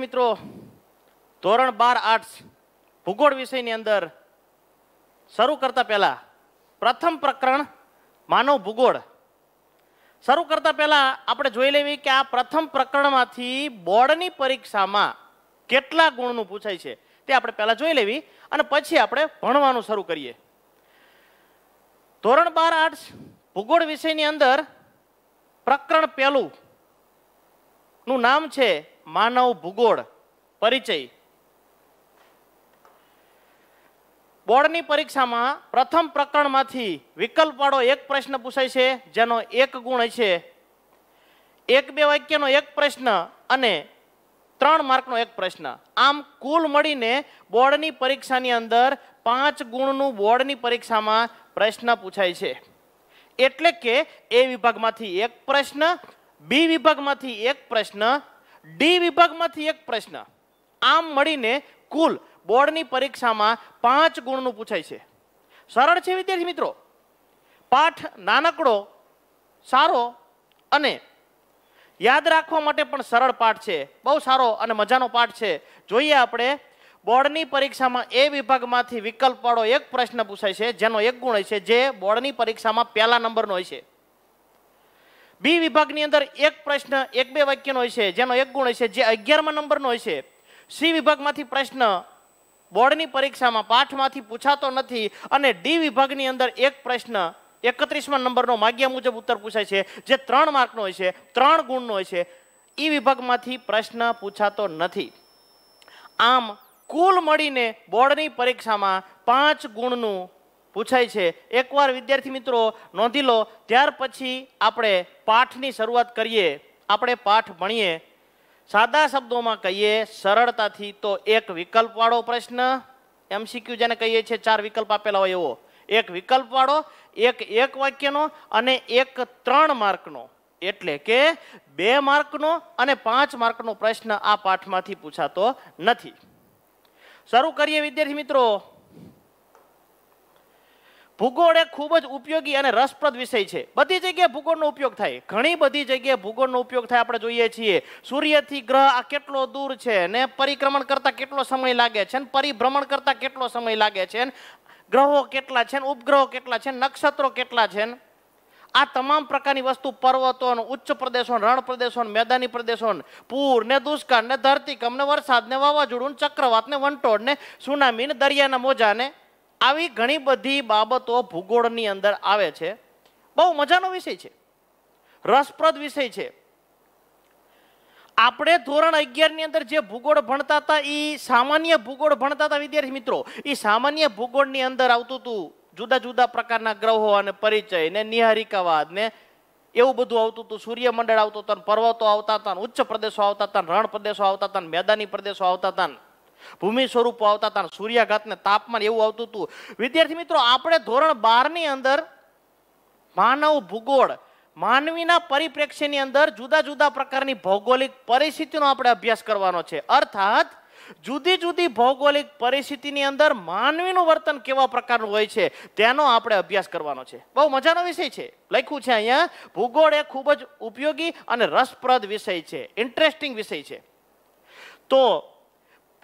વિદ્યાર્થી મિત્રો ધોરણ બાર આર્ટ્સ ભૂગોળ વિષયની અંદર શરૂ કરતા પહેલા પ્રથમ પ્રકરણ માનવ ભૂગોળ શરૂ કરતા પહેલા આપણે જોઈ લેવી કે આ પ્રથમ પ્રકરણમાંથી બોર્ડની પરીક્ષામાં કેટલા ગુણનું પૂછાય છે તે આપણે પહેલા જોઈ લેવી અને પછી આપણે ભણવાનું શરૂ કરીએ ધોરણ બાર આર્ટ્સ ભૂગોળ વિષયની અંદર પ્રકરણ પહેલું નું નામ છે માનવ ભૂગોળ પરિચય બોર્ડની પરીક્ષામાં પ્રથમ પ્રકરણમાંથી વિકલ્પવાળો એક પ્રશ્ન પૂછાય છે જેનો એક ગુણ છે એક બે વાક્યનો એક પ્રશ્ન અને ત્રણ માર્કનો એક પ્રશ્ન આમ કુલ મળીને બોર્ડની પરીક્ષાની અંદર પાંચ ગુણનું બોર્ડની પરીક્ષામાં પ્રશ્ન પૂછાય છે એટલે કે એ વિભાગમાંથી એક પ્રશ્ન બી વિભાગમાંથી એક પ્રશ્ન ડી વિભાગમાંથી એક પ્રશ્ન આમ મળીને કુલ બોર્ડની પરીક્ષામાં પાંચ ગુણનું પૂછાય છે સરળ છે વિદ્યાર્થી મિત્રો પાઠ નાનકડો સારો અને યાદ રાખવા માટે પણ સરળ પાઠ છે બહુ સારો અને મજાનો પાઠ છે જોઈએ આપણે બોર્ડની પરીક્ષામાં એ વિભાગમાંથી વિકલ્પ વિકલ્પવાળો એક પ્રશ્ન પૂછાય છે જેનો એક ગુણ હોય છે જે બોર્ડની પરીક્ષામાં પહેલા નંબરનો હોય છે બી વિભાગની અંદર એક પ્રશ્ન એક બે વાક્યનો હોય છે જેનો એક ગુણ હોય છે જે અગિયારમાં નંબરનો હોય છે સી વિભાગમાંથી પ્રશ્ન બોર્ડની પરીક્ષામાં પાઠમાંથી પૂછાતો નથી અને ડી વિભાગની અંદર એક પ્રશ્ન એકત્રીસમાં નંબરનો માગ્યા મુજબ ઉત્તર પૂછાય છે જે ત્રણ માર્કનો હોય છે ત્રણ ગુણનો હોય છે ઈ વિભાગમાંથી પ્રશ્ન પૂછાતો નથી આમ કુલ મળીને બોર્ડની પરીક્ષામાં પાંચ ગુણનું પૂછાય છે એકવાર વિદ્યાર્થી મિત્રો નોંધી લો ત્યાર પછી આપણે પાઠની શરૂઆત કરીએ આપણે પાઠ ભણીએ સાદા શબ્દોમાં કહીએ સરળતાથી તો એક વિકલ્પવાળો પ્રશ્ન એમસીક્યુ જેને કહીએ છીએ ચાર વિકલ્પ આપેલા હોય એવો એક વિકલ્પવાળો એક એક વાક્યનો અને એક ત્રણ માર્કનો એટલે કે બે માર્કનો અને પાંચ માર્કનો પ્રશ્ન આ પાઠમાંથી પૂછાતો નથી શરૂ કરીએ વિદ્યાર્થી મિત્રો ભૂગોળ એ ખૂબ જ ઉપયોગી અને રસપ્રદ વિષય છે બધી જગ્યાએ ભૂગોળનો ઉપયોગ થાય ઘણી બધી જગ્યાએ ભૂગોળનો ઉપયોગ થાય આપણે જોઈએ છીએ સૂર્યથી ગ્રહ આ કેટલો દૂર છે ને પરિક્રમણ કરતાં કેટલો સમય લાગે છે ને પરિભ્રમણ કરતાં કેટલો સમય લાગે છે ગ્રહો કેટલા છે ને ઉપગ્રહો કેટલા છે નક્ષત્રો કેટલા છે ને આ તમામ પ્રકારની વસ્તુ પર્વતો ઉચ્ચ પ્રદેશો રણ પ્રદેશો મેદાની પ્રદેશો પૂર ને દુષ્કાળ ને ધરતીકમ ને વરસાદ ને વાવાઝોડું ચક્રવાત ને વંટોળ ને સુનામી ને દરિયાના મોજા ને આવી ઘણી બધી બાબતો ભૂગોળની અંદર આવે છે બહુ મજાનો વિષય છે રસપ્રદ વિષય છે આપણે ધોરણ અગિયારની અંદર જે ભૂગોળ ભણતા હતા એ સામાન્ય ભૂગોળ ભણતા હતા વિદ્યાર્થી મિત્રો એ સામાન્ય ભૂગોળની અંદર આવતું હતું જુદા જુદા પ્રકારના ગ્રહો અને પરિચય ને નિહારિકાવાદ ને એવું બધું આવતું હતું સૂર્યમંડળ આવતું હતું પર્વતો આવતા હતા ઉચ્ચ પ્રદેશો આવતા હતા રણ પ્રદેશો આવતા હતા મેદાની પ્રદેશો આવતા હતા ભૂમિ સ્વરૂપો આવતા હતા સૂર્યાઘાતને તાપમાન એવું આવતું હતું વિદ્યાર્થી મિત્રો આપણે ધોરણ બારની અંદર માનવ ભૂગોળ માનવીના પરિપ્રેક્ષ્યની અંદર જુદા જુદા પ્રકારની ભૌગોલિક પરિસ્થિતિનો આપણે અભ્યાસ કરવાનો છે અર્થાત જુદી જુદી ભૌગોલિક પરિસ્થિતિની અંદર માનવીનું વર્તન કેવા પ્રકારનું હોય છે તેનો આપણે અભ્યાસ કરવાનો છે બહુ મજાનો વિષય છે લખ્યું છે અહીંયા ભૂગોળ એ ખૂબ જ ઉપયોગી અને રસપ્રદ વિષય છે ઇન્ટરેસ્ટિંગ વિષય છે તો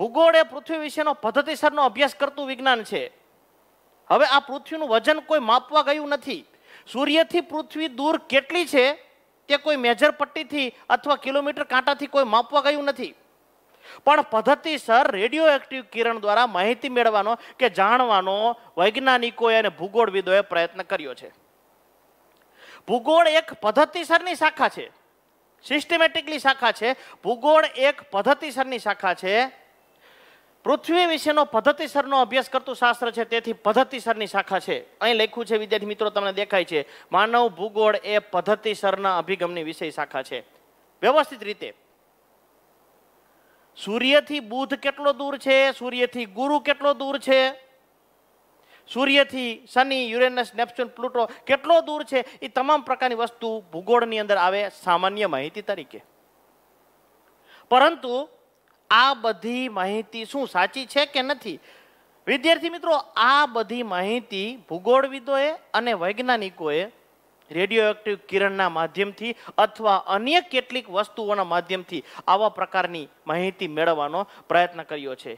ભૂગોળ એ પૃથ્વી વિશેનો પદ્ધતિસરનો અભ્યાસ કરતું વિજ્ઞાન છે હવે આ પૃથ્વીનું વજન કોઈ માપવા ગયું નથી સૂર્યથી પૃથ્વી દૂર કેટલી છે તે કોઈ મેજર પટ્ટીથી અથવા કિલોમીટર કાંટાથી કોઈ માપવા ગયું નથી પણ પદ્ધતિસર રેડિયો એક્ટિવ કિરણ દ્વારા માહિતી મેળવવાનો કે જાણવાનો વૈજ્ઞાનિકોએ અને ભૂગોળવિદોએ પ્રયત્ન કર્યો છે ભૂગોળ એક પદ્ધતિસરની શાખા છે સિસ્ટમેટિકલી શાખા છે ભૂગોળ એક પદ્ધતિસરની શાખા છે પૃથ્વી વિશેનો પદ્ધતિસરનો અભ્યાસ કરતું શાસ્ત્ર છે તેથી પદ્ધતિસરની શાખા છે અહીં લખ્યું છે વિદ્યાર્થી મિત્રો તમને દેખાય છે માનવ ભૂગોળ એ પદ્ધતિસરના અભિગમની વિષય શાખા છે વ્યવસ્થિત રીતે સૂર્યથી બુધ કેટલો દૂર છે સૂર્યથી ગુરુ કેટલો દૂર છે સૂર્યથી શનિ યુરેનસ નેપ્ચ્યુન પ્લુટો કેટલો દૂર છે એ તમામ પ્રકારની વસ્તુ ભૂગોળની અંદર આવે સામાન્ય માહિતી તરીકે પરંતુ આ બધી માહિતી શું સાચી છે કે નથી વિદ્યાર્થી મિત્રો આ બધી માહિતી ભૂગોળવિદોએ અને વૈજ્ઞાનિકોએ રેડિયો એક્ટિવ કિરણના માધ્યમથી અથવા અન્ય કેટલીક વસ્તુઓના માધ્યમથી આવા પ્રકારની માહિતી મેળવવાનો પ્રયત્ન કર્યો છે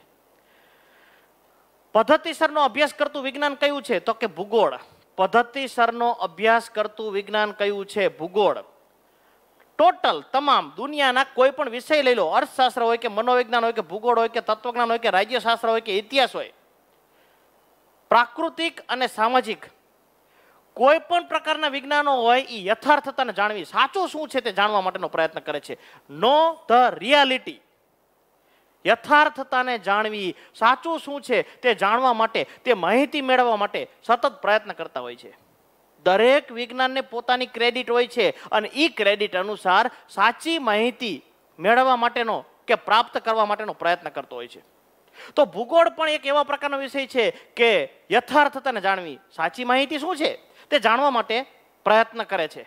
પદ્ધતિસરનો અભ્યાસ કરતું વિજ્ઞાન કયું છે તો કે ભૂગોળ પદ્ધતિસરનો અભ્યાસ કરતું વિજ્ઞાન કયું છે ભૂગોળ ટોટલ તમામ દુનિયાના કોઈ પણ વિષય લઈ લો અર્થશાસ્ત્ર હોય કે મનોવિજ્ઞાન હોય કે ભૂગોળ હોય કે તત્વજ્ઞાન હોય કે રાજ્યશાસ્ત્ર હોય કે ઇતિહાસ હોય પ્રાકૃતિક અને સામાજિક કોઈ પણ પ્રકારના વિજ્ઞાનો હોય એ યથાર્થતાને જાણવી સાચું શું છે તે જાણવા માટેનો પ્રયત્ન કરે છે નો ધ રિયાલિટી યથાર્થતાને જાણવી સાચું શું છે તે જાણવા માટે તે માહિતી મેળવવા માટે સતત પ્રયત્ન કરતા હોય છે દરેક વિજ્ઞાનને પોતાની ક્રેડિટ હોય છે અને એ ક્રેડિટ અનુસાર સાચી માહિતી મેળવવા માટેનો કે પ્રાપ્ત કરવા માટેનો પ્રયત્ન કરતો હોય છે તો ભૂગોળ પણ એક એવા પ્રકારનો વિષય છે કે યથાર્થતાને જાણવી સાચી માહિતી શું છે તે જાણવા માટે પ્રયત્ન કરે છે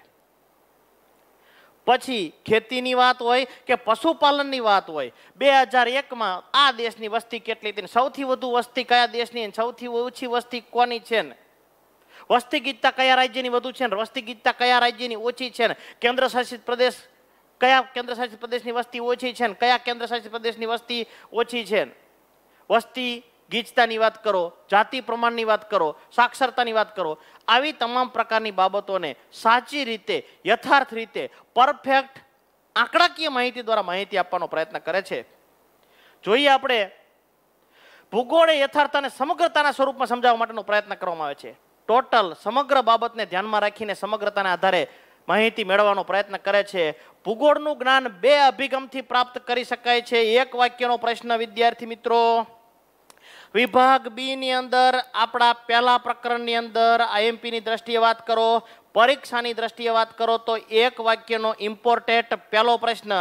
પછી ખેતીની વાત હોય કે પશુપાલનની વાત હોય બે હજાર એકમાં આ દેશની વસ્તી કેટલી હતી સૌથી વધુ વસ્તી કયા દેશની સૌથી ઓછી વસ્તી કોની છે ને વસ્તી ગીતતા કયા રાજ્યની વધુ છે ને વસ્તી ગીતતા કયા રાજ્યની ઓછી છે ને કેન્દ્ર શાસિત પ્રદેશ કયા કેન્દ્ર શાસિત પ્રદેશની વસ્તી ઓછી છે ને કયા કેન્દ્ર શાસિત પ્રદેશની વસ્તી ઓછી છે વસ્તી ગીચતાની વાત કરો જાતિ પ્રમાણની વાત કરો સાક્ષરતાની વાત કરો આવી તમામ પ્રકારની બાબતોને સાચી રીતે યથાર્થ રીતે પરફેક્ટ આંકડાકીય માહિતી દ્વારા માહિતી આપવાનો પ્રયત્ન કરે છે જોઈએ આપણે ભૂગોળે યથાર્થ અને સમગ્રતાના સ્વરૂપમાં સમજાવવા માટેનો પ્રયત્ન કરવામાં આવે છે ટોટલ સમગ્ર બાબતને ધ્યાનમાં રાખીને સમગ્રતાના આધારે માહિતી મેળવવાનો પ્રયત્ન કરે છે ભૂગોળનું જ્ઞાન બે અભિગમથી પ્રાપ્ત કરી શકાય છે એક વાક્યનો પ્રશ્ન વિદ્યાર્થી મિત્રો વિભાગ બી ની અંદર આપણા પહેલા પ્રકરણની અંદર આઈએમપીની દ્રષ્ટિએ વાત કરો પરીક્ષાની દ્રષ્ટિએ વાત કરો તો એક વાક્યનો ઇમ્પોર્ટેન્ટ પહેલો પ્રશ્ન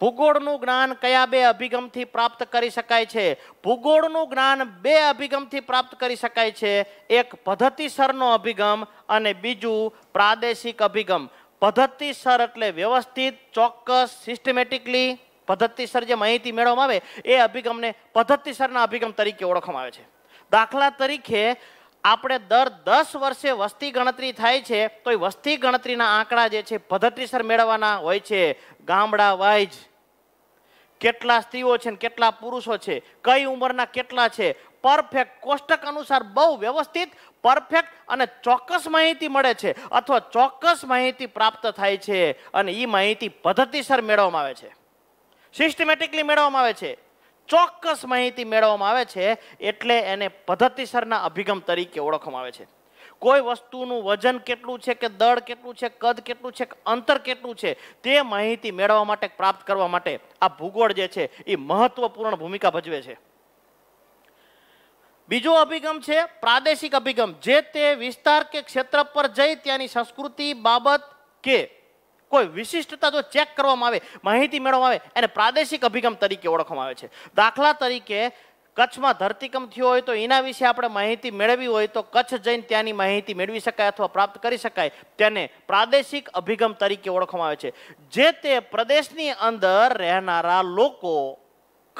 ભૂગોળનું જ્ઞાન કયા બે અભિગમથી પ્રાપ્ત કરી શકાય છે ભૂગોળનું જ્ઞાન બે અભિગમથી પ્રાપ્ત કરી શકાય છે એક પદ્ધતિસરનો અભિગમ અને બીજું પ્રાદેશિક અભિગમ પદ્ધતિસર એટલે વ્યવસ્થિત ચોક્કસ સિસ્ટમેટિકલી પદ્ધતિસર જે માહિતી મેળવવામાં આવે એ અભિગમને પદ્ધતિસરના અભિગમ તરીકે ઓળખવામાં આવે છે દાખલા તરીકે આપણે દર દસ વર્ષે વસ્તી ગણતરી થાય છે તો એ વસ્તી ગણતરીના આંકડા જે છે પદ્ધતિસર મેળવવાના હોય છે ગામડા વાઇઝ કેટલા સ્ત્રીઓ છે ને કેટલા પુરુષો છે કઈ ઉંમરના કેટલા છે પરફેક્ટ કોષ્ટક અનુસાર બહુ વ્યવસ્થિત પરફેક્ટ અને ચોક્કસ માહિતી મળે છે અથવા ચોક્કસ માહિતી પ્રાપ્ત થાય છે અને એ માહિતી પદ્ધતિસર મેળવવામાં આવે છે સિસ્ટમેટિકલી મેળવવામાં આવે છે ચોક્કસ માહિતી મેળવવામાં આવે છે એટલે એને પદ્ધતિસરના અભિગમ તરીકે ઓળખવામાં આવે છે કોઈ વસ્તુનું વજન કેટલું છે કે દળ કેટલું છે કદ કેટલું છે કે અંતર કેટલું છે તે માહિતી મેળવવા માટે પ્રાપ્ત કરવા માટે આ ભૂગોળ જે છે એ મહત્વપૂર્ણ ભૂમિકા ભજવે છે બીજો અભિગમ છે પ્રાદેશિક અભિગમ જે તે વિસ્તાર કે ક્ષેત્ર પર જઈ ત્યાંની સંસ્કૃતિ બાબત કે કોઈ વિશિષ્ટતા જો ચેક કરવામાં આવે માહિતી મેળવવામાં આવે એને પ્રાદેશિક અભિગમ તરીકે ઓળખવામાં આવે છે દાખલા તરીકે કચ્છમાં ધરતીકંપ થયો હોય તો એના વિશે આપણે માહિતી મેળવી હોય તો કચ્છ જઈને ત્યાંની માહિતી મેળવી શકાય અથવા પ્રાપ્ત કરી શકાય તેને પ્રાદેશિક અભિગમ તરીકે ઓળખવામાં આવે છે જે તે પ્રદેશની અંદર રહેનારા લોકો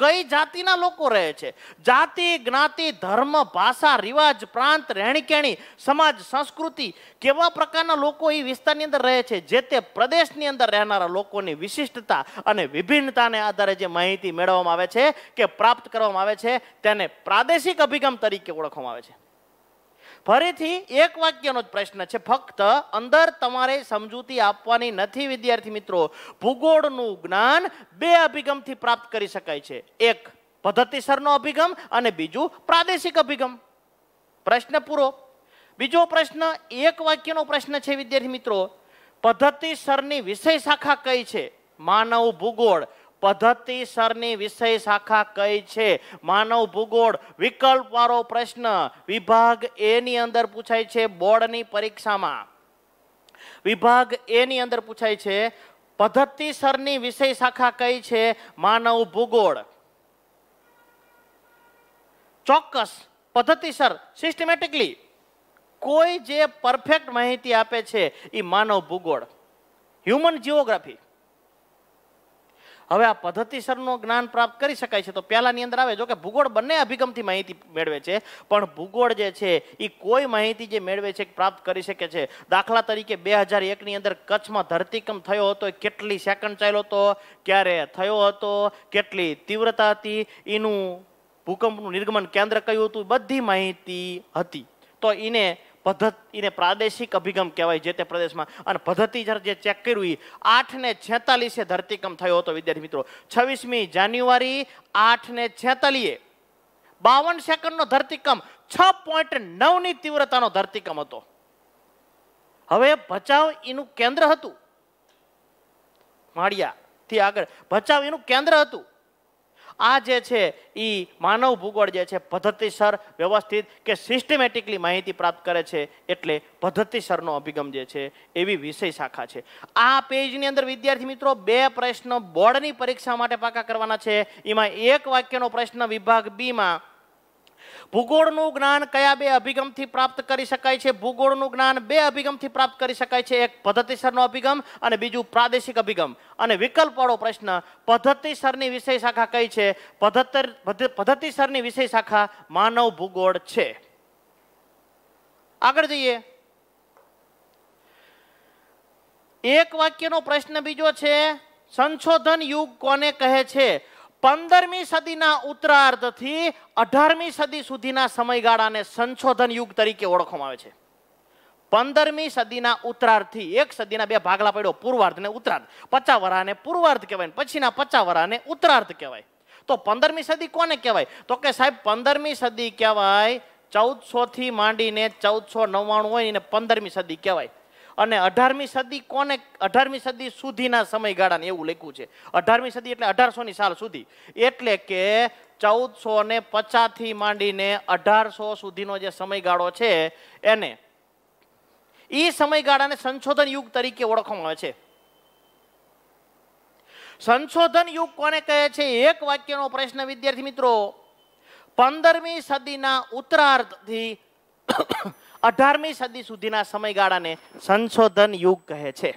કઈ જાતિના લોકો રહે છે જાતિ જ્ઞાતિ ધર્મ ભાષા રિવાજ પ્રાંત રહેણીકેણી સમાજ સંસ્કૃતિ કેવા પ્રકારના લોકો એ વિસ્તારની અંદર રહે છે જે તે પ્રદેશની અંદર રહેનારા લોકોની વિશિષ્ટતા અને વિભિન્નતાને આધારે જે માહિતી મેળવવામાં આવે છે કે પ્રાપ્ત કરવામાં આવે છે તેને પ્રાદેશિક અભિગમ તરીકે ઓળખવામાં આવે છે ફરીથી એક વાક્યનો જ પ્રશ્ન છે ફક્ત અંદર તમારે સમજૂતી આપવાની નથી વિદ્યાર્થી મિત્રો ભૂગોળનું જ્ઞાન બે અભિગમથી પ્રાપ્ત કરી શકાય છે એક પદ્ધતિસરનો અભિગમ અને બીજું પ્રાદેશિક અભિગમ પ્રશ્ન પૂરો બીજો પ્રશ્ન એક વાક્યનો પ્રશ્ન છે વિદ્યાર્થી મિત્રો પદ્ધતિસરની વિષય શાખા કઈ છે માનવ ભૂગોળ પદ્ધતિસરની વિષય શાખા કઈ છે માનવ ભૂગોળ વિકલ્પવાળો પ્રશ્ન વિભાગ એની અંદર પૂછાય છે બોર્ડની પરીક્ષામાં વિભાગ એની અંદર પૂછાય છે પદ્ધતિસરની વિષય શાખા કઈ છે માનવ ભૂગોળ ચોક્કસ પદ્ધતિસર સિસ્ટમેટિકલી કોઈ જે પરફેક્ટ માહિતી આપે છે એ માનવ ભૂગોળ હ્યુમન જીઓગ્રાફી હવે આ પદ્ધતિસરનું જ્ઞાન પ્રાપ્ત કરી શકાય છે તો પહેલાંની અંદર આવે જો કે ભૂગોળ બંને અભિગમથી માહિતી મેળવે છે પણ ભૂગોળ જે છે એ કોઈ માહિતી જે મેળવે છે પ્રાપ્ત કરી શકે છે દાખલા તરીકે બે હજાર એકની અંદર કચ્છમાં ધરતીકંપ થયો હતો એ કેટલી સેકન્ડ ચાલ્યો હતો ક્યારે થયો હતો કેટલી તીવ્રતા હતી એનું ભૂકંપનું નિર્ગમન કેન્દ્ર કયું હતું બધી માહિતી હતી તો એને પદ્ધતિને પ્રાદેશિક અભિગમ કહેવાય જે તે પ્રદેશમાં અને પદ્ધતિ જ્યારે જે ચેક કર્યું એ આઠ ને છેતાલીસે ધરતીકંપ થયો હતો વિદ્યાર્થી મિત્રો છવ્વીસમી જાન્યુઆરી આઠ ને છેતાલીએ બાવન સેકન્ડનો ધરતીકંપ છ પોઈન્ટ નવની તીવ્રતાનો ધરતીકંપ હતો હવે ભચાવ એનું કેન્દ્ર હતું માળિયાથી આગળ ભચાવ એનું કેન્દ્ર હતું આ જે છે એ માનવ ભૂગોળ જે છે પદ્ધતિસર વ્યવસ્થિત કે સિસ્ટમેટિકલી માહિતી પ્રાપ્ત કરે છે એટલે પદ્ધતિસરનો અભિગમ જે છે એવી વિષય શાખા છે આ પેજની અંદર વિદ્યાર્થી મિત્રો બે પ્રશ્નો બોર્ડની પરીક્ષા માટે પાકા કરવાના છે એમાં એક વાક્યનો પ્રશ્ન વિભાગ બીમાં ભૂગોળનું જ્ઞાન કયા બે અભિગમથી પ્રાપ્ત કરી શકાય છે ભૂગોળનું જ્ઞાન બે અભિગમથી પ્રાપ્ત કરી શકાય છે એક પદ્ધતિસરનો અભિગમ અને બીજું પ્રાદેશિક અભિગમ અને વિકલ્પવાળો પ્રશ્ન પદ્ધતિસરની વિષય શાખા કઈ છે પદ્ધતિસરની વિષય શાખા માનવ ભૂગોળ છે આગળ જઈએ એક વાક્યનો પ્રશ્ન બીજો છે સંશોધન યુગ કોને કહે છે પંદરમી સદીના ઉત્તરાર્ધથી અઢારમી સદી સુધીના સમયગાળાને સંશોધન યુગ તરીકે ઓળખવામાં આવે છે પંદરમી સદીના ઉત્તરાર્ધથી એક સદીના બે ભાગલા પડ્યો પૂર્વાર્ધ ને ઉત્તરાર્ધ પચાવરાને પૂર્વાર્ધ કહેવાય પછીના પચાવરાને ઉત્તરાર્ધ કહેવાય તો પંદરમી સદી કોને કહેવાય તો કે સાહેબ પંદરમી સદી કહેવાય ચૌદસો થી માંડીને ચૌદસો નવ્વાણું હોય ને પંદરમી સદી કહેવાય અને અઢારમી સદી કોને અઢારમી સદી સુધીના સમયગાળાને એવું લખ્યું છે અઢારમી સદી એટલે અઢારસો ની સાલ સુધી એટલે કે ચૌદસો ને પચાસથી માંડીને અઢારસો સુધીનો જે સમયગાળો છે એને એ સમયગાળાને સંશોધન યુગ તરીકે ઓળખવામાં આવે છે સંશોધન યુગ કોને કહે છે એક વાક્યનો પ્રશ્ન વિદ્યાર્થી મિત્રો પંદરમી સદીના ઉત્તરાર્ધથી અઢારમી સદી સુધીના સમયગાળાને સંશોધન યુગ કહે છે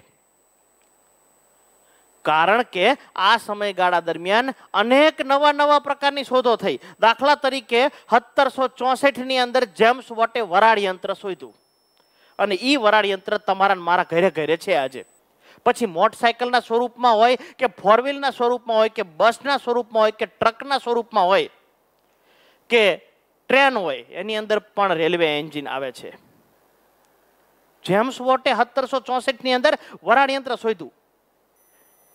કારણ કે આ સમયગાળા દરમિયાન અનેક નવા નવા પ્રકારની શોધો થઈ દાખલા તરીકે સત્તરસો ચોસઠની અંદર જેમ્સ વોટે વરાળ યંત્ર શોધ્યું અને એ વરાળ યંત્ર તમારા મારા ઘરે ઘરે છે આજે પછી મોટરસાયકલના સ્વરૂપમાં હોય કે ફોર સ્વરૂપમાં હોય કે બસના સ્વરૂપમાં હોય કે ટ્રકના સ્વરૂપમાં હોય કે ટ્રેન હોય એની અંદર પણ રેલવે એન્જિન આવે છે જેમ્સ વોટે સત્તરસો ચોસઠની અંદર વરાળ યંત્ર શોધ્યું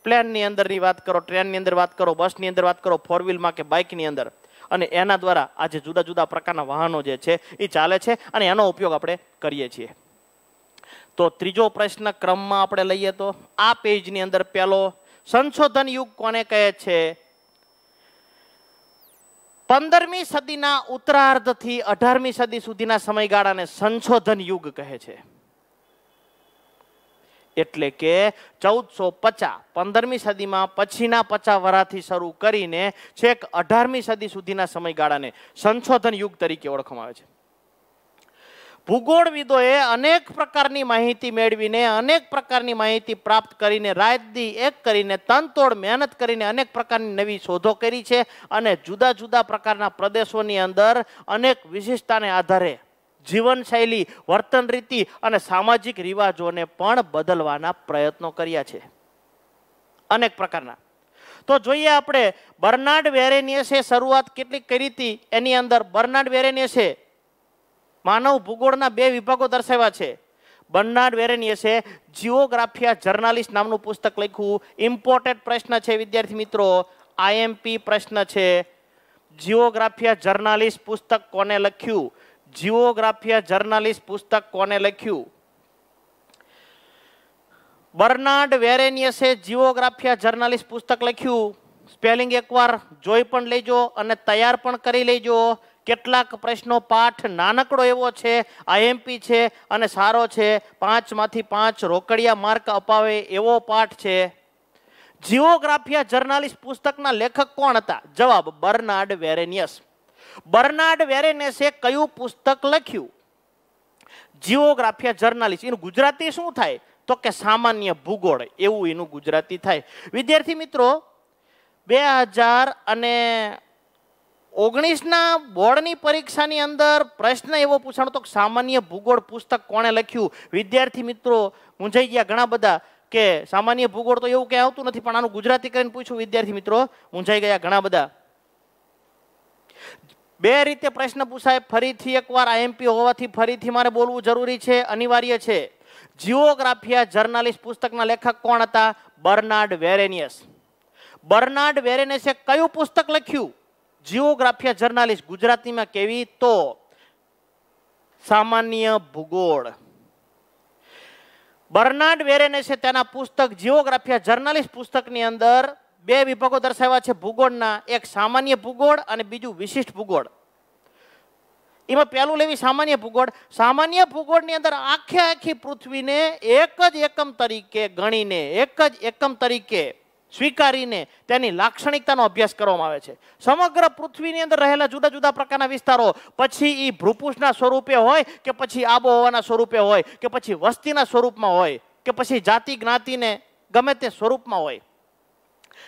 પ્લેનની અંદરની વાત કરો ટ્રેનની અંદર વાત કરો બસની અંદર વાત કરો ફોર વ્હીલમાં કે બાઇકની અંદર અને એના દ્વારા આજે જુદા જુદા પ્રકારના વાહનો જે છે એ ચાલે છે અને એનો ઉપયોગ આપણે કરીએ છીએ તો ત્રીજો પ્રશ્ન ક્રમમાં આપણે લઈએ તો આ પેજની અંદર પહેલો સંશોધન યુગ કોને કહે છે પંદરમી સદીના ઉત્તરાર્ધથી અઢારમી સદી સુધીના સમયગાળાને સંશોધન યુગ કહે છે એટલે કે ચૌદસો પચાસ પંદરમી સદીમાં પછીના પચાસ વરાથી શરૂ કરીને છેક અઢારમી સદી સુધીના સમયગાળાને સંશોધન યુગ તરીકે ઓળખવામાં આવે છે ભૂગોળવિદોએ અનેક પ્રકારની માહિતી મેળવીને અનેક પ્રકારની માહિતી પ્રાપ્ત કરીને રાતદી એક કરીને તનતોડ મહેનત કરીને અનેક પ્રકારની નવી શોધો કરી છે અને જુદા જુદા પ્રકારના પ્રદેશોની અંદર અનેક વિશિષ્ટતાને આધારે જીવનશૈલી વર્તન રીતિ અને સામાજિક રિવાજોને પણ બદલવાના પ્રયત્નો કર્યા છે અનેક પ્રકારના તો જોઈએ આપણે બર્નાર્ડ વેરેનિયસે શરૂઆત કેટલી કરી હતી એની અંદર બર્નાર્ડ વેરેનિયસે માનવ ભૂગોળના બે વિભાગો દર્શાવ્યા છે બર્નાર્ડ વેરેનિયસે જીઓગ્રાફિયા જર્નાલિસ્ટ નામનું પુસ્તક લખ્યું ઇમ્પોર્ટેડ પ્રશ્ન છે વિદ્યાર્થી મિત્રો આઈએમપી પ્રશ્ન છે જીઓગ્રાફિયા જર્નાલિસ્ટ પુસ્તક કોને લખ્યું જીઓગ્રાફિયા જર્નાલિસ્ટ પુસ્તક કોને લખ્યું બર્નાર્ડ વેરેનિયસે જીઓગ્રાફિયા જર્નાલિસ્ટ પુસ્તક લખ્યું સ્પેલિંગ એકવાર જોઈ પણ લેજો અને તૈયાર પણ કરી લેજો કેટલાક પ્રશ્નો પાઠ નાનકડો એવો છે આઈએમપી છે અને સારો છે પાંચમાંથી પાંચ રોકડિયા માર્ક અપાવે એવો પાઠ છે જીઓગ્રાફિયા જર્નાલિસ્ટ પુસ્તકના લેખક કોણ હતા જવાબ બર્નાર્ડ વેરેનિયસ બર્નાર્ડ વેરેનેસે કયું પુસ્તક લખ્યું જીઓગ્રાફિયા જર્નાલિસ્ટ એનું ગુજરાતી શું થાય તો કે સામાન્ય ભૂગોળ એવું એનું ગુજરાતી થાય વિદ્યાર્થી મિત્રો બે હજાર અને ઓગણીસના બોર્ડની પરીક્ષાની અંદર પ્રશ્ન એવો પૂછાણો તો સામાન્ય ભૂગોળ પુસ્તક કોણે લખ્યું વિદ્યાર્થી મિત્રો મૂંઝાઈ ગયા ઘણા બધા કે સામાન્ય ભૂગોળ તો એવું ક્યાંય આવતું નથી પણ આનું ગુજરાતી કરીને પૂછ્યું વિદ્યાર્થી મિત્રો મૂંઝાઈ ગયા ઘણા બધા બે રીતે પ્રશ્ન પૂછાય ફરીથી એકવાર આઈએમપી હોવાથી ફરીથી મારે બોલવું જરૂરી છે અનિવાર્ય છે જીઓગ્રાફિયા જર્નાલિસ્ટ પુસ્તકના લેખક કોણ હતા બર્નાર્ડ વેરેનિયસ બર્નાર્ડ વેરેનિયસે કયું પુસ્તક લખ્યું જીઓગ્રાફિયા જર્નાલિસ્ટ ગુજરાતીમાં કેવી તો સામાન્ય ભૂગોળ બર્નાર્ડ વેરેને છે તેના પુસ્તક જીઓગ્રાફિયા જર્નાલિસ્ટ પુસ્તકની અંદર બે વિભાગો દર્શાવ્યા છે ભૂગોળના એક સામાન્ય ભૂગોળ અને બીજું વિશિષ્ટ ભૂગોળ એમાં પહેલું લેવી સામાન્ય ભૂગોળ સામાન્ય ભૂગોળની અંદર આખે આખી પૃથ્વીને એક જ એકમ તરીકે ગણીને એક જ એકમ તરીકે સ્વીકારીને તેની લાક્ષણિકતાનો અભ્યાસ કરવામાં આવે છે સમગ્ર પૃથ્વીની અંદર રહેલા જુદા જુદા પ્રકારના વિસ્તારો પછી એ ભૂપુષના સ્વરૂપે હોય કે પછી આબોહવાના સ્વરૂપે હોય કે પછી વસ્તીના સ્વરૂપમાં હોય કે પછી જાતિ જ્ઞાતિને ગમે તે સ્વરૂપમાં હોય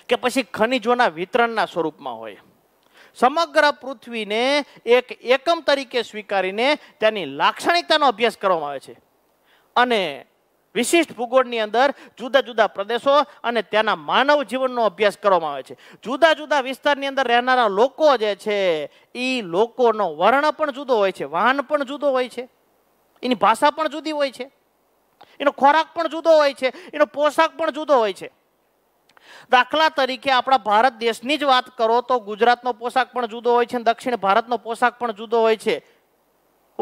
કે પછી ખનિજોના વિતરણના સ્વરૂપમાં હોય સમગ્ર પૃથ્વીને એક એકમ તરીકે સ્વીકારીને તેની લાક્ષણિકતાનો અભ્યાસ કરવામાં આવે છે અને વિશિષ્ટ ભૂગોળની અંદર જુદા જુદા પ્રદેશો અને ત્યાંના માનવ જીવનનો અભ્યાસ કરવામાં આવે છે જુદા જુદા વિસ્તારની અંદર રહેનારા લોકો જે છે એ લોકોનો વર્ણ પણ જુદો હોય છે વાહન પણ જુદો હોય છે એની ભાષા પણ જુદી હોય છે એનો ખોરાક પણ જુદો હોય છે એનો પોશાક પણ જુદો હોય છે દાખલા તરીકે આપણા ભારત દેશની જ વાત કરો તો ગુજરાતનો પોશાક પણ જુદો હોય છે દક્ષિણ ભારતનો પોશાક પણ જુદો હોય છે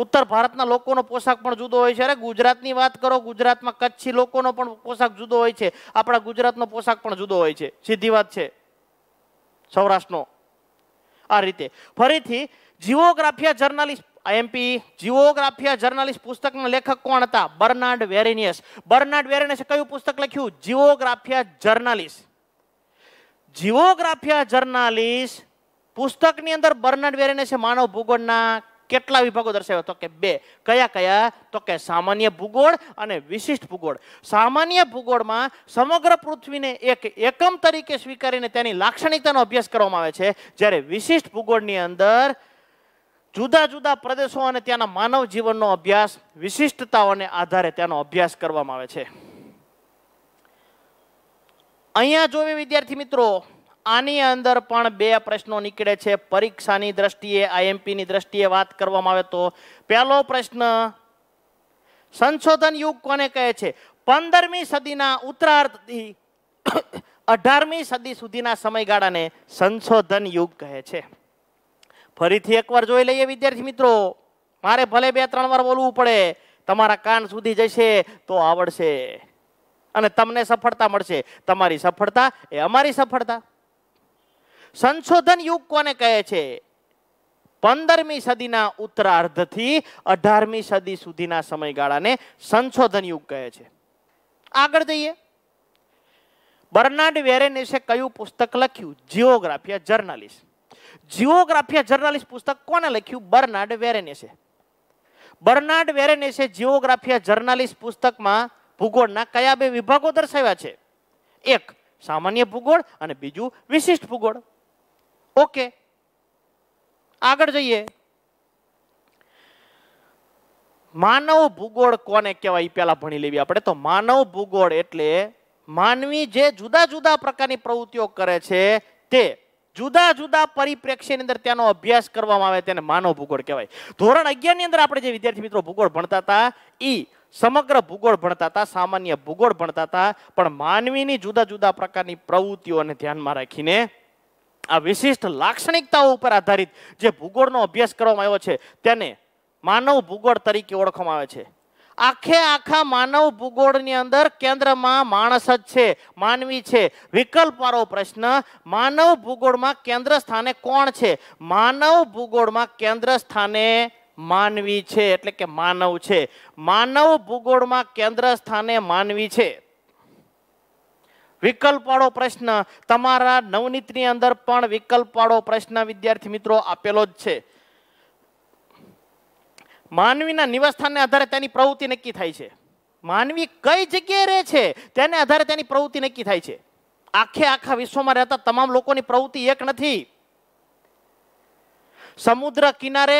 ઉત્તર ભારતના લોકોનો પોશાક પણ જુદો હોય છે અરે ગુજરાતની વાત કરો ગુજરાતમાં કચ્છી લોકોનો પણ પોશાક જુદો હોય છે આપણા ગુજરાતનો પોશાક પણ જુદો હોય છે સીધી વાત છે સૌરાષ્ટ્રનો આ રીતે ફરીથી Geographia journalist MP Geographia journalist પુસ્તકના લેખક કોણ હતા બર્નાર્ડ વેરેનિયસ બર્નાર્ડ વેરેનિયસે કયું પુસ્તક લખ્યું જીઓગ્રાફિયા જર્નાલિસ્ટ જીઓગ્રાફિયા જર્નાલિસ્ટ પુસ્તકની અંદર બર્નાર્ડ વેરેનિયસે માનવ ભૂગોળના કેટલા વિભાગો દર્શાવ્યા તો કે બે કયા કયા તો કે સામાન્ય ભૂગોળ અને વિશિષ્ટ ભૂગોળ સામાન્ય ભૂગોળમાં સમગ્ર પૃથ્વીને એક એકમ તરીકે સ્વીકારીને તેની લાક્ષણિકતાનો અભ્યાસ કરવામાં આવે છે જ્યારે વિશિષ્ટ ભૂગોળની અંદર જુદા જુદા પ્રદેશો અને ત્યાંના માનવ જીવનનો અભ્યાસ વિશિષ્ટતાઓને આધારે તેનો અભ્યાસ કરવામાં આવે છે અહીંયા જોવે વિદ્યાર્થી મિત્રો આની અંદર પણ બે પ્રશ્નો નીકળે છે પરીક્ષાની દ્રષ્ટિએ આઈએમપીની દ્રષ્ટિએ વાત કરવામાં આવે તો પહેલો પ્રશ્ન સંશોધન યુગ કોને કહે છે પંદરમી સદીના ઉત્તરાર્ધથી અઢારમી સદી સુધીના સમયગાળાને સંશોધન યુગ કહે છે ફરીથી એકવાર જોઈ લઈએ વિદ્યાર્થી મિત્રો મારે ભલે બે ત્રણ વાર બોલવું પડે તમારા કાન સુધી જશે તો આવડશે અને તમને સફળતા મળશે તમારી સફળતા એ અમારી સફળતા સંશોધન યુગ કોને કહે છે પંદરમી સદીના ઉત્તરાર્ધથી અઢારમી સદી સુધીના સમયગાળાને સંશોધન યુગ કહે છે આગળ જઈએ બર્નાર્ડ વેરેનિસે કયું પુસ્તક લખ્યું જીઓગ્રાફિયા જર્નાલિસ્ટ જીઓગ્રાફિયા જર્નાલિસ્ટ પુસ્તક કોને લખ્યું બર્નાર્ડ વેરેનિસે બર્નાર્ડ વેરેનિસે જીઓગ્રાફિયા જર્નાલિસ્ટ પુસ્તકમાં ભૂગોળના કયા બે વિભાગો દર્શાવ્યા છે એક સામાન્ય ભૂગોળ અને બીજું વિશિષ્ટ ભૂગોળ ઓકે આગળ જઈએ માનવ ભૂગોળ કોને કહેવાય એ પહેલા ભણી લેવી આપણે તો માનવ ભૂગોળ એટલે માનવી જે જુદા જુદા પ્રકારની પ્રવૃત્તિઓ કરે છે તે જુદા જુદા પરિપ્રેક્ષ્યની અંદર તેનો અભ્યાસ કરવામાં આવે તેને માનવ ભૂગોળ કહેવાય ધોરણ અગિયારની અંદર આપણે જે વિદ્યાર્થી મિત્રો ભૂગોળ ભણતા હતા એ સમગ્ર ભૂગોળ ભણતા હતા સામાન્ય ભૂગોળ ભણતા હતા પણ માનવીની જુદા જુદા પ્રકારની પ્રવૃત્તિઓને ધ્યાનમાં રાખીને આ વિશિષ્ટ લાક્ષણિકતાઓ ઉપર આધારિત જે ભૂગોળનો અભ્યાસ કરવામાં આવ્યો છે તેને માનવ ભૂગોળ તરીકે ઓળખવામાં આવે છે આખે આખા માનવ ભૂગોળની અંદર કેન્દ્રમાં માણસ જ છે માનવી છે વિકલ્પવાળો પ્રશ્ન માનવ ભૂગોળમાં કેન્દ્ર સ્થાને કોણ છે માનવ ભૂગોળમાં કેન્દ્ર સ્થાને માનવી છે એટલે કે માનવ છે માનવ ભૂગોળમાં કેન્દ્ર સ્થાને માનવી છે વિકલ્પવાળો પ્રશ્ન તમારા નવનીતની અંદર પણ વિકલ્પવાળો પ્રશ્ન વિદ્યાર્થી મિત્રો આપેલો જ છે માનવીના નિવાસસ્થાનને આધારે તેની પ્રવૃત્તિ નક્કી થાય છે માનવી કઈ જગ્યાએ રહે છે તેને આધારે તેની પ્રવૃત્તિ નક્કી થાય છે આખે આખા વિશ્વમાં રહેતા તમામ લોકોની પ્રવૃત્તિ એક નથી સમુદ્ર કિનારે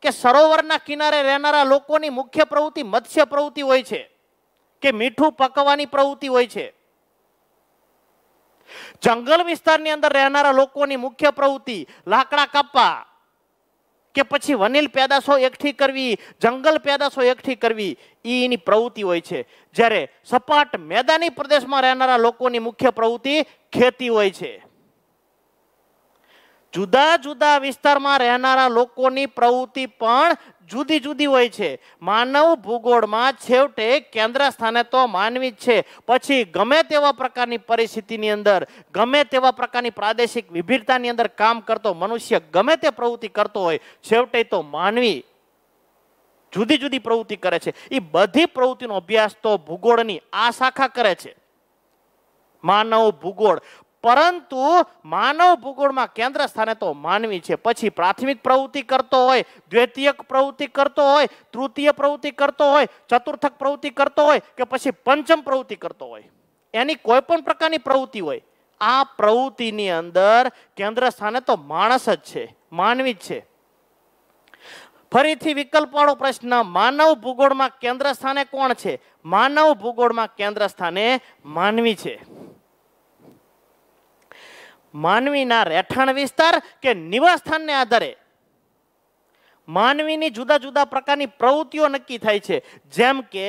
કે સરોવરના કિનારે રહેનારા લોકોની મુખ્ય પ્રવૃત્તિ મત્સ્ય પ્રવૃત્તિ હોય છે કે મીઠું પકવાની પ્રવૃત્તિ હોય છે જંગલ વિસ્તારની અંદર રહેનારા લોકોની મુખ્ય પ્રવૃત્તિ લાકડા કાપવા કે પછી વનિલ પેદાશો એકઠી કરવી જંગલ પેદાશો એકઠી કરવી એ એની પ્રવૃત્તિ હોય છે જ્યારે સપાટ મેદાની પ્રદેશમાં રહેનારા લોકોની મુખ્ય પ્રવૃત્તિ ખેતી હોય છે જુદા જુદા વિસ્તારમાં રહેનારા લોકોની પ્રવૃત્તિ પણ જુદી જુદી હોય છે માનવ ભૂગોળમાં છેવટે કેન્દ્ર સ્થાને તો માનવી જ છે પછી ગમે તેવા પ્રકારની પરિસ્થિતિની અંદર ગમે તેવા પ્રકારની પ્રાદેશિક વિભિન્નતાની અંદર કામ કરતો મનુષ્ય ગમે તે પ્રવૃત્તિ કરતો હોય છેવટે તો માનવી જુદી જુદી પ્રવૃત્તિ કરે છે એ બધી પ્રવૃત્તિનો અભ્યાસ તો ભૂગોળની આ શાખા કરે છે માનવ ભૂગોળ પરંતુ માનવ ભૂગોળમાં કેન્દ્ર સ્થાને તો માનવી છે પછી પ્રાથમિક પ્રવૃત્તિ કરતો હોય દ્વિતીયક પ્રવૃત્તિ કરતો હોય તૃતીય પ્રવૃત્તિ કરતો હોય ચતુર્થક પ્રવૃત્તિ કરતો હોય કે પછી પંચમ પ્રવૃત્તિ કરતો હોય એની કોઈ પણ પ્રકારની પ્રવૃત્તિ હોય આ પ્રવૃત્તિની અંદર કેન્દ્ર સ્થાને તો માણસ જ છે માનવી જ છે ફરીથી વિકલ્પવાળો પ્રશ્ન માનવ ભૂગોળમાં કેન્દ્ર સ્થાને કોણ છે માનવ ભૂગોળમાં કેન્દ્ર સ્થાને માનવી છે માનવીના રહેઠાણ વિસ્તાર કે નિવાસસ્થાનને આધારે માનવીની જુદા જુદા પ્રકારની પ્રવૃત્તિઓ નક્કી થાય છે જેમ કે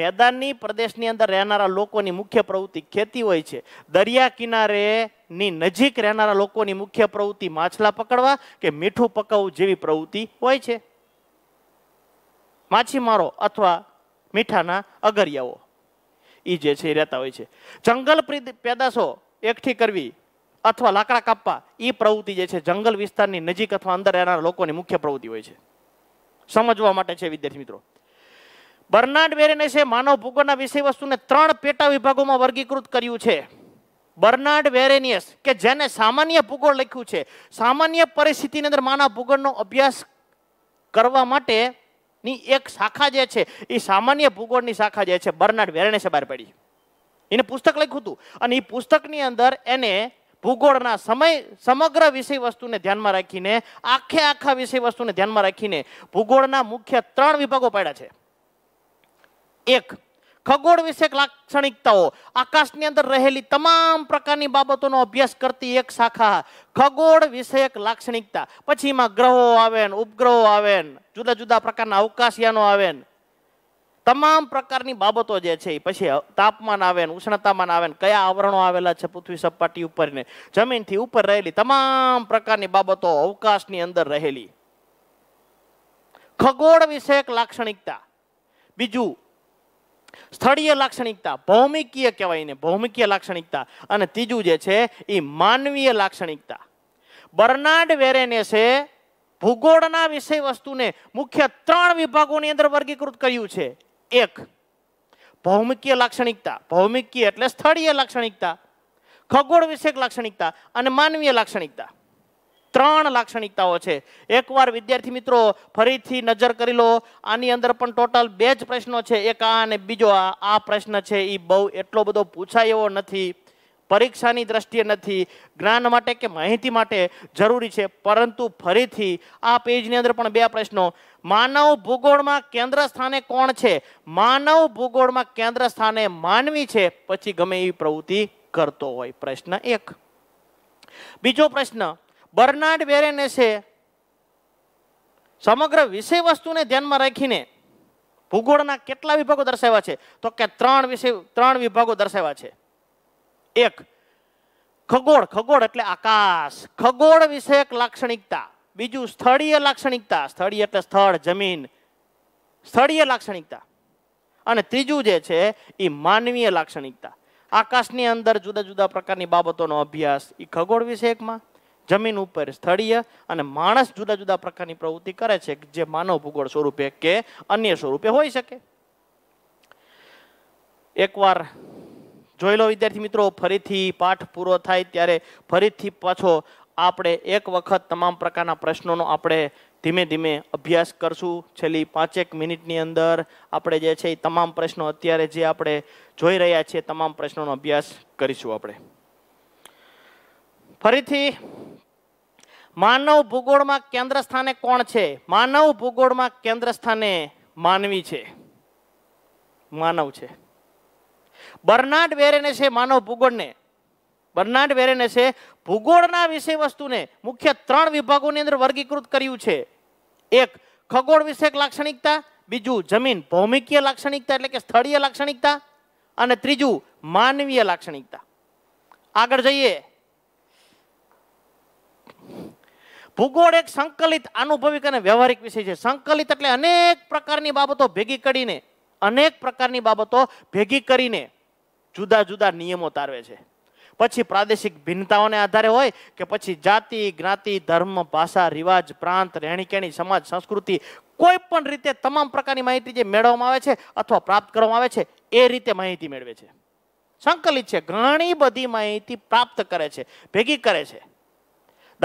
મેદાનની પ્રદેશની અંદર રહેનારા લોકોની મુખ્ય પ્રવૃત્તિ ખેતી હોય છે દરિયા કિનારેની નજીક રહેનારા લોકોની મુખ્ય પ્રવૃત્તિ માછલા પકડવા કે મીઠું પકવવું જેવી પ્રવૃત્તિ હોય છે માછીમારો અથવા મીઠાના અગરિયાઓ એ જે છે એ રહેતા હોય છે જંગલ પેદાશો એકઠી કરવી અથવા લાકડા કાપવા એ પ્રવૃત્તિ જે છે જંગલ વિસ્તારની નજીક અથવા અંદર રહેનાર લોકોની મુખ્ય પ્રવૃત્તિ હોય છે સમજવા માટે છે વિદ્યાર્થી મિત્રો બર્નાર્ડ બેરેને છે માનવ ભૂગોળના વિષય વસ્તુને ત્રણ પેટા વિભાગોમાં વર્ગીકૃત કર્યું છે બર્નાર્ડ વેરેનિયસ કે જેને સામાન્ય ભૂગોળ લખ્યું છે સામાન્ય પરિસ્થિતિની અંદર માનવ ભૂગોળનો અભ્યાસ કરવા માટે ની એક શાખા જે છે એ સામાન્ય ભૂગોળની શાખા જે છે બર્નાર્ડ વેરેનેસે બહાર પાડી એને પુસ્તક લખ્યું હતું અને એ પુસ્તકની અંદર એને ભૂગોળના સમય સમગ્ર વિષય વસ્તુને ધ્યાનમાં રાખીને આખે આખા વિષય વસ્તુને ધ્યાનમાં રાખીને ભૂગોળના મુખ્ય ત્રણ વિભાગો પાડ્યા છે એક ખગોળ વિષયક લાક્ષણિકતાઓ આકાશની અંદર રહેલી તમામ પ્રકારની બાબતોનો અભ્યાસ કરતી એક શાખા ખગોળ વિષયક લાક્ષણિકતા પછી એમાં ગ્રહો આવે ઉપગ્રહો આવે જુદા જુદા પ્રકારના અવકાશયાનો આવે ને તમામ પ્રકારની બાબતો જે છે એ પછી તાપમાન આવે ને ઉષ્ણતામાન આવે ને કયા આવરણો આવેલા છે પૃથ્વી સપાટી ઉપર ને જમીનથી ઉપર રહેલી તમામ પ્રકારની બાબતો અવકાશની અંદર રહેલી ખગોળ વિષયક લાક્ષણિકતા બીજું સ્થળીય લાક્ષણિકતા ભૌમિકીય કહેવાય ને ભૌમિકીય લાક્ષણિકતા અને ત્રીજું જે છે એ માનવીય લાક્ષણિકતા બર્નાર્ડ વેરેનેસે ભૂગોળના વિષય વસ્તુને મુખ્ય ત્રણ વિભાગોની અંદર વર્ગીકૃત કર્યું છે એક ભૌમિકીય લાક્ષણિકતા ભૌમિકીય એટલે સ્થળીય લાક્ષણિકતા ખગોળ વિષયક લાક્ષણિકતા અને માનવીય લાક્ષણિકતા ત્રણ લાક્ષણિકતાઓ છે એકવાર વિદ્યાર્થી મિત્રો ફરીથી નજર કરી લો આની અંદર પણ ટોટલ બે જ પ્રશ્નો છે એક આ અને બીજો આ આ પ્રશ્ન છે એ બહુ એટલો બધો પૂછાય એવો નથી પરીક્ષાની દ્રષ્ટિએ નથી જ્ઞાન માટે કે માહિતી માટે જરૂરી છે પરંતુ ફરીથી આ પેજની અંદર પણ બે પ્રશ્નો માનવ ભૂગોળમાં કેન્દ્ર સ્થાને કોણ છે માનવ ભૂગોળમાં કેન્દ્ર સ્થાને માનવી છે પછી ગમે એવી પ્રવૃત્તિ કરતો હોય પ્રશ્ન એક બીજો પ્રશ્ન બર્નાર્ડ બેરેનેસે સમગ્ર વિષય વસ્તુને ધ્યાનમાં રાખીને ભૂગોળના કેટલા વિભાગો દર્શાવ્યા છે તો કે ત્રણ વિષય ત્રણ વિભાગો દર્શાવ્યા છે એક ખગોળ ખગોળ એટલે આકાશ ખગોળ વિષયક લાક્ષણિકતા બીજું સ્થળીય લાક્ષણિકતા સ્થળીય એટલે સ્થળ જમીન સ્થળીય લાક્ષણિકતા અને ત્રીજું જે છે એ માનવીય લાક્ષણિકતા આકાશની અંદર જુદા જુદા પ્રકારની બાબતોનો અભ્યાસ એ ખગોળ વિષયકમાં જમીન ઉપર સ્થળીય અને માણસ જુદા જુદા પ્રકારની પ્રવૃત્તિ કરે છે જે માનવ ભૂગોળ સ્વરૂપે કે અન્ય સ્વરૂપે હોઈ શકે એકવાર જોઈ લો વિદ્યાર્થી મિત્રો ફરીથી પાઠ પૂરો થાય ત્યારે ફરીથી પાછો આપણે એક વખત તમામ પ્રકારના પ્રશ્નોનો આપણે ધીમે ધીમે અભ્યાસ કરશું છેલ્લી પાંચેક મિનિટની અંદર આપણે જે છે એ તમામ પ્રશ્નો અત્યારે જે આપણે જોઈ રહ્યા છીએ તમામ પ્રશ્નોનો અભ્યાસ કરીશું આપણે ફરીથી માનવ ભૂગોળમાં કેન્દ્ર સ્થાને કોણ છે માનવ ભૂગોળમાં કેન્દ્ર સ્થાને માનવી છે માનવ છે બર્નાડ વેરેને છે માનવ ભૂગોળને બર્નાડ વેરેને છે ભૂગોળના વિષય વસ્તુને મુખ્ય ત્રણ વિભાગોની અંદર વર્ગીકૃત કર્યું છે એક ખગોળ વિષયક લાક્ષણિકતા બીજું જમીન ભૌમિકીય લાક્ષણિકતા એટલે કે સ્થળીય લાક્ષણિકતા અને ત્રીજું માનવીય લાક્ષણિકતા આગળ જઈએ ભૂગોળ એક સંકલિત આનુભવિક અને વ્યવહારિક વિષય છે સંકલિત એટલે અનેક પ્રકારની બાબતો ભેગી કરીને અનેક પ્રકારની બાબતો ભેગી કરીને જુદા જુદા નિયમો તારવે છે પછી પ્રાદેશિક ભિન્નતાઓને આધારે હોય કે પછી જાતિ જ્ઞાતિ ધર્મ ભાષા રિવાજ પ્રાંત રહેણીકેણી સમાજ સંસ્કૃતિ કોઈ પણ રીતે તમામ પ્રકારની માહિતી જે મેળવવામાં આવે છે અથવા પ્રાપ્ત કરવામાં આવે છે એ રીતે માહિતી મેળવે છે સંકલિત છે ઘણી બધી માહિતી પ્રાપ્ત કરે છે ભેગી કરે છે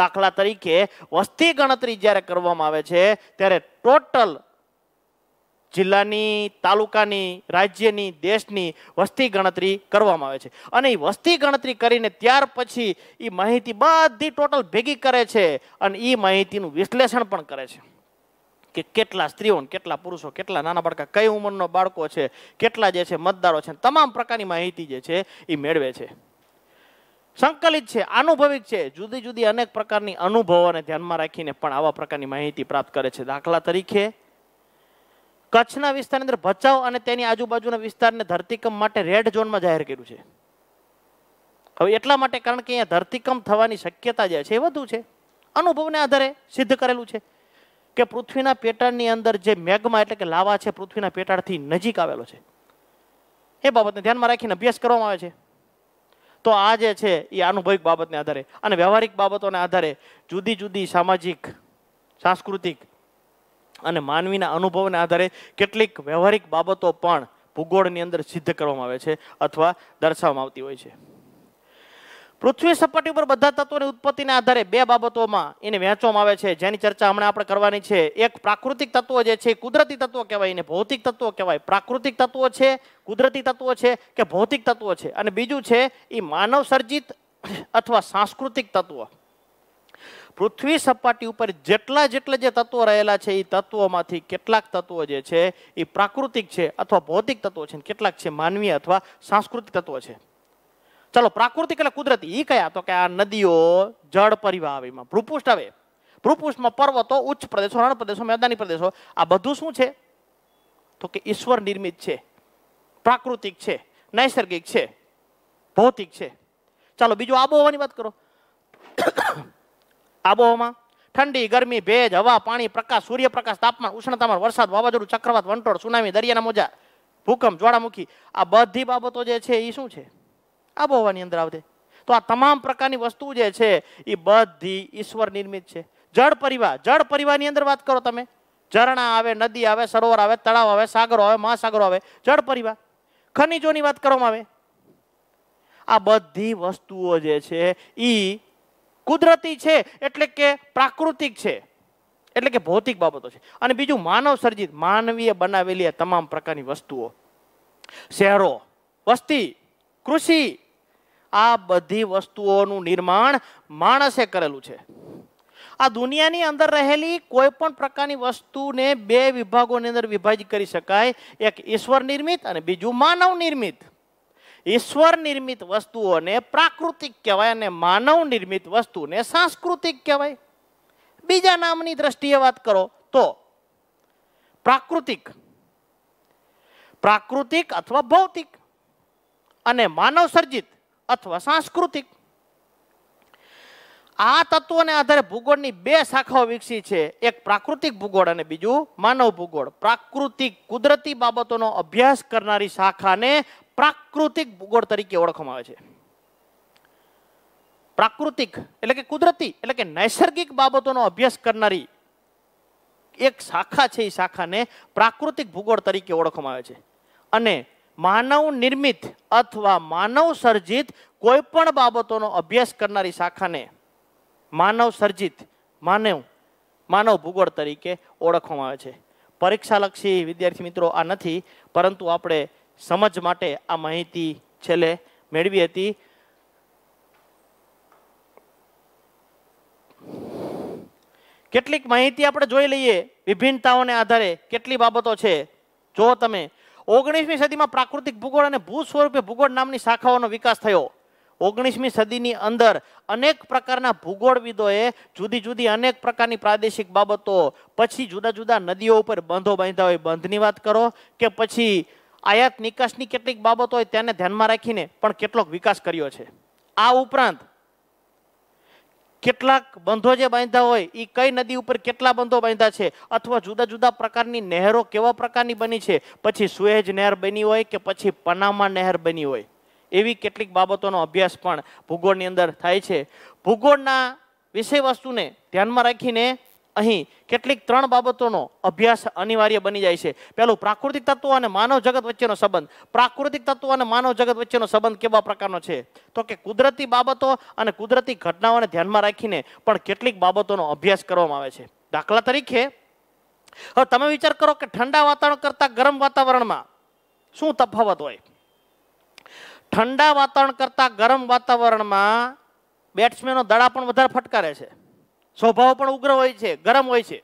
દાખલા તરીકે વસ્તી ગણતરી જ્યારે કરવામાં આવે છે ત્યારે ટોટલ જિલ્લાની તાલુકાની રાજ્યની દેશની વસ્તી ગણતરી કરવામાં આવે છે અને એ વસ્તી ગણતરી કરીને ત્યાર પછી એ માહિતી બધી ટોટલ ભેગી કરે છે અને એ માહિતીનું વિશ્લેષણ પણ કરે છે કે કેટલા સ્ત્રીઓને કેટલા પુરુષો કેટલા નાના બાળકા કઈ ઉંમરનો બાળકો છે કેટલા જે છે મતદારો છે તમામ પ્રકારની માહિતી જે છે એ મેળવે છે સંકલિત છે આનુભવિક છે જુદી જુદી અનેક પ્રકારની અનુભવોને ધ્યાનમાં રાખીને પણ આવા પ્રકારની માહિતી પ્રાપ્ત કરે છે દાખલા તરીકે કચ્છના વિસ્તારની અંદર ભચાઉ અને તેની આજુબાજુના વિસ્તારને ધરતીકંપ માટે રેડ ઝોનમાં જાહેર કર્યું છે હવે એટલા માટે કારણ કે અહીંયા ધરતીકંપ થવાની શક્યતા જે છે એ વધુ છે અનુભવને આધારે સિદ્ધ કરેલું છે કે પૃથ્વીના પેટાળની અંદર જે મેઘમાં એટલે કે લાવા છે પૃથ્વીના પેટાળથી નજીક આવેલો છે એ બાબતને ધ્યાનમાં રાખીને અભ્યાસ કરવામાં આવે છે તો આ જે છે એ આનુભવિક બાબતને આધારે અને વ્યવહારિક બાબતોને આધારે જુદી જુદી સામાજિક સાંસ્કૃતિક અને માનવીના અનુભવના આધારે કેટલીક વ્યવહારિક બાબતો પણ ભૂગોળની અંદર સિદ્ધ કરવામાં આવે છે અથવા દર્શાવવામાં આવતી હોય છે પૃથ્વી સપાટી ઉપર બધા તત્વોની ઉત્પત્તિના આધારે બે બાબતોમાં એને વહેંચવામાં આવે છે જેની ચર્ચા હમણાં આપણે કરવાની છે એક પ્રાકૃતિક તત્વો જે છે કુદરતી તત્વો કહેવાય એને ભૌતિક તત્વો કહેવાય પ્રાકૃતિક તત્વો છે કુદરતી તત્વો છે કે ભૌતિક તત્વો છે અને બીજું છે એ માનવ સર્જિત અથવા સાંસ્કૃતિક તત્વો પૃથ્વી સપાટી ઉપર જેટલા જેટલા જે તત્વો રહેલા છે એ તત્વોમાંથી કેટલાક તત્વો જે છે એ પ્રાકૃતિક છે અથવા ભૌતિક તત્વો છે કેટલાક છે માનવીય અથવા સાંસ્કૃતિક તત્વો છે ચાલો પ્રાકૃતિક એટલે કુદરતી એ કયા તો કે આ નદીઓ જળ પરિવાહ એમાં ભૂપૃષ્ઠ આવે ભૃપુષ્ઠમાં પર્વતો ઉચ્ચ પ્રદેશો રણ પ્રદેશો મેદાની પ્રદેશો આ બધું શું છે તો કે ઈશ્વર નિર્મિત છે પ્રાકૃતિક છે નૈસર્ગિક છે ભૌતિક છે ચાલો બીજું આબોહવાની વાત કરો આબોહવામાં ઠંડી ગરમી ભેજ હવા પાણી પ્રકાશ સૂર્યપ્રકાશ તાપમાન ઉષ્ણતામાન વરસાદ વાવાઝોડું ચક્રવાત વંટોળ સુનામી દરિયાના મોજા ભૂકંપ જ્વાળામુખી આ બધી બાબતો જે છે એ શું છે આબોહવાની અંદર આવતી તો આ તમામ પ્રકારની વસ્તુ જે છે એ બધી ઈશ્વર નિર્મિત છે જળ પરિવાર જળ પરિવારની અંદર વાત કરો તમે ઝરણા આવે નદી આવે સરોવર આવે તળાવ આવે સાગરો આવે મહાસાગરો આવે જળ પરિવાર ખનિજોની વાત કરવામાં આવે આ બધી વસ્તુઓ જે છે એ કુદરતી છે એટલે કે પ્રાકૃતિક છે એટલે કે ભૌતિક બાબતો છે અને બીજું માનવ સર્જિત માનવીય બનાવેલી આ તમામ પ્રકારની વસ્તુઓ શહેરો વસ્તી કૃષિ આ બધી વસ્તુઓનું નિર્માણ માણસે કરેલું છે આ દુનિયાની અંદર રહેલી કોઈ પણ પ્રકારની વસ્તુને બે વિભાગોની અંદર વિભાજિત કરી શકાય એક ઈશ્વર નિર્મિત અને બીજું માનવ નિર્મિત ઈશ્વર નિર્મિત વસ્તુઓને પ્રાકૃતિક કહેવાય અને માનવ નિર્મિત વસ્તુને સાંસ્કૃતિક કહેવાય બીજા નામની દ્રષ્ટિએ વાત કરો તો પ્રાકૃતિક પ્રાકૃતિક અથવા ભૌતિક અને માનવ સર્જિત અથવા સાંસ્કૃતિક આ તત્વોને આધારે ભૂગોળની બે શાખાઓ વિકસી છે એક પ્રાકૃતિક ભૂગોળ અને બીજું માનવ ભૂગોળ પ્રાકૃતિક કુદરતી બાબતોનો અભ્યાસ કરનારી શાખાને પ્રાકૃતિક ભૂગોળ તરીકે ઓળખવામાં આવે છે પ્રાકૃતિક એટલે કે કુદરતી એટલે કે નૈસર્ગિક બાબતોનો અભ્યાસ કરનારી એક શાખા છે એ શાખાને પ્રાકૃતિક ભૂગોળ તરીકે ઓળખવામાં આવે છે અને માનવ નિર્મિત અથવા માનવ સર્જિત કોઈ પણ બાબતોનો અભ્યાસ કરનારી શાખાને માનવ સર્જિત માનવ માનવ ભૂગોળ તરીકે ઓળખવામાં આવે છે પરીક્ષાલક્ષી વિદ્યાર્થી મિત્રો આ નથી પરંતુ આપણે સમજ માટે આ માહિતી છેલ્લે મેળવી હતી કેટલીક માહિતી આપણે જોઈ લઈએ વિભિન્નતાઓને આધારે કેટલી બાબતો છે જો તમે ઓગણીસમી સદીમાં પ્રાકૃતિક ભૂગોળ અને ભૂ સ્વરૂપે ભૂગોળ નામની શાખાઓનો વિકાસ થયો ઓગણીસમી સદીની અંદર અનેક પ્રકારના ભૂગોળવિદોએ જુદી જુદી અનેક પ્રકારની પ્રાદેશિક બાબતો પછી જુદા જુદા નદીઓ ઉપર બંધો બાંધ્યા હોય બંધની વાત કરો કે પછી આયાત નિકાસની કેટલીક બાબતો હોય તેને ધ્યાનમાં રાખીને પણ કેટલોક વિકાસ કર્યો છે આ ઉપરાંત કેટલાક બંધો જે બાંધ્યા હોય એ કઈ નદી ઉપર કેટલા બંધો બાંધ્યા છે અથવા જુદા જુદા પ્રકારની નહેરો કેવા પ્રકારની બની છે પછી સુએજ નહેર બની હોય કે પછી પનામા નહેર બની હોય એવી કેટલીક બાબતોનો અભ્યાસ પણ ભૂગોળની અંદર થાય છે ભૂગોળના વિષય વસ્તુને ધ્યાનમાં રાખીને અહીં કેટલીક ત્રણ બાબતોનો અભ્યાસ અનિવાર્ય બની જાય છે પહેલું પ્રાકૃતિક તત્વો અને માનવ જગત વચ્ચેનો સંબંધ પ્રાકૃતિક તત્વો અને માનવ જગત વચ્ચેનો સંબંધ કેવા પ્રકારનો છે તો કે કુદરતી બાબતો અને કુદરતી ઘટનાઓને ધ્યાનમાં રાખીને પણ કેટલીક બાબતોનો અભ્યાસ કરવામાં આવે છે દાખલા તરીકે હવે તમે વિચાર કરો કે ઠંડા વાતાવરણ કરતાં ગરમ વાતાવરણમાં શું તફાવત હોય ઠંડા વાતાવરણ કરતાં ગરમ વાતાવરણમાં બેટ્સમેનો દડા પણ વધારે ફટકારે છે સ્વભાવ પણ ઉગ્ર હોય છે ગરમ હોય છે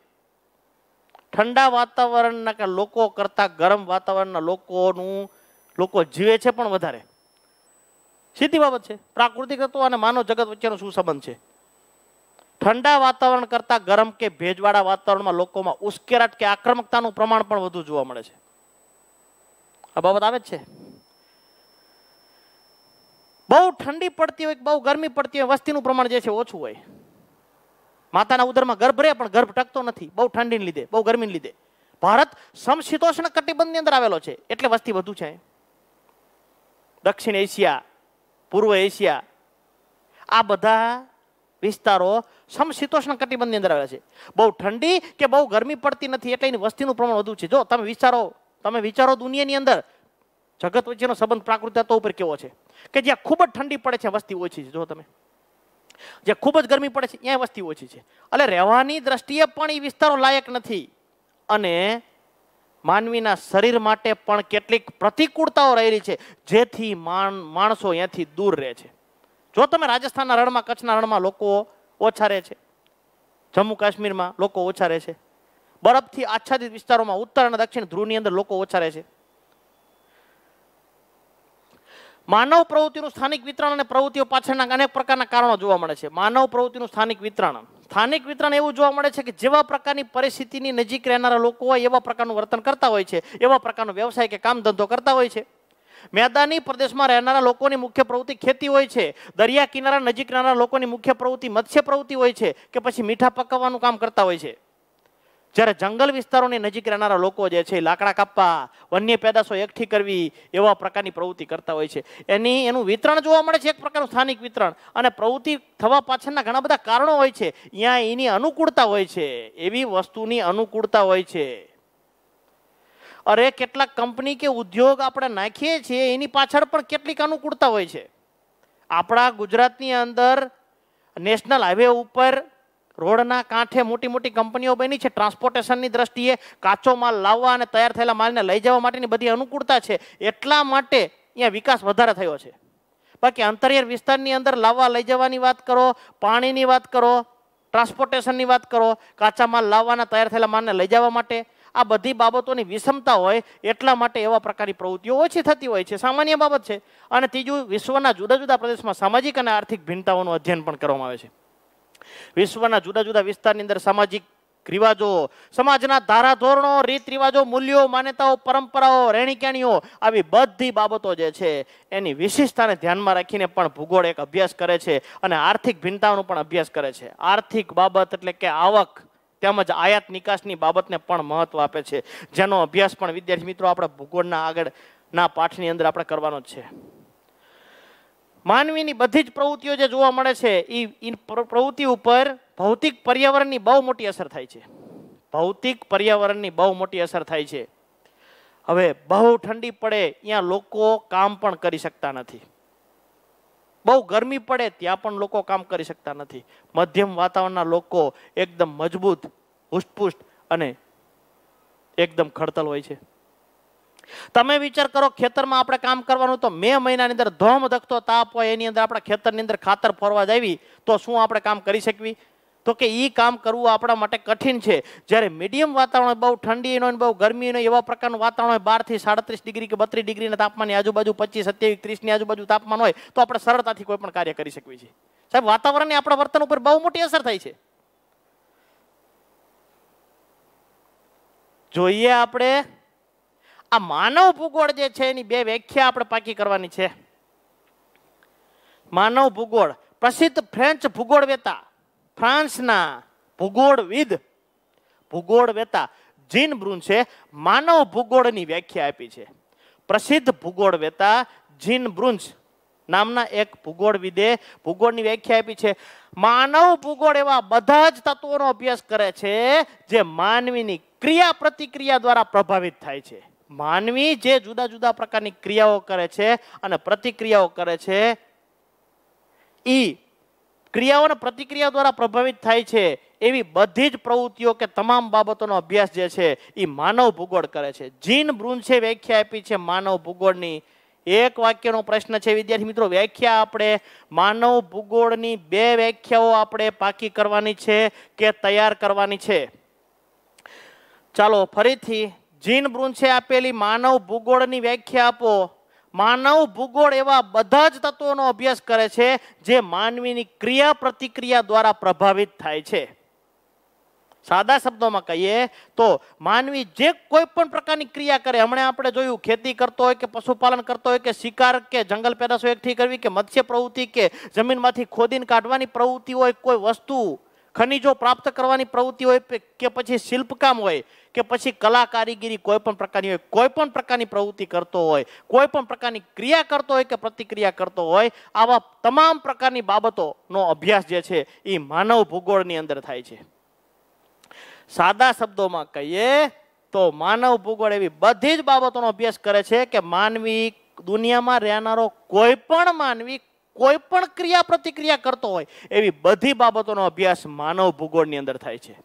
ઠંડા વાતાવરણના કે લોકો કરતા ગરમ વાતાવરણના લોકોનું લોકો જીવે છે પણ વધારે સીધી બાબત છે પ્રાકૃતિક તત્વો અને માનવ જગત વચ્ચેનો શું સંબંધ છે ઠંડા વાતાવરણ કરતા ગરમ કે ભેજવાળા વાતાવરણમાં લોકોમાં ઉશ્કેરાટ કે આક્રમકતાનું પ્રમાણ પણ વધુ જોવા મળે છે આ બાબત આવે જ છે બહુ ઠંડી પડતી હોય બહુ ગરમી પડતી હોય વસ્તીનું પ્રમાણ જે છે ઓછું હોય માતાના ઉદરમાં ગર્ભ રહે પણ ગર્ભ ટકતો નથી બહુ ઠંડીને લીધે બહુ ગરમીને લીધે ભારત સમશીતોષ્ણ કટિબંધની અંદર આવેલો છે એટલે વસ્તી વધુ છે દક્ષિણ એશિયા પૂર્વ એશિયા આ બધા વિસ્તારો સમશીતોષ્ણ કટિબંધની અંદર આવેલા છે બહુ ઠંડી કે બહુ ગરમી પડતી નથી એટલે એની વસ્તીનું પ્રમાણ વધુ છે જો તમે વિચારો તમે વિચારો દુનિયાની અંદર જગત વચ્ચેનો સંબંધ પ્રાકૃતિક ઉપર કેવો છે કે જ્યાં ખૂબ જ ઠંડી પડે છે વસ્તી ઓછી છે જો તમે જે ખૂબ જ ગરમી પડે છે ત્યાં વસ્તી ઓછી છે એટલે રહેવાની દ્રષ્ટિએ પણ એ વિસ્તારો લાયક નથી અને માનવીના શરીર માટે પણ કેટલીક પ્રતિકૂળતાઓ રહેલી છે જેથી માણસો અહીંયાથી દૂર રહે છે જો તમે રાજસ્થાનના રણમાં કચ્છના રણમાં લોકો ઓછા રહે છે જમ્મુ કાશ્મીરમાં લોકો ઓછા રહે છે બરફથી આચ્છાદિત વિસ્તારોમાં ઉત્તર અને દક્ષિણ ધ્રુવની અંદર લોકો ઓછા રહે છે માનવ પ્રવૃત્તિનું સ્થાનિક વિતરણ અને પ્રવૃત્તિઓ પાછળના અનેક પ્રકારના કારણો જોવા મળે છે માનવ પ્રવૃત્તિનું સ્થાનિક વિતરણ સ્થાનિક વિતરણ એવું જોવા મળે છે કે જેવા પ્રકારની પરિસ્થિતિની નજીક રહેનારા લોકો હોય એવા પ્રકારનું વર્તન કરતા હોય છે એવા પ્રકારનો વ્યવસાય કે કામ ધંધો કરતા હોય છે મેદાની પ્રદેશમાં રહેનારા લોકોની મુખ્ય પ્રવૃત્તિ ખેતી હોય છે દરિયા કિનારા નજીક રહેનારા લોકોની મુખ્ય પ્રવૃત્તિ મત્સ્ય પ્રવૃત્તિ હોય છે કે પછી મીઠા પકવવાનું કામ કરતા હોય છે જ્યારે જંગલ વિસ્તારોની નજીક રહેનારા લોકો જે છે લાકડા કાપવા વન્ય પેદાશો એકઠી કરવી એવા પ્રકારની પ્રવૃત્તિ કરતા હોય છે એની એનું વિતરણ જોવા મળે છે એક પ્રકારનું સ્થાનિક વિતરણ અને પ્રવૃત્તિ થવા પાછળના ઘણા બધા કારણો હોય છે ત્યાં એની અનુકૂળતા હોય છે એવી વસ્તુની અનુકૂળતા હોય છે અરે કેટલાક કંપની કે ઉદ્યોગ આપણે નાખીએ છીએ એની પાછળ પણ કેટલીક અનુકૂળતા હોય છે આપણા ગુજરાતની અંદર નેશનલ હાઈવે ઉપર રોડના કાંઠે મોટી મોટી કંપનીઓ બની છે ટ્રાન્સપોર્ટેશનની દ્રષ્ટિએ કાચો માલ લાવવા અને તૈયાર થયેલા માલને લઈ જવા માટેની બધી અનુકૂળતા છે એટલા માટે અહીંયા વિકાસ વધારે થયો છે બાકી અંતરિયર વિસ્તારની અંદર લાવવા લઈ જવાની વાત કરો પાણીની વાત કરો ટ્રાન્સપોર્ટેશનની વાત કરો કાચા માલ લાવવાના તૈયાર થયેલા માલને લઈ જવા માટે આ બધી બાબતોની વિષમતા હોય એટલા માટે એવા પ્રકારની પ્રવૃત્તિઓ ઓછી થતી હોય છે સામાન્ય બાબત છે અને ત્રીજું વિશ્વના જુદા જુદા પ્રદેશમાં સામાજિક અને આર્થિક ભિન્નતાઓનું અધ્યયન પણ કરવામાં આવે છે વિશ્વના જુદા જુદા વિસ્તારની અંદર સામાજિક રિવાજો સમાજના ધારાધોરણો રીત રિવાજો મૂલ્યો માન્યતાઓ પરંપરાઓ રહેણીકેણીઓ આવી બધી બાબતો જે છે એની વિશેષતાને ધ્યાનમાં રાખીને પણ ભૂગોળ એક અભ્યાસ કરે છે અને આર્થિક ભિન્નતાઓનો પણ અભ્યાસ કરે છે આર્થિક બાબત એટલે કે આવક તેમજ આયાત નિકાસની બાબતને પણ મહત્વ આપે છે જેનો અભ્યાસ પણ વિદ્યાર્થી મિત્રો આપણે ભૂગોળના આગળના પાઠની અંદર આપણે કરવાનો જ છે માનવીની બધી જ પ્રવૃત્તિઓ જે જોવા મળે છે એ પ્રવૃત્તિ ઉપર ભૌતિક પર્યાવરણની બહુ મોટી અસર થાય છે ભૌતિક પર્યાવરણની બહુ મોટી અસર થાય છે હવે બહુ ઠંડી પડે ત્યાં લોકો કામ પણ કરી શકતા નથી બહુ ગરમી પડે ત્યાં પણ લોકો કામ કરી શકતા નથી મધ્યમ વાતાવરણના લોકો એકદમ મજબૂત હુષ્ટપુષ્ટ અને એકદમ ખડતલ હોય છે તમે વિચાર કરો ખેતરમાં આપણે કામ કરવાનું તો મે મહિનાની અંદર ધોમ ધકતો તાપ હોય એની અંદર આપણા ખેતરની અંદર ખાતર ફરવા જાવી તો શું આપણે કામ કરી શકવી તો કે એ કામ કરવું આપણા માટે કઠિન છે જ્યારે મીડિયમ વાતાવરણ બહુ ઠંડી હોય બહુ ગરમી હોય એવા પ્રકારનું વાતાવરણ હોય બારથી સાડત્રીસ ડિગ્રી કે બત્રીસ ડિગ્રીના તાપમાનની આજુબાજુ પચીસ સત્યાવીસ ત્રીસની આજુબાજુ તાપમાન હોય તો આપણે સરળતાથી કોઈ પણ કાર્ય કરી શકીએ છીએ સાહેબ વાતાવરણની આપણા વર્તન ઉપર બહુ મોટી અસર થાય છે જોઈએ આપણે આ માનવ ભૂગોળ જે છે એની બે વ્યાખ્યા આપણે પાકી કરવાની છે માનવ ભૂગોળ પ્રસિદ્ધ ફ્રેન્ચ વેતા ફ્રાન્સના ભૂગોળવિદ ભૂગોળ વેતા જીન બ્રુન છે માનવ ભૂગોળની વ્યાખ્યા આપી છે પ્રસિદ્ધ ભૂગોળ વેતા જીન બ્રુન્સ નામના એક ભૂગોળવિદે ભૂગોળની વ્યાખ્યા આપી છે માનવ ભૂગોળ એવા બધા જ તત્વોનો અભ્યાસ કરે છે જે માનવીની ક્રિયા પ્રતિક્રિયા દ્વારા પ્રભાવિત થાય છે માનવી જે જુદા જુદા પ્રકારની ક્રિયાઓ કરે છે અને પ્રતિક્રિયાઓ કરે છે એ ક્રિયાઓ અને પ્રતિક્રિયા દ્વારા પ્રભાવિત થાય છે એવી બધી જ પ્રવૃત્તિઓ કે તમામ બાબતોનો અભ્યાસ જે છે એ માનવ ભૂગોળ કરે છે જીન બ્રુન્સે વ્યાખ્યા આપી છે માનવ ભૂગોળની એક વાક્યનો પ્રશ્ન છે વિદ્યાર્થી મિત્રો વ્યાખ્યા આપણે માનવ ભૂગોળની બે વ્યાખ્યાઓ આપણે પાકી કરવાની છે કે તૈયાર કરવાની છે ચાલો ફરીથી જીન બ્રુન્છે આપેલી માનવ ભૂગોળની વ્યાખ્યા આપો માનવ ભૂગોળ એવા બધા જ તત્વોનો અભ્યાસ કરે છે જે માનવીની ક્રિયા પ્રતિક્રિયા દ્વારા પ્રભાવિત થાય છે સાદા શબ્દોમાં કહીએ તો માનવી જે કોઈ પણ પ્રકારની ક્રિયા કરે હમણાં આપણે જોયું ખેતી કરતો હોય કે પશુપાલન કરતો હોય કે શિકાર કે જંગલ પેદાશો એકઠી કરવી કે મત્સ્ય પ્રવૃત્તિ કે જમીનમાંથી ખોદીને કાઢવાની પ્રવૃત્તિ હોય કોઈ વસ્તુ ખનિજો પ્રાપ્ત કરવાની પ્રવૃત્તિ હોય કે પછી શિલ્પકામ હોય કે પછી કલા કારીગીરી કોઈ પણ પ્રકારની હોય કોઈ પણ પ્રકારની પ્રવૃત્તિ કરતો હોય કોઈ પણ પ્રકારની ક્રિયા કરતો હોય કે પ્રતિક્રિયા કરતો હોય આવા તમામ પ્રકારની બાબતોનો અભ્યાસ જે છે એ માનવ ભૂગોળની અંદર થાય છે સાદા શબ્દોમાં કહીએ તો માનવ ભૂગોળ એવી બધી જ બાબતોનો અભ્યાસ કરે છે કે માનવી દુનિયામાં રહેનારો કોઈ પણ માનવી કોઈ પણ ક્રિયા પ્રતિક્રિયા કરતો હોય એવી બધી બાબતોનો અભ્યાસ માનવ ભૂગોળની અંદર થાય છે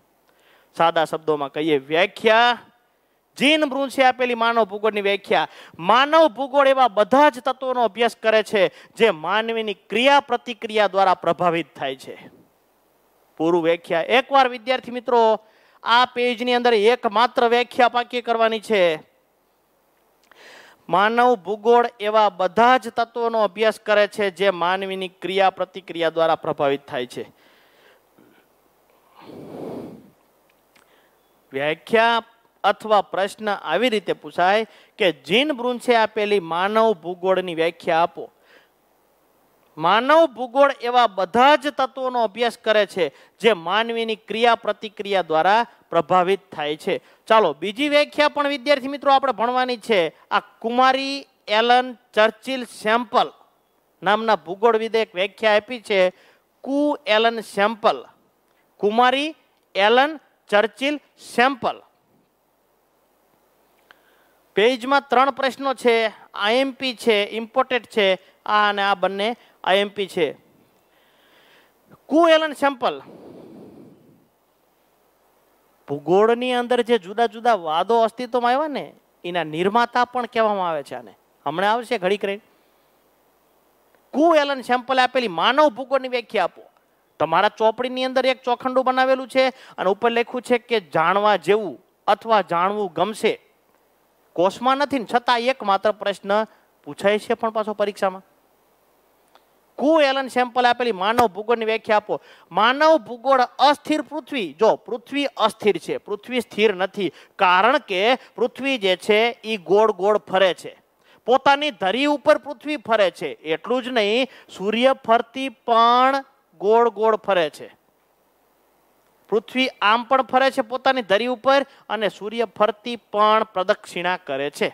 સાદા શબ્દોમાં કહીએ વ્યાખ્યા જીન બ્રુન્સે આપેલી માનવ ભૂગોળની વ્યાખ્યા માનવ ભૂગોળ એવા બધા જ તત્વોનો અભ્યાસ કરે છે જે માનવીની ક્રિયા પ્રતિક્રિયા દ્વારા પ્રભાવિત થાય છે પૂરું વ્યાખ્યા એકવાર વિદ્યાર્થી મિત્રો આ પેજની અંદર એકમાત્ર વ્યાખ્યા પાકી કરવાની છે માનવ ભૂગોળ એવા બધા જ તત્વોનો અભ્યાસ કરે છે જે માનવીની ક્રિયા પ્રતિક્રિયા દ્વારા પ્રભાવિત થાય છે વ્યાખ્યા અથવા પ્રશ્ન આવી રીતે પૂછાય કે જીન બ્રુન્સે આપેલી માનવ ભૂગોળની વ્યાખ્યા આપો માનવ ભૂગોળ એવા બધા જ તત્વોનો અભ્યાસ કરે છે જે માનવીની ક્રિયા પ્રતિક્રિયા દ્વારા પ્રભાવિત થાય છે ચાલો બીજી વ્યાખ્યા પણ વિદ્યાર્થી મિત્રો આપણે ભણવાની છે આ કુમારી એલન ચર્ચિલ સેમ્પલ નામના ભૂગોળવિદે એક વ્યાખ્યા આપી છે કુ એલન સેમ્પલ કુમારી એલન ચર્ચિલ સેમ્પલ પેજમાં ત્રણ પ્રશ્નો છે આઈએમપી છે ઇમ્પોર્ટેડ છે આ અને આ બંને આઈએમપી છે કુ એલન સેમ્પલ ભૂગોળની અંદર જે જુદા જુદા વાદો અસ્તિત્વમાં આવ્યા ને એના નિર્માતા પણ કહેવામાં આવે છે આને હમણાં આવશે ઘડીક રહી કુ એલન સેમ્પલ આપેલી માનવ ભૂગોળની વ્યાખ્યા આપો તમારા ચોપડીની અંદર એક ચોખંડું બનાવેલું છે અને ઉપર લખ્યું છે કે જાણવા જેવું અથવા જાણવું ગમશે કોષમાં નથી ને છતાં એકમાત્ર પ્રશ્ન પૂછાય છે પણ પાછો પરીક્ષામાં કુ એલન સેમ્પલ આપેલી માનવ ભૂગોળની વ્યાખ્યા આપો માનવ ભૂગોળ અસ્થિર પૃથ્વી જો પૃથ્વી અસ્થિર છે પૃથ્વી સ્થિર નથી કારણ કે પૃથ્વી જે છે એ ગોળ ગોળ ફરે છે પોતાની ધરી ઉપર પૃથ્વી ફરે છે એટલું જ નહીં સૂર્ય ફરતી પણ ગોળ ગોળ ફરે છે પૃથ્વી આમ પણ ફરે છે પોતાની ધરી ઉપર અને સૂર્ય ફરતી પણ પ્રદક્ષિણા કરે છે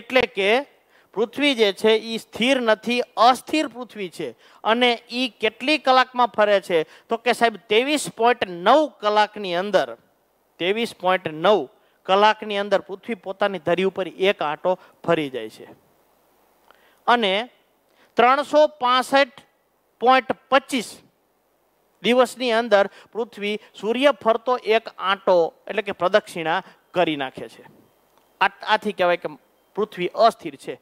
એટલે કે પૃથ્વી જે છે એ સ્થિર નથી અસ્થિર પૃથ્વી છે અને એ કેટલી કલાકમાં ફરે છે તો કે સાહેબ ત્રેવીસ પોઈન્ટ નવ કલાકની અંદર ત્રેવીસ પોઈન્ટ નવ કલાકની અંદર પૃથ્વી પોતાની ધરી ઉપર એક આંટો ફરી જાય છે અને ત્રણસો પાસઠ પોઈન્ટ પચીસ દિવસની અંદર પૃથ્વી સૂર્ય ફરતો એક આંટો એટલે કે પ્રદક્ષિણા કરી નાખે છે આથી કહેવાય કે પૃથ્વી અસ્થિર છે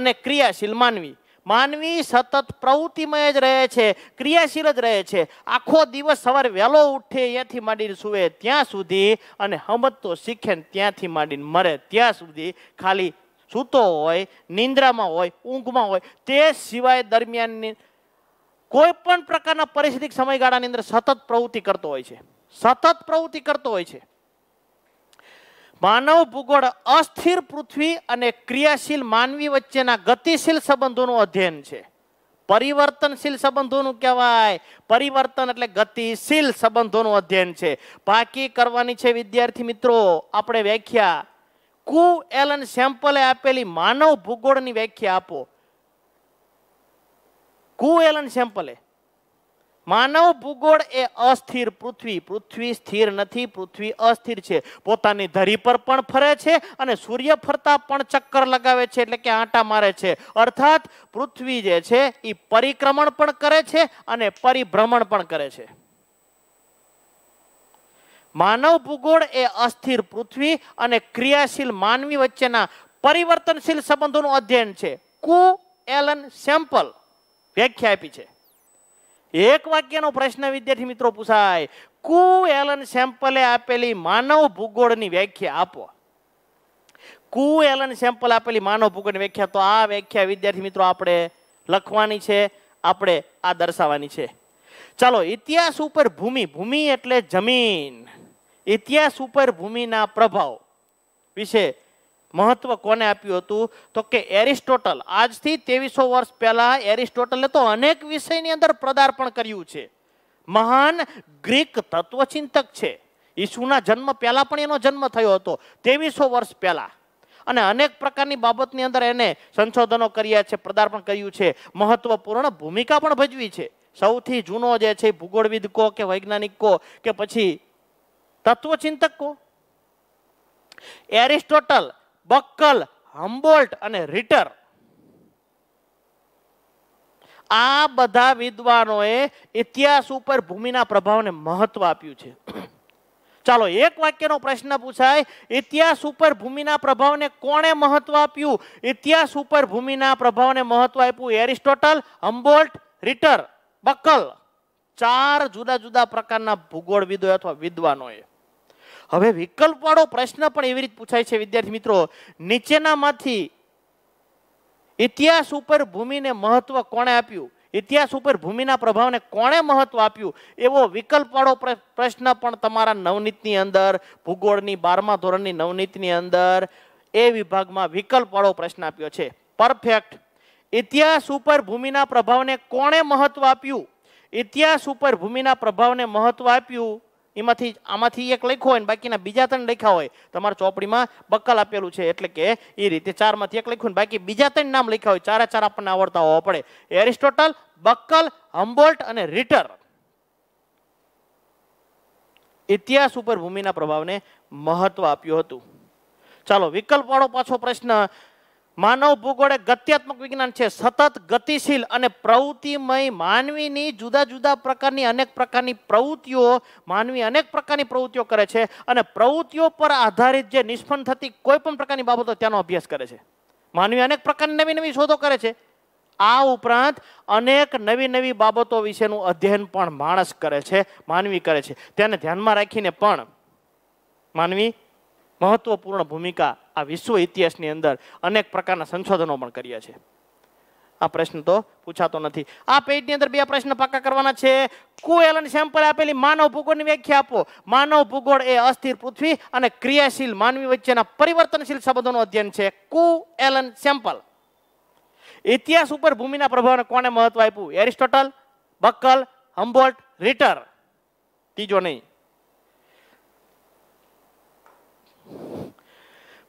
અને ક્રિયાશીલ માનવી માનવી સતત પ્રવૃત્તિમય જ રહે છે ક્રિયાશીલ જ રહે છે આખો દિવસ સવારે વહેલો ઉઠે ત્યાંથી માંડીને સુવે ત્યાં સુધી અને હમતતો શીખે ને ત્યાંથી માંડીને મરે ત્યાં સુધી ખાલી સૂતો હોય નિંદ્રામાં હોય ઊંઘમાં હોય તે સિવાય દરમિયાનની કોઈ પણ પ્રકારના પરિસ્થિતિ સમયગાળાની અંદર સતત પ્રવૃત્તિ કરતો હોય છે સતત પ્રવૃત્તિ કરતો હોય છે માનવ ભૂગોળ અસ્થિર પૃથ્વી અને ક્રિયાશીલ માનવી વચ્ચેના ગતિશીલ સંબંધોનું અધ્યયન છે પરિવર્તનશીલ સંબંધોનું કહેવાય પરિવર્તન એટલે ગતિશીલ સંબંધોનું અધ્યયન છે બાકી કરવાની છે વિદ્યાર્થી મિત્રો આપણે વ્યાખ્યા કુ એલન સેમ્પલે આપેલી માનવ ભૂગોળની વ્યાખ્યા આપો કુવેલન સેમ્પલે માનવ ભૂગોળ એ અસ્થિર પૃથ્વી પૃથ્વી સ્થિર નથી પૃથ્વી અસ્થિર છે પોતાની ધરી પર પણ ફરે છે અને સૂર્ય ફરતા પણ ચક્કર લગાવે છે એટલે કે આંટા મારે છે અર્થાત પૃથ્વી જે છે એ પરિક્રમણ પણ કરે છે અને પરિભ્રમણ પણ કરે છે માનવ ભૂગોળ એ અસ્થિર પૃથ્વી અને ક્રિયાશીલ માનવી વચ્ચેના પરિવર્તનશીલ સંબંધોનું અધ્યયન છે કુ એલન સેમ્પલ વ્યાખ્યા આપી છે એક વાક્યનો પ્રશ્ન વિદ્યાર્થી મિત્રો પૂછાય કુ એલન સેમ્પલે આપેલી માનવ ભૂગોળની વ્યાખ્યા આપો કુ એલન સેમ્પલ આપેલી માનવ ભૂગોળની વ્યાખ્યા તો આ વ્યાખ્યા વિદ્યાર્થી મિત્રો આપણે લખવાની છે આપણે આ દર્શાવવાની છે ચાલો ઇતિહાસ ઉપર ભૂમિ ભૂમિ એટલે જમીન ઇતિહાસ ઉપર ભૂમિના પ્રભાવ વિશે મહત્વ કોને આપ્યું હતું તો કે એરિસ્ટોટલ આજથી ત્રેવીસો વર્ષ પહેલાં એરિસ્ટોટલે તો અનેક વિષયની અંદર પદાર્પણ કર્યું છે મહાન ગ્રીક તત્વચિંતક છે ઈસુના જન્મ પહેલાં પણ એનો જન્મ થયો હતો ત્રેવીસો વર્ષ પહેલાં અને અનેક પ્રકારની બાબતની અંદર એને સંશોધનો કર્યા છે પ્રદાર્પણ કર્યું છે મહત્વપૂર્ણ ભૂમિકા પણ ભજવી છે સૌથી જૂનો જે છે ભૂગોળવિદ કો કે વૈજ્ઞાનિક કહો કે પછી તત્વચિંતક કો એરિસ્ટોટલ બક્કલ હમ્બોલ્ટ અને રીટર આ બધા વિદ્વાનોએ ઇતિહાસ ઉપર ભૂમિના પ્રભાવને મહત્વ આપ્યું છે ચાલો એક વાક્યનો પ્રશ્ન પૂછાય ઇતિહાસ ઉપર ભૂમિના પ્રભાવને કોણે મહત્વ આપ્યું ઇતિહાસ ઉપર ભૂમિના પ્રભાવને મહત્વ આપ્યું એરિસ્ટોટલ હમ્બોલ્ટ રીટર બક્કલ ચાર જુદા જુદા પ્રકારના ભૂગોળવિદો અથવા વિદ્વાનોએ હવે વિકલ્પવાળો પ્રશ્ન પણ એવી રીતે પૂછાય છે વિદ્યાર્થી મિત્રો નીચેનામાંથી ઇતિહાસ ઉપર ભૂમિને મહત્વ કોણે આપ્યું ઇતિહાસ ઉપર ભૂમિના પ્રભાવને કોણે મહત્વ આપ્યું એવો વિકલ્પવાળો પ્રશ્ન પણ તમારા નવનીતની અંદર ભૂગોળની બારમા ધોરણની નવનીતની અંદર એ વિભાગમાં વિકલ્પવાળો પ્રશ્ન આપ્યો છે પરફેક્ટ ઇતિહાસ ઉપર ભૂમિના પ્રભાવને કોણે મહત્વ આપ્યું ઇતિહાસ ઉપર ભૂમિના પ્રભાવને મહત્વ આપ્યું એમાંથી આમાંથી એક લખ્યો હોય ને બાકીના બીજા ત્રણ લખ્યા હોય તમારા ચોપડીમાં બક્કલ આપેલું છે એટલે કે એ રીતે ચારમાંથી એક લખ્યું ને બાકી બીજા ત્રણ નામ લખ્યા હોય ચારે ચાર આપણને આવડતા હોવા પડે એરિસ્ટોટલ બક્કલ હમ્બોલ્ટ અને રીટર ઇતિહાસ ઉપર ભૂમિના પ્રભાવને મહત્વ આપ્યું હતું ચાલો વિકલ્પવાળો પાછો પ્રશ્ન માનવ ભૂગોળે ગત્યાત્મક વિજ્ઞાન છે સતત ગતિશીલ અને પ્રવૃત્તિમય માનવીની જુદા જુદા પ્રકારની અનેક પ્રકારની પ્રવૃત્તિઓ માનવી અનેક પ્રકારની પ્રવૃત્તિઓ કરે છે અને પ્રવૃત્તિઓ પર આધારિત જે નિષ્ફળ થતી કોઈ પણ પ્રકારની બાબતો તેનો અભ્યાસ કરે છે માનવી અનેક પ્રકારની નવી નવી શોધો કરે છે આ ઉપરાંત અનેક નવી નવી બાબતો વિશેનું અધ્યયન પણ માણસ કરે છે માનવી કરે છે તેને ધ્યાનમાં રાખીને પણ માનવી મહત્વપૂર્ણ ભૂમિકા આ વિશ્વ ઇતિહાસની અંદર અનેક પ્રકારના સંશોધનો પણ કર્યા છે આ પ્રશ્ન તો પૂછાતો નથી આ પેજની અંદર બે પ્રશ્ન પાકા કરવાના છે કુએલન સેમ્પલ આપેલી માનવ ભૂગોળની વ્યાખ્યા આપો માનવ ભૂગોળ એ અસ્થિર પૃથ્વી અને ક્રિયાશીલ માનવી વચ્ચેના પરિવર્તનશીલ સંબંધોનું અધ્યયન છે કુ એલન સેમ્પલ ઇતિહાસ ઉપર ભૂમિના પ્રભાવને કોને મહત્વ આપ્યું એરિસ્ટોટલ બક્કલ હમ્બોલ્ટ રિટર ત્રીજો નહીં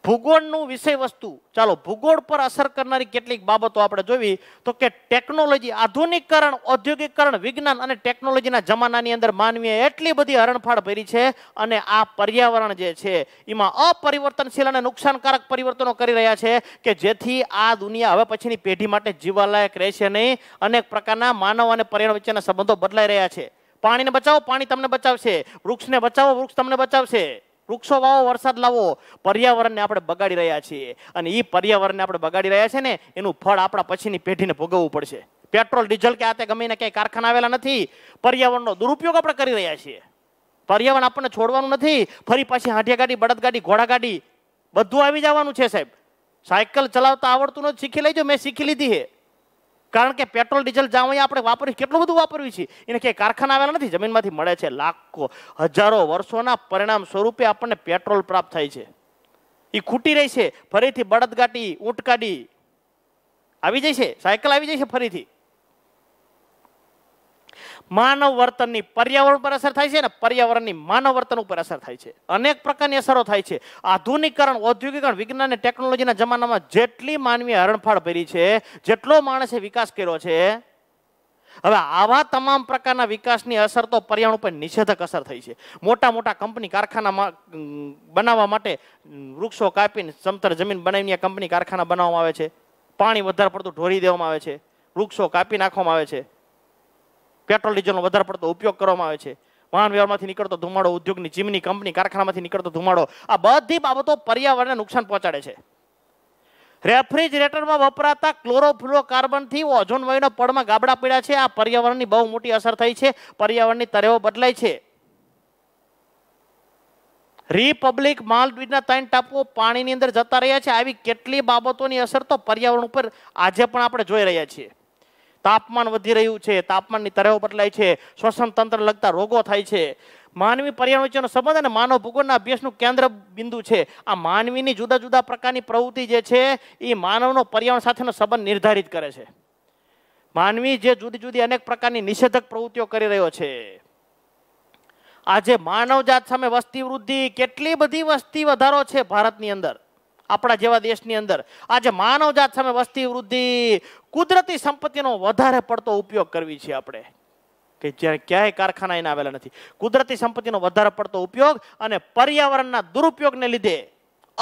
ભૂગોળનું વિષય વસ્તુ ચાલો ભૂગોળ પર અસર કરનારી કેટલીક બાબતો આપણે જોવી તો કે ટેકનોલોજી આધુનિકરણ ઔદ્યોગિકરણ વિજ્ઞાન અને ટેકનોલોજીના જમાનાની અંદર માનવીએ એટલી બધી હરણફાળ ભરી છે અને આ પર્યાવરણ જે છે એમાં અપરિવર્તનશીલ અને નુકસાનકારક પરિવર્તનો કરી રહ્યા છે કે જેથી આ દુનિયા હવે પછીની પેઢી માટે જીવાલાયક રહેશે નહીં અનેક પ્રકારના માનવ અને પર્યાવરણ વચ્ચેના સંબંધો બદલાઈ રહ્યા છે પાણીને બચાવો પાણી તમને બચાવશે વૃક્ષને બચાવો વૃક્ષ તમને બચાવશે વૃક્ષો વાવો વરસાદ લાવો પર્યાવરણને આપણે બગાડી રહ્યા છીએ અને એ પર્યાવરણને આપણે બગાડી રહ્યા છીએ ને એનું ફળ આપણા પછીની પેઢીને ભોગવવું પડશે પેટ્રોલ ડીઝલ કે આ તે ગમીને ક્યાંય કારખાના આવેલા નથી પર્યાવરણનો દુરુપયોગ આપણે કરી રહ્યા છીએ પર્યાવરણ આપણને છોડવાનું નથી ફરી પાછી હાંઠિયા ગાડી બળદગાડી ઘોડાગાડી બધું આવી જવાનું છે સાહેબ સાયકલ ચલાવતા આવડતું નથી શીખી લેજો મેં શીખી લીધી હે કારણ કે પેટ્રોલ ડીઝલ જ્યાં આપણે વાપરી કેટલું બધું વાપર્યું છે એને ક્યાંય કારખાના આવેલા નથી જમીનમાંથી મળે છે લાખો હજારો વર્ષોના પરિણામ સ્વરૂપે આપણને પેટ્રોલ પ્રાપ્ત થાય છે એ ખૂટી રહી છે ફરીથી બળદગાટી ઊંટગાડી આવી જાય છે સાયકલ આવી જાય છે ફરીથી માનવ વર્તનની પર્યાવરણ પર અસર થાય છે ને પર્યાવરણની માનવ વર્તન ઉપર અસર થાય છે અનેક પ્રકારની અસરો થાય છે આધુનિકરણ ઔદ્યોગિકરણ વિજ્ઞાન અને ટેકનોલોજીના જમાનામાં જેટલી માનવીય હરણફાળ ભરી છે જેટલો માણસે વિકાસ કર્યો છે હવે આવા તમામ પ્રકારના વિકાસની અસર તો પર્યાવરણ ઉપર નિષેધક અસર થઈ છે મોટા મોટા કંપની કારખાનામાં બનાવવા માટે વૃક્ષો કાપીને સમતર જમીન બનાવીને કંપની કારખાના બનાવવામાં આવે છે પાણી વધારે પડતું ઢોરી દેવામાં આવે છે વૃક્ષો કાપી નાખવામાં આવે છે પેટ્રોલ ડીઝલનો વધારે પડતો ઉપયોગ કરવામાં આવે છે વાહન વ્યવહારમાંથી નીકળતો ધુમાડો ઉદ્યોગની ચીમની કંપની કારખાનામાંથી નીકળતો ધુમાડો આ બધી બાબતો પર્યાવરણને નુકસાન પહોંચાડે છે રેફ્રિજરેટરમાં વપરાતા ક્લોરોફ્લો કાર્બનથી ઓઝોન વાયુના પડમાં ગાબડા પડ્યા છે આ પર્યાવરણની બહુ મોટી અસર થઈ છે પર્યાવરણની તરેવો બદલાય છે રિપબ્લિક માલદ્વીપના ત્રણ ટાપુઓ પાણીની અંદર જતા રહ્યા છે આવી કેટલી બાબતોની અસર તો પર્યાવરણ ઉપર આજે પણ આપણે જોઈ રહ્યા છીએ તાપમાન વધી રહ્યું છે તાપમાનની તરહો બદલાય છે શ્વસન તંત્ર લગતા રોગો થાય છે માનવી પર્યાવરણ વચ્ચેનો સંબંધ અને માનવ ભૂગોળના અભ્યાસનું કેન્દ્ર બિંદુ છે આ માનવીની જુદા જુદા પ્રકારની પ્રવૃત્તિ જે છે એ માનવનો પર્યાવરણ સાથેનો સંબંધ નિર્ધારિત કરે છે માનવી જે જુદી જુદી અનેક પ્રકારની નિષેધક પ્રવૃત્તિઓ કરી રહ્યો છે આજે માનવજાત સામે વસ્તી વૃદ્ધિ કેટલી બધી વસ્તી વધારો છે ભારતની અંદર આપણા જેવા દેશની અંદર આજે માનવજાત સામે વસ્તી વૃદ્ધિ કુદરતી સંપત્તિનો વધારે પડતો ઉપયોગ કરવી છે આપણે કે જ્યાં ક્યાંય કારખાના એના આવેલા નથી કુદરતી સંપત્તિનો વધારે પડતો ઉપયોગ અને પર્યાવરણના દુરુપયોગને લીધે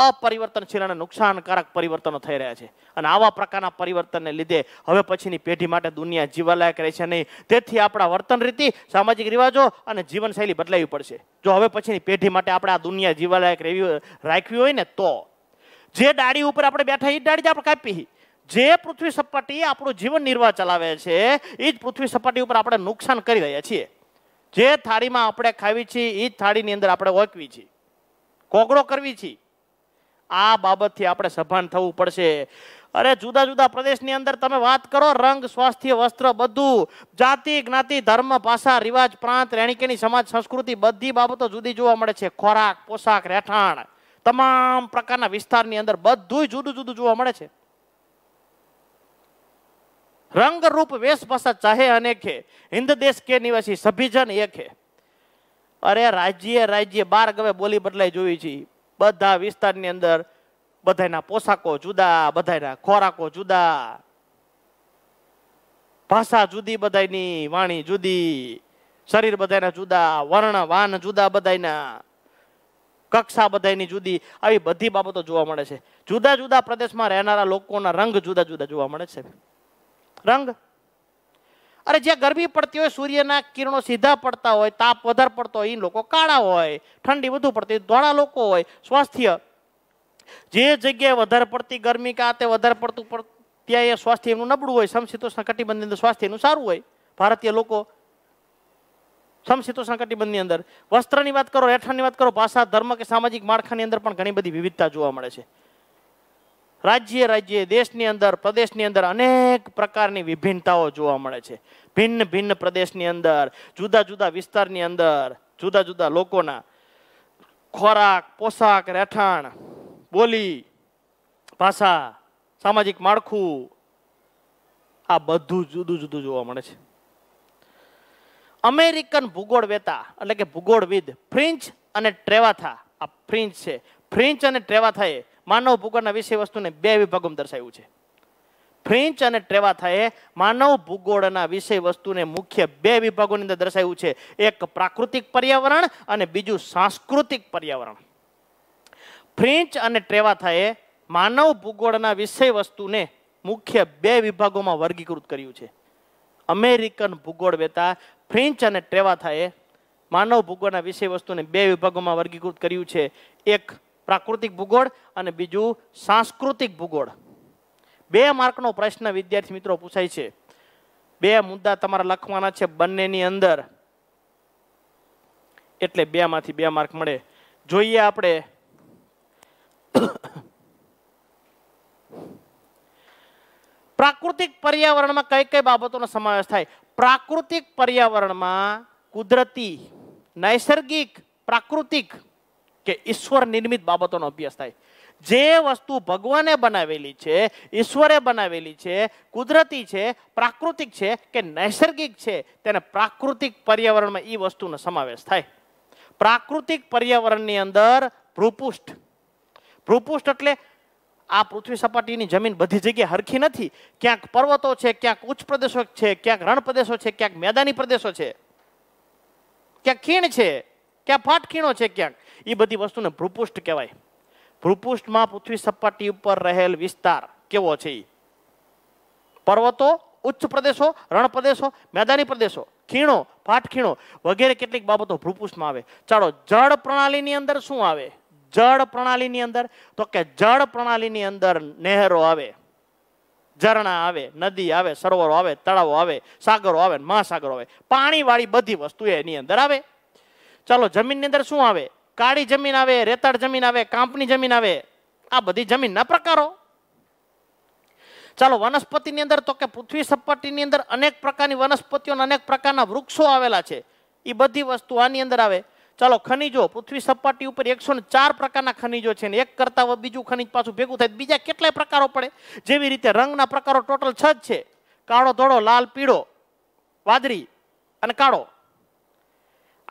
અપરિવર્તનશીલ અને નુકસાનકારક પરિવર્તનો થઈ રહ્યા છે અને આવા પ્રકારના પરિવર્તનને લીધે હવે પછીની પેઢી માટે દુનિયા જીવાલાયક રહેશે નહીં તેથી આપણા વર્તન રીતિ સામાજિક રિવાજો અને જીવનશૈલી બદલાવી પડશે જો હવે પછીની પેઢી માટે આપણે આ દુનિયા જીવાલાયક રહેવી રાખવી હોય ને તો જે ડાળી ઉપર આપણે બેઠા એ ડાળી જ આપણે કાપી જે પૃથ્વી સપાટી આપણું જીવન નિર્વાહ ચલાવે છે એ જ પૃથ્વી સપાટી ઉપર આપણે નુકસાન કરી રહ્યા છીએ જે થાળીમાં આપણે ખાવી છીએ એ જ થાળીની અંદર આપણે ઓકવી છીએ કોગળો કરવી છીએ આ બાબતથી આપણે સભાન થવું પડશે અરે જુદા જુદા પ્રદેશની અંદર તમે વાત કરો રંગ સ્વાસ્થ્ય વસ્ત્ર બધું જાતિ જ્ઞાતિ ધર્મ ભાષા રિવાજ પ્રાંત રેણીકેની સમાજ સંસ્કૃતિ બધી બાબતો જુદી જોવા મળે છે ખોરાક પોશાક રહેઠાણ તમામ પ્રકારના વિસ્તારની અંદર બધું જુદું જુદું જોવા મળે છે રંગ રૂપ વેશભાષા ચાહે અનેક હિન્દ દેશ કે નિવાસી સભીજન એક હે અરે રાજ્ય રાજ્ય બાર ગવે બોલી બદલાઈ જોઈ છે બધા વિસ્તારની અંદર બધાના પોશાકો જુદા બધાના ખોરાકો જુદા ભાષા જુદી બધાની વાણી જુદી શરીર બધાના જુદા વર્ણ વાન જુદા બધાના કક્ષા બધાની જુદી આવી બધી બાબતો જોવા મળે છે જુદા જુદા પ્રદેશમાં રહેનારા લોકોના રંગ જુદા જુદા જોવા મળે છે રંગ અરે જ્યાં ગરમી પડતી હોય સૂર્યના કિરણો સીધા પડતા હોય તાપ વધારે પડતો હોય એ લોકો કાળા હોય ઠંડી વધુ પડતી હોય ધોળા લોકો હોય સ્વાસ્થ્ય જે જગ્યાએ વધારે પડતી ગરમી કાં તે વધારે પડતું ત્યાં એ સ્વાસ્થ્ય એમનું નબળું હોય સમશીતોષ્ણ કટિબંધની અંદર સ્વાસ્થ્ય એનું સારું હોય ભારતીય લોકો સમશીતોષ્ણ કટિબંધની અંદર વસ્ત્રની વાત કરો રહેઠાણની વાત કરો ભાષા ધર્મ કે સામાજિક માળખાની અંદર પણ ઘણી બધી વિવિધતા જોવા મળે છે રાજ્ય રાજ્ય દેશની અંદર પ્રદેશની અંદર અનેક પ્રકારની વિભિન્નતાઓ જોવા મળે છે ભિન્ન ભિન્ન પ્રદેશની અંદર જુદા જુદા વિસ્તારની અંદર જુદા જુદા લોકોના ખોરાક પોશાક રહેઠાણ બોલી ભાષા સામાજિક માળખું આ બધું જુદું જુદું જોવા મળે છે અમેરિકન ભૂગોળ વેતા એટલે કે ભૂગોળવિદ ફ્રિન્ચ અને ટ્રેવાથા આ ફ્રિન્ચ છે ફ્રિન્ચ અને ટ્રેવાથાએ માનવ ભૂગોળના વિષય વસ્તુને બે વિભાગોમાં દર્શાવ્યું છે ફ્રિન્ચ અને ટ્રેવાથાએ માનવ ભૂગોળના વિષય વસ્તુને મુખ્ય બે વિભાગોની અંદર દર્શાવ્યું છે એક પ્રાકૃતિક પર્યાવરણ અને બીજું સાંસ્કૃતિક પર્યાવરણ ફ્રિન્ચ અને ટ્રેવાથાએ માનવ ભૂગોળના વિષય વસ્તુને મુખ્ય બે વિભાગોમાં વર્ગીકૃત કર્યું છે અમેરિકન ભૂગોળ વેતા ફ્રેન્ચ અને ટ્રેવાથાએ માનવ ભૂગોળના વિષય વસ્તુને બે વિભાગોમાં વર્ગીકૃત કર્યું છે એક પ્રાકૃતિક ભૂગોળ અને બીજું સાંસ્કૃતિક ભૂગોળ બે માર્કનો પ્રશ્ન વિદ્યાર્થી મિત્રો પૂછાય છે બે મુદ્દા તમારા લખવાના છે બંનેની અંદર એટલે બેમાંથી બે માર્ક મળે જોઈએ આપણે પ્રાકૃતિક પર્યાવરણમાં કઈ કઈ બાબતોનો સમાવેશ થાય પ્રાકૃતિક પર્યાવરણમાં કુદરતી નૈસર્ગિક પ્રાકૃતિક કે ઈશ્વર નિર્મિત બાબતોનો અભ્યાસ થાય જે વસ્તુ ભગવાને બનાવેલી છે ઈશ્વરે બનાવેલી છે કુદરતી છે પ્રાકૃતિક છે કે નૈસર્ગિક છે તેને પ્રાકૃતિક પર્યાવરણમાં એ વસ્તુનો સમાવેશ થાય પ્રાકૃતિક પર્યાવરણની અંદર ભૂપુષ્ઠ ભૂપુષ્ઠ એટલે આ પૃથ્વી સપાટીની જમીન બધી જગ્યાએ હરખી નથી ક્યાંક પર્વતો છે ક્યાંક ઉચ્ચ પ્રદેશો છે ક્યાંક રણ પ્રદેશો છે ક્યાંક મેદાની પ્રદેશો છે ક્યાંક ખીણ છે ક્યાંક ફાટ ખીણો છે ક્યાંક એ બધી વસ્તુને ભૂપૃષ્ઠ કહેવાય ભૂપૃષ્ઠમાં પૃથ્વી સપાટી ઉપર રહેલ વિસ્તાર કેવો છે એ પર્વતો ઉચ્ચ પ્રદેશો રણ પ્રદેશો મેદાની પ્રદેશો ખીણો ફાટ ખીણો વગેરે કેટલીક બાબતો ભૂપૃષ્ઠમાં આવે ચાલો જળ પ્રણાલીની અંદર શું આવે જળ પ્રણાલીની અંદર તો કે જળ પ્રણાલીની અંદર નહેરો આવે ઝરણા આવે નદી આવે સરોવરો આવે તળાવો આવે સાગરો આવે મહાસાગરો આવે પાણીવાળી બધી વસ્તુ એની અંદર આવે ચાલો જમીનની અંદર શું આવે કાળી જમીન આવે રેતાળ જમીન આવે કાંપની જમીન આવે આ બધી જમીનના પ્રકારો ચાલો વનસ્પતિની અંદર તો કે પૃથ્વી સપાટીની અંદર અનેક પ્રકારની વનસ્પતિઓના અનેક પ્રકારના વૃક્ષો આવેલા છે એ બધી વસ્તુ આની અંદર આવે ચાલો ખનીજો પૃથ્વી સપાટી ઉપર એકસો ચાર પ્રકારના ખનીજો છે ને એક કરતાં બીજું ખનીજ પાછું ભેગું થાય બીજા કેટલાય પ્રકારો પડે જેવી રીતે રંગના પ્રકારો ટોટલ છ જ છે કાળો ધોળો લાલ પીળો વાદળી અને કાળો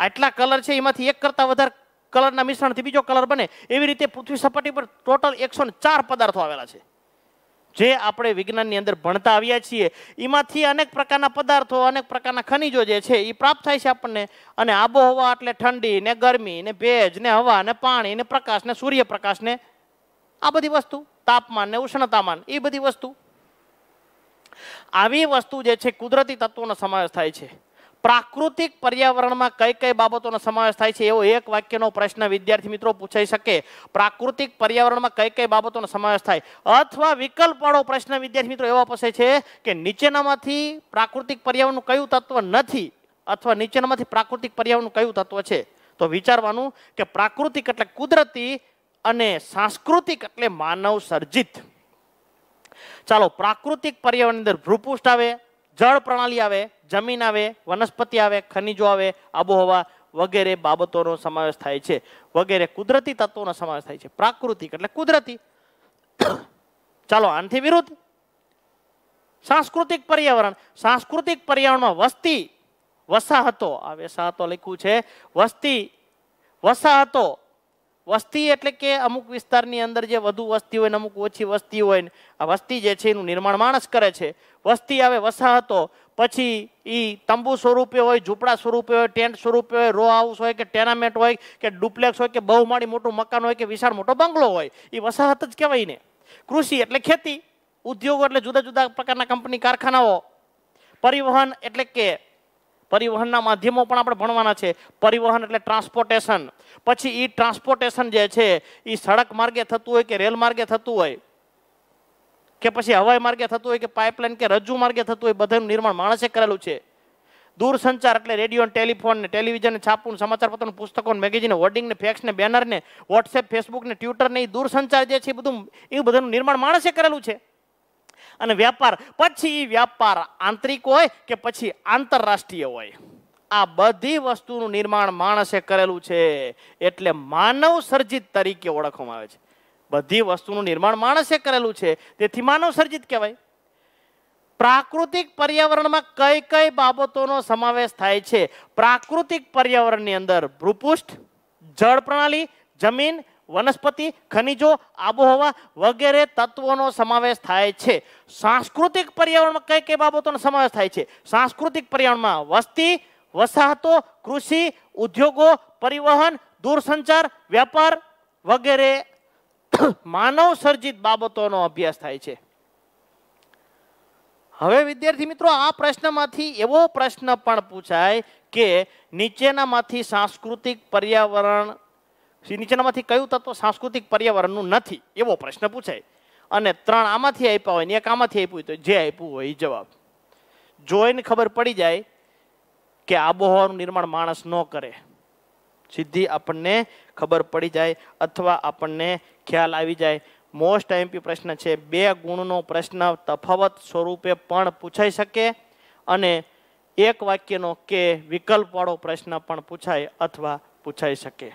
આટલા કલર છે એમાંથી એક કરતાં વધારે કલરના મિશ્રણથી બીજો કલર બને એવી રીતે પૃથ્વી સપાટી પર ટોટલ એકસો ચાર પદાર્થો આવેલા છે જે આપણે વિજ્ઞાનની અંદર ભણતા આવ્યા છીએ એમાંથી અનેક પ્રકારના પદાર્થો અનેક પ્રકારના ખનિજો જે છે એ પ્રાપ્ત થાય છે આપણને અને આબોહવા એટલે ઠંડી ને ગરમી ને ભેજ ને હવા ને પાણી ને પ્રકાશ ને સૂર્યપ્રકાશ ને આ બધી વસ્તુ તાપમાન ને ઉષ્ણતામાન એ બધી વસ્તુ આવી વસ્તુ જે છે કુદરતી તત્વોનો સમાવેશ થાય છે પ્રાકૃતિક પર્યાવરણમાં કઈ કઈ બાબતોનો સમાવેશ થાય છે એવો એક વાક્યનો પ્રશ્ન વિદ્યાર્થી મિત્રો પૂછાઈ શકે પ્રાકૃતિક પર્યાવરણમાં કઈ કઈ બાબતોનો સમાવેશ થાય અથવા વિકલ્પવાળો પ્રશ્ન વિદ્યાર્થી મિત્રો એવા પૂછે છે કે નીચેનામાંથી પ્રાકૃતિક પર્યાવરણનું કયું તત્વ નથી અથવા નીચેનામાંથી પ્રાકૃતિક પર્યાવરણનું કયું તત્વ છે તો વિચારવાનું કે પ્રાકૃતિક એટલે કુદરતી અને સાંસ્કૃતિક એટલે માનવ સર્જિત ચાલો પ્રાકૃતિક પર્યાવરણની અંદર ભૂપુષ્ઠ આવે જળ પ્રણાલી આવે જમીન આવે વનસ્પતિ આવે ખનિજો આવે આબોહવા વગેરે બાબતોનો સમાવેશ થાય છે વગેરે કુદરતી તત્વોનો સમાવેશ થાય છે પ્રાકૃતિક એટલે કુદરતી ચાલો આનથી વિરુદ્ધ સાંસ્કૃતિક પર્યાવરણ સાંસ્કૃતિક પર્યાવરણમાં વસ્તી વસાહતો આ વસાહતો લખ્યું છે વસ્તી વસાહતો વસ્તી એટલે કે અમુક વિસ્તારની અંદર જે વધુ વસ્તી હોય ને અમુક ઓછી વસ્તી હોય ને આ વસ્તી જે છે એનું નિર્માણ માણસ કરે છે વસ્તી આવે વસાહતો પછી એ તંબુ સ્વરૂપે હોય ઝૂંપડા સ્વરૂપે હોય ટેન્ટ સ્વરૂપે હોય રો હાઉસ હોય કે ટેનામેન્ટ હોય કે ડુપ્લેક્સ હોય કે બહુમાળી મોટું મકાન હોય કે વિશાળ મોટો બંગલો હોય એ વસાહત જ કહેવાય ને કૃષિ એટલે ખેતી ઉદ્યોગો એટલે જુદા જુદા પ્રકારના કંપની કારખાનાઓ પરિવહન એટલે કે પરિવહનના માધ્યમો પણ આપણે ભણવાના છે પરિવહન એટલે ટ્રાન્સપોર્ટેશન પછી એ ટ્રાન્સપોર્ટેશન જે છે એ સડક માર્ગે થતું હોય કે રેલ માર્ગે થતું હોય કે પછી હવાઈ માર્ગે થતું હોય કે પાઇપલાઇન કે રજ્જુ માર્ગે થતું હોય બધાનું નિર્માણ માણસે કરેલું છે દૂરસંચાર એટલે રેડિયો ટેલિફોન ને ટેલિવિઝન છાપું સમાચારપત્રનું પત્રો પુસ્તકો મેગેઝીન હોર્ડિંગ ને ફેક્સ ને બેનર ને વોટ્સએપ ફેસબુક ને ટ્વિટર ને દૂરસંચાર જે છે બધું એ બધાનું નિર્માણ માણસે કરેલું છે અને વ્યાપાર પછી વ્યાપાર આંતરિક હોય કે પછી આંતરરાષ્ટ્રીય હોય આ બધી વસ્તુનું નિર્માણ માણસે કરેલું છે એટલે માનવ સર્જિત તરીકે ઓળખવામાં આવે છે બધી વસ્તુનું નિર્માણ માણસે કરેલું છે તેથી માનવ સર્જિત કહેવાય પ્રાકૃતિક પર્યાવરણમાં કઈ કઈ બાબતોનો સમાવેશ થાય છે પ્રાકૃતિક પર્યાવરણની અંદર ભૂપૃષ્ઠ જળ પ્રણાલી જમીન વનસ્પતિ ખનિજો આબોહવા વગેરે તત્વોનો સમાવેશ થાય છે સાંસ્કૃતિક પર્યાવરણમાં કઈ કઈ બાબતોનો સમાવેશ થાય છે સાંસ્કૃતિક પર્યાવરણમાં વસ્તી વસાહતો કૃષિ ઉદ્યોગો પરિવહન દૂરસંચાર વ્યાપાર વગેરે માનવ સર્જિત બાબતોનો અભ્યાસ થાય છે હવે વિદ્યાર્થી મિત્રો આ પ્રશ્નમાંથી એવો પ્રશ્ન પણ પૂછાય કે નીચેનામાંથી સાંસ્કૃતિક પર્યાવરણ નીચેનામાંથી કયું તત્વ સાંસ્કૃતિક પર્યાવરણનું નથી એવો પ્રશ્ન પૂછાય અને ત્રણ આમાંથી આપ્યા હોય ને એક આમાંથી આપ્યું હોય તો જે આપ્યું હોય એ જવાબ જોઈને ખબર પડી જાય કે આબોહવાનું નિર્માણ માણસ ન કરે સીધી આપણને ખબર પડી જાય અથવા આપણને ખ્યાલ આવી જાય મોસ્ટ એમપી પ્રશ્ન છે બે ગુણનો પ્રશ્ન તફાવત સ્વરૂપે પણ પૂછાઈ શકે અને એક વાક્યનો કે વિકલ્પવાળો પ્રશ્ન પણ પૂછાય અથવા પૂછાઈ શકે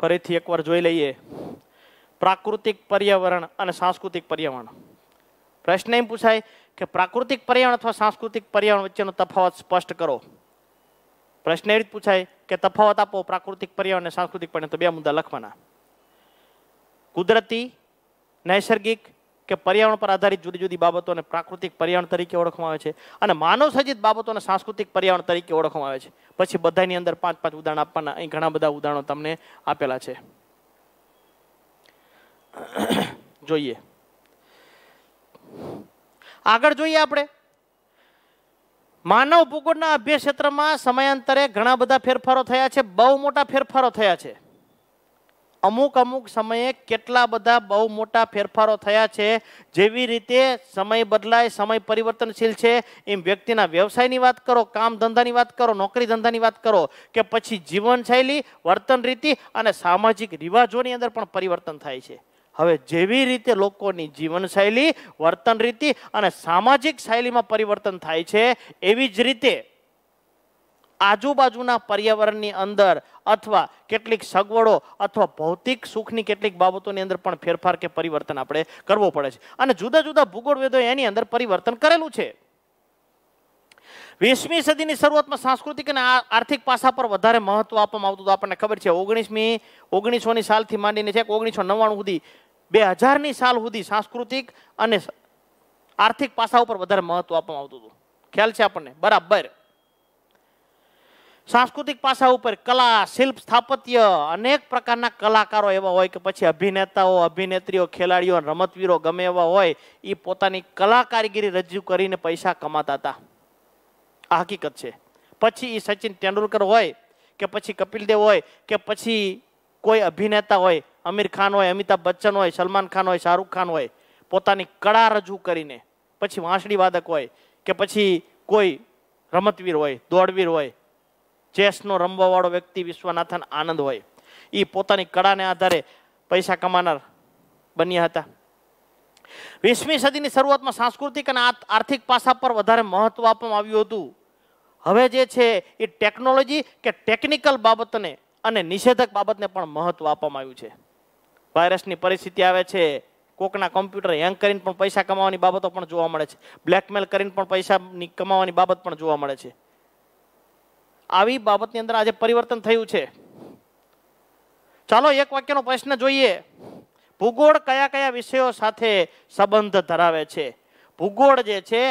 ફરીથી એકવાર જોઈ લઈએ પ્રાકૃતિક પર્યાવરણ અને સાંસ્કૃતિક પર્યાવરણ પ્રશ્ન એમ પૂછાય કે પ્રાકૃતિક પર્યાવરણ અથવા સાંસ્કૃતિક પર્યાવરણ વચ્ચેનો તફાવત સ્પષ્ટ કરો પ્રશ્ન એવી રીતે પૂછાય કે તફાવત આપો પ્રાકૃતિક પર્યાવરણ અને સાંસ્કૃતિક પર્યાવરણ તો બે મુદ્દા લખવાના કુદરતી નૈસર્ગિક કે પર્યાવરણ પર આધારિત જુદી જુદી બાબતોને પ્રાકૃતિક પર્યાવરણ તરીકે ઓળખવામાં આવે છે અને માનવ સર્જિત બાબતોને સાંસ્કૃતિક પર્યાવરણ તરીકે ઓળખવામાં આવે છે પછી બધાની અંદર પાંચ પાંચ ઉદાહરણ આપવાના અહીં ઘણા બધા ઉદાહરણો તમને આપેલા છે જોઈએ આગળ જોઈએ આપણે માનવ ભૂગોળના અભ્યાસ ક્ષેત્રમાં સમયાંતરે ઘણા બધા ફેરફારો થયા છે બહુ મોટા ફેરફારો થયા છે અમુક અમુક સમયે કેટલા બધા બહુ મોટા ફેરફારો થયા છે જેવી રીતે સમય બદલાય સમય પરિવર્તનશીલ છે એમ વ્યક્તિના વ્યવસાયની વાત કરો કામ ધંધાની વાત કરો નોકરી ધંધાની વાત કરો કે પછી જીવનશૈલી વર્તન રીતિ અને સામાજિક રિવાજોની અંદર પણ પરિવર્તન થાય છે હવે જેવી રીતે લોકોની જીવનશૈલી વર્તન રીતિ અને સામાજિક શૈલીમાં પરિવર્તન થાય છે એવી જ રીતે આજુબાજુના પર્યાવરણની અંદર અથવા કેટલીક સગવડો અથવા ભૌતિક સુખની કેટલીક બાબતોની અંદર પણ ફેરફાર કે પરિવર્તન આપણે કરવો પડે છે અને જુદા જુદા ભૂગોળવેદોએ એની અંદર પરિવર્તન કરેલું છે વીસમી સદીની શરૂઆતમાં સાંસ્કૃતિક અને આર્થિક પાસા પર વધારે મહત્વ આપવામાં આવતું હતું આપણને ખબર છે ઓગણીસમી ઓગણીસોની સાલથી માંડીને છે ઓગણીસો નવ્વાણું સુધી બે હજારની સાલ સુધી સાંસ્કૃતિક અને આર્થિક પાસા ઉપર વધારે મહત્વ આપવામાં આવતું હતું ખ્યાલ છે આપણને બરાબર સાંસ્કૃતિક પાસા ઉપર કલા શિલ્પ સ્થાપત્ય અનેક પ્રકારના કલાકારો એવા હોય કે પછી અભિનેતાઓ અભિનેત્રીઓ ખેલાડીઓ રમતવીરો ગમે એવા હોય એ પોતાની કલા કારીગીરી રજૂ કરીને પૈસા કમાતા હતા આ હકીકત છે પછી એ સચિન તેંડુલકર હોય કે પછી કપિલ દેવ હોય કે પછી કોઈ અભિનેતા હોય અમીર ખાન હોય અમિતાભ બચ્ચન હોય સલમાન ખાન હોય શાહરૂખ ખાન હોય પોતાની કળા રજૂ કરીને પછી વાંસળી વાદક હોય કે પછી કોઈ રમતવીર હોય દોડવીર હોય ચેસનો રમવાવાળો વ્યક્તિ વિશ્વનાથન આનંદ હોય એ પોતાની કળાને આધારે પૈસા કમાનાર બન્યા હતા વીસમી સદીની શરૂઆતમાં સાંસ્કૃતિક અને આર્થિક પાસા પર વધારે મહત્વ આપવામાં આવ્યું હતું હવે જે છે એ ટેકનોલોજી કે ટેકનિકલ બાબતને અને નિષેધક બાબતને પણ મહત્વ આપવામાં આવ્યું છે વાયરસની પરિસ્થિતિ આવે છે કોકના કોમ્પ્યુટર હેંગ કરીને પણ પૈસા કમાવાની બાબતો પણ જોવા મળે છે બ્લેકમેલ કરીને પણ પૈસાની કમાવાની બાબત પણ જોવા મળે છે આવી બાબતની અંદર આજે પરિવર્તન થયું છે ચાલો એક વાક્યનો પ્રશ્ન જોઈએ ભૂગોળ કયા કયા વિષયો સાથે સંબંધ ધરાવે છે ભૂગોળ જે છે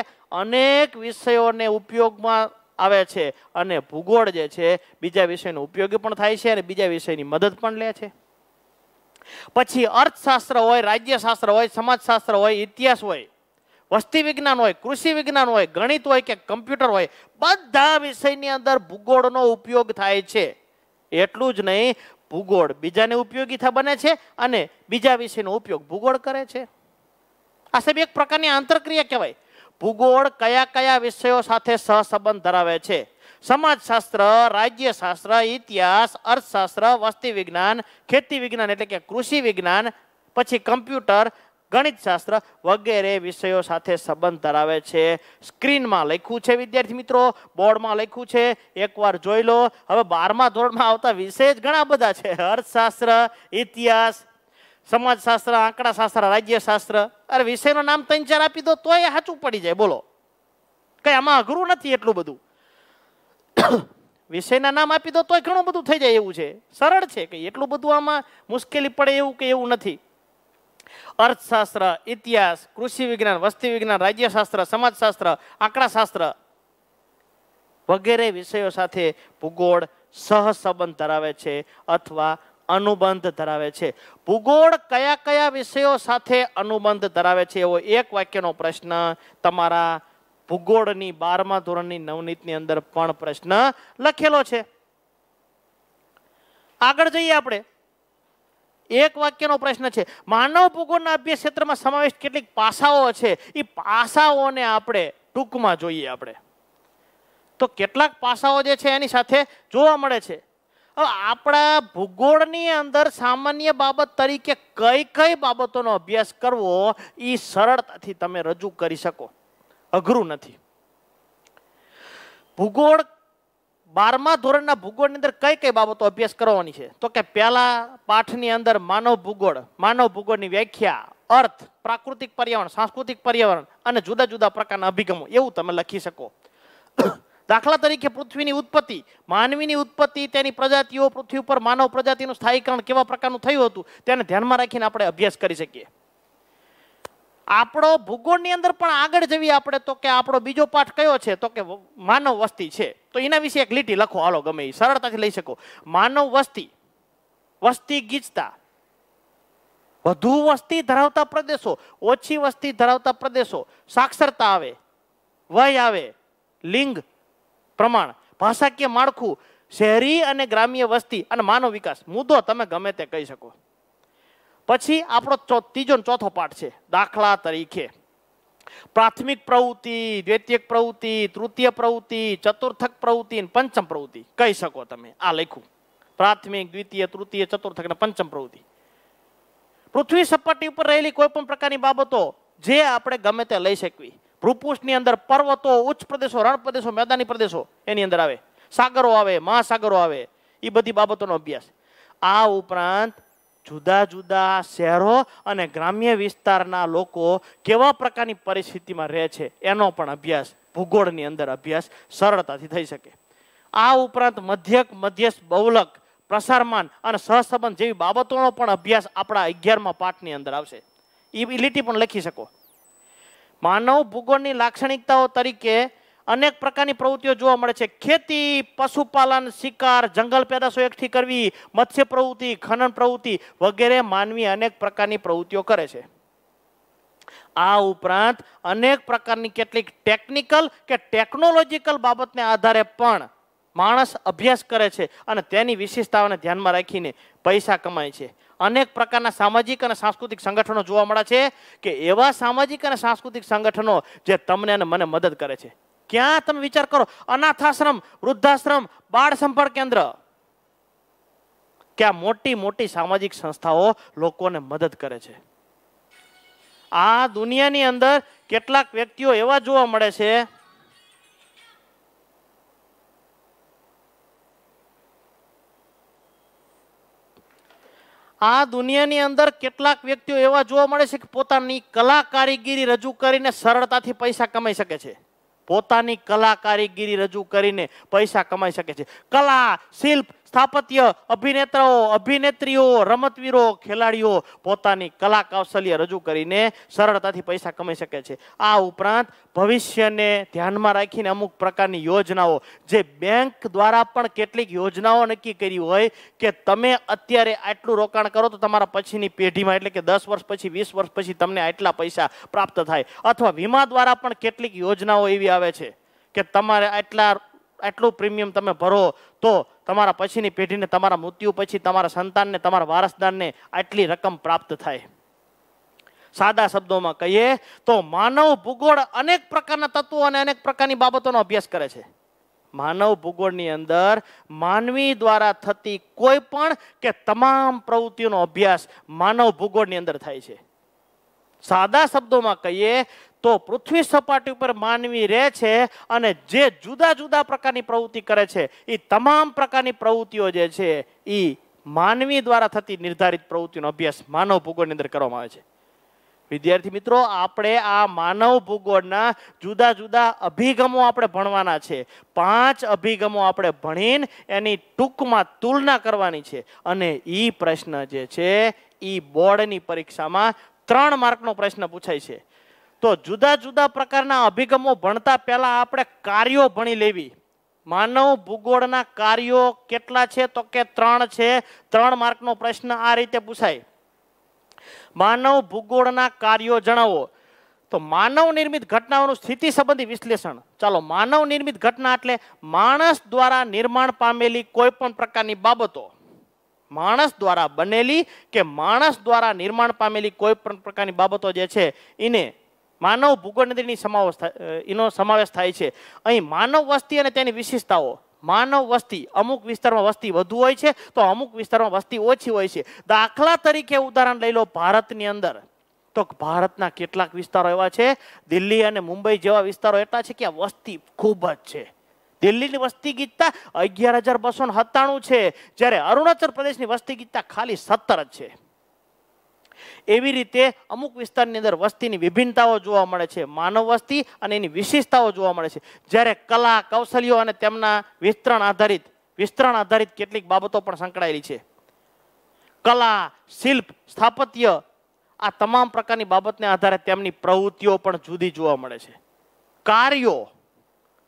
અનેક વિષયોને ઉપયોગમાં આવે છે અને ભૂગોળ જે છે બીજા વિષયનો ઉપયોગી પણ થાય છે અને બીજા વિષયની મદદ પણ લે છે પછી અર્થશાસ્ત્ર હોય રાજ્યશાસ્ત્ર હોય સમાજશાસ્ત્ર હોય ઇતિહાસ હોય વસ્તી વિજ્ઞાન હોય કૃષિ વિજ્ઞાન હોય ગણિત હોય કે કમ્પ્યુટર હોય બધા વિષયની અંદર ભૂગોળનો ઉપયોગ થાય છે એટલું જ નહીં ભૂગોળ બીજાને ઉપયોગી ઉપયોગીતા બને છે અને બીજા વિષયનો ઉપયોગ ભૂગોળ કરે છે આ સાહેબ એક પ્રકારની આંતરક્રિયા કહેવાય ભૂગોળ કયા કયા વિષયો સાથે સહસંબંધ ધરાવે છે સમાજશાસ્ત્ર રાજ્યશાસ્ત્ર ઇતિહાસ અર્થશાસ્ત્ર વસ્તી વિજ્ઞાન ખેતી વિજ્ઞાન એટલે કે કૃષિ વિજ્ઞાન પછી કમ્પ્યુટર ગણિતશાસ્ત્ર વગેરે વિષયો સાથે સંબંધ ધરાવે છે સ્ક્રીનમાં લખ્યું છે વિદ્યાર્થી મિત્રો બોર્ડમાં લખ્યું છે એકવાર જોઈ લો હવે બારમા ધોરણમાં આવતા વિષય જ ઘણા બધા છે અર્થશાસ્ત્ર ઇતિહાસ સમાજશાસ્ત્ર આંકડાશાસ્ત્ર રાજ્યશાસ્ત્ર અરે વિષયનું નામ ત્રણ ચાર આપી દો તોય સાચું પડી જાય બોલો કંઈ આમાં અઘરું નથી એટલું બધું વિષયના નામ આપી દો તોય ઘણું બધું થઈ જાય એવું છે સરળ છે કે એટલું બધું આમાં મુશ્કેલી પડે એવું કે એવું નથી અર્થશાસ્ત્ર ઇતિહાસ કૃષિ વિજ્ઞાન વસ્તી વિજ્ઞાન રાજ્યશાસ્ત્ર સમાજશાસ્ત્ર આંકડાશાસ્ત્ર વગેરે વિષયો સાથે ભૂગોળ સહસંબંધ ધરાવે છે અથવા અનુબંધ ધરાવે છે ભૂગોળ કયા કયા વિષયો સાથે અનુબંધ ધરાવે છે એવો એક વાક્યનો પ્રશ્ન તમારા ભૂગોળની બારમા ધોરણની નવનીતની અંદર પણ પ્રશ્ન લખેલો છે આગળ જઈએ આપણે એક વાક્યનો પ્રશ્ન છે માનવ ભૂગોળના અભ્યાસ ક્ષેત્રમાં સમાવિષ્ટ કેટલીક પાસાઓ છે એ પાસાઓને આપણે ટૂંકમાં જોઈએ આપણે તો કેટલાક પાસાઓ જે છે એની સાથે જોવા મળે છે હવે આપણા ભૂગોળની અંદર સામાન્ય બાબત તરીકે કઈ કઈ બાબતોનો અભ્યાસ કરવો એ સરળતાથી તમે રજૂ કરી શકો અઘરું નથી ભૂગોળ બારમા ધોરણના ભૂગોળની અંદર કઈ કઈ બાબતો અભ્યાસ કરવાની છે તો કે પહેલા પાઠની અંદર માનવ ભૂગોળ માનવ ભૂગોળની વ્યાખ્યા અર્થ પ્રાકૃતિક પર્યાવરણ સાંસ્કૃતિક પર્યાવરણ અને જુદા જુદા પ્રકારના અભિગમો એવું તમે લખી શકો દાખલા તરીકે પૃથ્વીની ઉત્પત્તિ માનવીની ઉત્પત્તિ તેની પ્રજાતિઓ પૃથ્વી ઉપર માનવ પ્રજાતિનું સ્થાયીકરણ કેવા પ્રકારનું થયું હતું તેને ધ્યાનમાં રાખીને આપણે અભ્યાસ કરી શકીએ આપણો ભૂગોળની અંદર પણ આગળ જવી આપણે તો કે આપણો બીજો પાઠ કયો છે તો કે માનવ વસ્તી છે તો એના વિશે એક લીટી લખો હાલો ગમે એ સરળતાથી લઈ શકો માનવ વસ્તી વસ્તી ગીચતા વધુ વસ્તી ધરાવતા પ્રદેશો ઓછી વસ્તી ધરાવતા પ્રદેશો સાક્ષરતા આવે વય આવે લિંગ પ્રમાણ ભાષાકીય માળખું શહેરી અને ગ્રામ્ય વસ્તી અને માનવ વિકાસ મુદ્દો તમે ગમે તે કહી શકો પછી આપણો ત્રીજો ચોથો પાઠ છે દાખલા તરીકે પ્રાથમિક પ્રવૃત્તિ દ્વિતીયક પ્રવૃત્તિ તૃતીય પ્રવૃત્તિ ચતુર્થક પ્રવૃત્તિ અને પંચમ પ્રવૃત્તિ કહી શકો તમે આ લખ્યું પ્રાથમિક દ્વિતીય તૃતીય ચતુર્થક અને પંચમ પ્રવૃત્તિ પૃથ્વી સપાટી ઉપર રહેલી કોઈ પણ પ્રકારની બાબતો જે આપણે ગમે તે લઈ શકવી ભૂપુષ્ઠની અંદર પર્વતો ઉચ્ચ પ્રદેશો રણ પ્રદેશો મેદાની પ્રદેશો એની અંદર આવે સાગરો આવે મહાસાગરો આવે એ બધી બાબતોનો અભ્યાસ આ ઉપરાંત જુદા જુદા શહેરો અને ગ્રામ્ય વિસ્તારના લોકો કેવા પ્રકારની પરિસ્થિતિમાં રહે છે એનો પણ અભ્યાસ ભૂગોળની અંદર અભ્યાસ સરળતાથી થઈ શકે આ ઉપરાંત મધ્યક મધ્યસ્થ બહુલક પ્રસારમાન અને સહસંબંધ જેવી બાબતોનો પણ અભ્યાસ આપણા અગિયારમાં પાઠની અંદર આવશે એ લીટી પણ લખી શકો માનવ ભૂગોળની લાક્ષણિકતાઓ તરીકે અનેક પ્રકારની પ્રવૃત્તિઓ જોવા મળે છે ખેતી પશુપાલન શિકાર જંગલ પેદાશો એકઠી કરવી મત્સ્ય પ્રવૃત્તિ ખનન પ્રવૃત્તિ વગેરે માનવી અનેક પ્રકારની પ્રવૃત્તિઓ કરે છે આ ઉપરાંત અનેક પ્રકારની કેટલીક ટેકનિકલ કે ટેકનોલોજીકલ બાબતને આધારે પણ માણસ અભ્યાસ કરે છે અને તેની વિશેષતાઓને ધ્યાનમાં રાખીને પૈસા કમાય છે અનેક પ્રકારના સામાજિક અને સાંસ્કૃતિક સંગઠનો જોવા મળે છે કે એવા સામાજિક અને સાંસ્કૃતિક સંગઠનો જે તમને અને મને મદદ કરે છે ક્યાં તમે વિચાર કરો અનાથાશ્રમ વૃદ્ધાશ્રમ બાળ સંપર્ક કેન્દ્ર કે આ મોટી મોટી સામાજિક સંસ્થાઓ લોકોને મદદ કરે છે આ દુનિયાની અંદર કેટલાક વ્યક્તિઓ એવા જોવા મળે છે આ દુનિયાની અંદર કેટલાક વ્યક્તિઓ એવા જોવા મળે છે કે પોતાની કલા કારીગીરી રજૂ કરીને સરળતાથી પૈસા કમાઈ શકે છે પોતાની કલા કારીગીરી રજૂ કરીને પૈસા કમાઈ શકે છે કલા શિલ્પ સ્થાપત્ય અભિનેતાઓ અભિનેત્રીઓ રમતવીરો ખેલાડીઓ પોતાની કલા કૌશલ્ય રજૂ કરીને સરળતાથી પૈસા કમાઈ શકે છે આ ઉપરાંત ભવિષ્યને ધ્યાનમાં રાખીને અમુક પ્રકારની યોજનાઓ જે બેંક દ્વારા પણ કેટલીક યોજનાઓ નક્કી કરી હોય કે તમે અત્યારે આટલું રોકાણ કરો તો તમારા પછીની પેઢીમાં એટલે કે દસ વર્ષ પછી વીસ વર્ષ પછી તમને આટલા પૈસા પ્રાપ્ત થાય અથવા વીમા દ્વારા પણ કેટલીક યોજનાઓ એવી આવે છે કે તમારે આટલા એટલું પ્રીમિયમ તમે ભરો તો તમારા પછીની પેઢીને તમારા મૃત્યુ પછી તમારા સંતાનને તમારા વારસદારને આટલી રકમ પ્રાપ્ત થાય સાદા શબ્દોમાં કહીએ તો માનવ ભૂગોળ અનેક પ્રકારના તત્વો અને અનેક પ્રકારની બાબતોનો અભ્યાસ કરે છે માનવ ભૂગોળની અંદર માનવી દ્વારા થતી કોઈ પણ કે તમામ પ્રવૃત્તિઓનો અભ્યાસ માનવ ભૂગોળની અંદર થાય છે સાદા શબ્દોમાં કહીએ તો પૃથ્વી સપાટી ઉપર માનવી રહે છે અને જે જુદા જુદા પ્રકારની પ્રવૃત્તિ કરે છે એ તમામ પ્રકારની પ્રવૃત્તિઓ જે છે એ માનવી દ્વારા થતી નિર્ધારિત પ્રવૃત્તિનો અભ્યાસ માનવ ભૂગોળની અંદર કરવામાં આવે છે વિદ્યાર્થી મિત્રો આપણે આ માનવ ભૂગોળના જુદા જુદા અભિગમો આપણે ભણવાના છે પાંચ અભિગમો આપણે ભણીને એની ટૂંકમાં તુલના કરવાની છે અને એ પ્રશ્ન જે છે એ બોર્ડની પરીક્ષામાં ત્રણ માર્કનો પ્રશ્ન પૂછાય છે તો જુદા જુદા પ્રકારના અભિગમો ભણતા પહેલાં આપણે કાર્યો ભણી લેવી માનવ ભૂગોળના કાર્યો કેટલા છે તો કે ત્રણ છે ત્રણ માર્કનો પ્રશ્ન આ રીતે પૂછાય માનવ ભૂગોળના કાર્યો જણાવો તો માનવ નિર્મિત ઘટનાઓનું સ્થિતિ સંબંધી વિશ્લેષણ ચાલો માનવ નિર્મિત ઘટના એટલે માણસ દ્વારા નિર્માણ પામેલી કોઈ પણ પ્રકારની બાબતો માણસ દ્વારા બનેલી કે માણસ દ્વારા નિર્માણ પામેલી કોઈ પણ પ્રકારની બાબતો જે છે એને માનવ ભૂગોળની સમાવેશ એનો સમાવેશ થાય છે અહીં માનવ વસ્તી અને તેની વિશેષતાઓ માનવ વસ્તી અમુક વિસ્તારમાં વસ્તી વધુ હોય છે તો અમુક વિસ્તારમાં વસ્તી ઓછી હોય છે દાખલા તરીકે ઉદાહરણ લઈ લો ભારતની અંદર તો ભારતના કેટલાક વિસ્તારો એવા છે દિલ્હી અને મુંબઈ જેવા વિસ્તારો એટલા છે કે આ વસ્તી ખૂબ જ છે દિલ્હીની વસ્તી ગીતતા અગિયાર હજાર બસો સત્તાણું છે જ્યારે અરુણાચલ પ્રદેશની વસ્તી ગીતતા ખાલી સત્તર જ છે એવી રીતે અમુક વિસ્તારની અંદર વસ્તીની વિભિન્નતાઓ જોવા મળે છે માનવ વસ્તી અને એની વિશેષતાઓ જોવા મળે છે જ્યારે કલા કૌશલ્યો અને તેમના વિસ્તરણ આધારિત વિસ્તરણ આધારિત કેટલીક બાબતો પણ સંકળાયેલી છે કલા શિલ્પ સ્થાપત્ય આ તમામ પ્રકારની બાબતને આધારે તેમની પ્રવૃત્તિઓ પણ જુદી જોવા મળે છે કાર્યો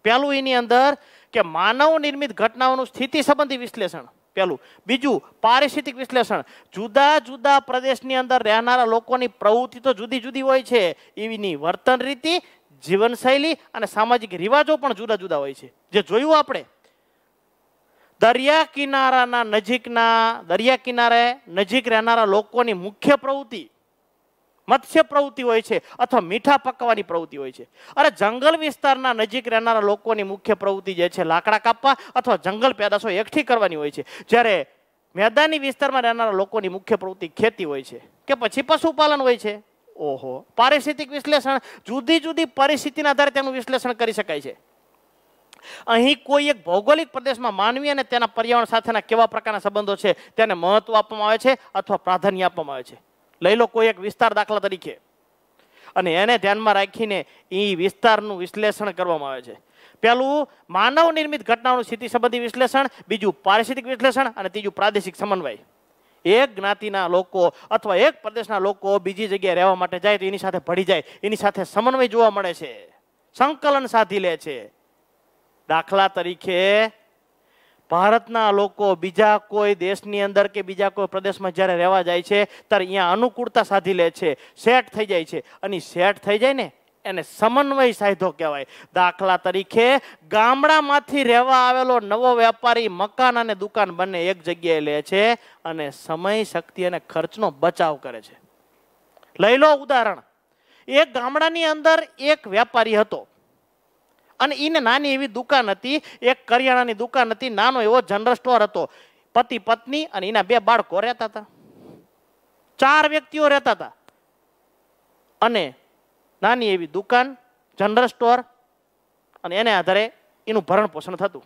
પહેલું એની અંદર કે માનવ નિર્મિત ઘટનાઓનું સ્થિતિ સંબંધી વિશ્લેષણ પેલું બીજું પારિસ્થિતિક વિશ્લેષણ જુદા જુદા પ્રદેશની અંદર રહેનારા લોકોની પ્રવૃત્તિ તો જુદી જુદી હોય છે એવીની વર્તન રીતિ જીવનશૈલી અને સામાજિક રિવાજો પણ જુદા જુદા હોય છે જે જોયું આપણે દરિયા કિનારાના નજીકના દરિયા કિનારે નજીક રહેનારા લોકોની મુખ્ય પ્રવૃત્તિ મત્સ્ય પ્રવૃત્તિ હોય છે અથવા મીઠા પકવાની પ્રવૃત્તિ હોય છે અરે જંગલ વિસ્તારના નજીક રહેનારા લોકોની મુખ્ય પ્રવૃત્તિ જે છે લાકડા કાપવા અથવા જંગલ પેદાશો એકઠી કરવાની હોય છે જ્યારે મેદાની વિસ્તારમાં રહેનારા લોકોની મુખ્ય પ્રવૃત્તિ ખેતી હોય છે કે પછી પશુપાલન હોય છે ઓહો પારિસ્થિતિક વિશ્લેષણ જુદી જુદી પરિસ્થિતિના આધારે તેનું વિશ્લેષણ કરી શકાય છે અહીં કોઈ એક ભૌગોલિક પ્રદેશમાં માનવી અને તેના પર્યાવરણ સાથેના કેવા પ્રકારના સંબંધો છે તેને મહત્વ આપવામાં આવે છે અથવા પ્રાધાન્ય આપવામાં આવે છે લઈ લો કોઈ એક વિસ્તાર દાખલા તરીકે અને એને ધ્યાનમાં રાખીને એ વિસ્તારનું વિશ્લેષણ કરવામાં આવે છે પહેલું માનવ નિર્મિત ઘટનાઓનું સ્થિતિ સંબંધી વિશ્લેષણ બીજું પારિસ્થિતિક વિશ્લેષણ અને ત્રીજું પ્રાદેશિક સમન્વય એક જ્ઞાતિના લોકો અથવા એક પ્રદેશના લોકો બીજી જગ્યાએ રહેવા માટે જાય તો એની સાથે ભળી જાય એની સાથે સમન્વય જોવા મળે છે સંકલન સાધી લે છે દાખલા તરીકે ભારતના લોકો બીજા કોઈ દેશની અંદર કે બીજા કોઈ પ્રદેશમાં જ્યારે રહેવા જાય છે ત્યારે અહીંયા અનુકૂળતા સાધી લે છે સેટ થઈ જાય છે અને સેટ થઈ જાય ને એને સમન્વય સાધો કહેવાય દાખલા તરીકે ગામડામાંથી રહેવા આવેલો નવો વેપારી મકાન અને દુકાન બંને એક જગ્યાએ લે છે અને સમય શક્તિ અને ખર્ચનો બચાવ કરે છે લઈ લો ઉદાહરણ એ ગામડાની અંદર એક વેપારી હતો અને એને નાની એવી દુકાન હતી એક કરિયાણાની દુકાન હતી નાનો એવો જનરલ સ્ટોર હતો પતિ પત્ની અને એના બે બાળકો રહેતા હતા ચાર વ્યક્તિઓ રહેતા હતા અને નાની એવી દુકાન જનરલ સ્ટોર અને એને આધારે એનું ભરણ પોષણ થતું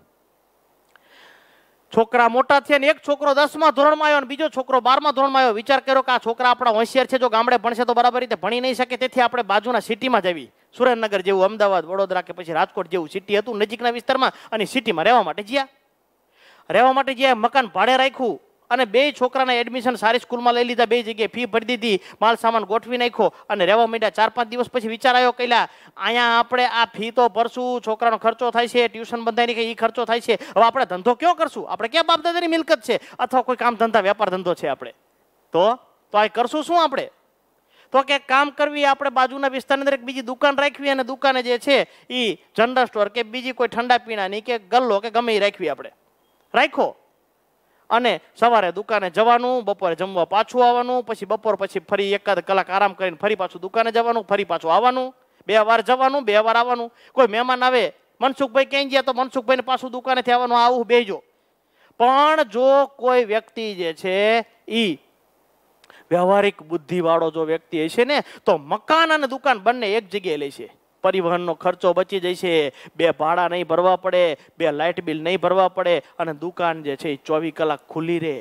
છોકરા મોટા થયા ને એક છોકરો દસમા ધોરણમાં આવ્યો અને બીજો છોકરો બારમા ધોરણમાં આવ્યો વિચાર કર્યો કે આ છોકરા આપણા હોશિયાર છે જો ગામડે ભણશે તો બરાબર રીતે ભણી નહીં શકે તેથી આપણે બાજુના સિટીમાં જવી સુરેન્દ્રનગર જેવું અમદાવાદ વડોદરા કે પછી રાજકોટ જેવું સિટી હતું નજીકના વિસ્તારમાં અને સિટીમાં રહેવા માટે જ્યાં રહેવા માટે જ્યાં મકાન ભાડે રાખ્યું અને બે છોકરાને એડમિશન સારી સ્કૂલમાં લઈ લીધા બે જગ્યાએ ફી ભરી દીધી માલ સામાન ગોઠવી નાખ્યો અને રહેવા માંડ્યા ચાર પાંચ દિવસ પછી વિચાર આવ્યો કહેલા અહીંયા આપણે આ ફી તો ભરશું છોકરાનો ખર્ચો થાય છે ટ્યુશન બંધાઈ કે એ ખર્ચો થાય છે હવે આપણે ધંધો કયો કરશું આપણે ક્યાં બાપ દાદાની મિલકત છે અથવા કોઈ કામ ધંધા વેપાર ધંધો છે આપણે તો તો આ કરશું શું આપણે તો કે કામ કરવી આપણે બાજુના વિસ્તારની અંદર એક બીજી દુકાન રાખવી અને દુકાને જે છે એ જનરલ સ્ટોર કે બીજી કોઈ ઠંડા પીણાની કે ગલ્લો કે ગમે એ રાખવી આપણે રાખો અને સવારે દુકાને જવાનું બપોરે જમવા પાછું આવવાનું પછી બપોર પછી ફરી એકાદ કલાક આરામ કરીને ફરી પાછું દુકાને જવાનું ફરી પાછું આવવાનું બે વાર જવાનું બે વાર આવવાનું કોઈ મહેમાન આવે મનસુખભાઈ ક્યાંય ગયા તો મનસુખભાઈને પાછું દુકાનેથી આવવાનું આવું બેજો પણ જો કોઈ વ્યક્તિ જે છે એ વ્યવહારિક બુદ્ધિવાળો જો વ્યક્તિ હશે ને તો મકાન અને દુકાન બંને એક જગ્યાએ લે છે પરિવહનનો ખર્ચો બચી જાય છે બે ભાડા નહીં ભરવા પડે બે લાઇટ બિલ નહીં ભરવા પડે અને દુકાન જે છે એ ચોવીસ કલાક ખુલી રહે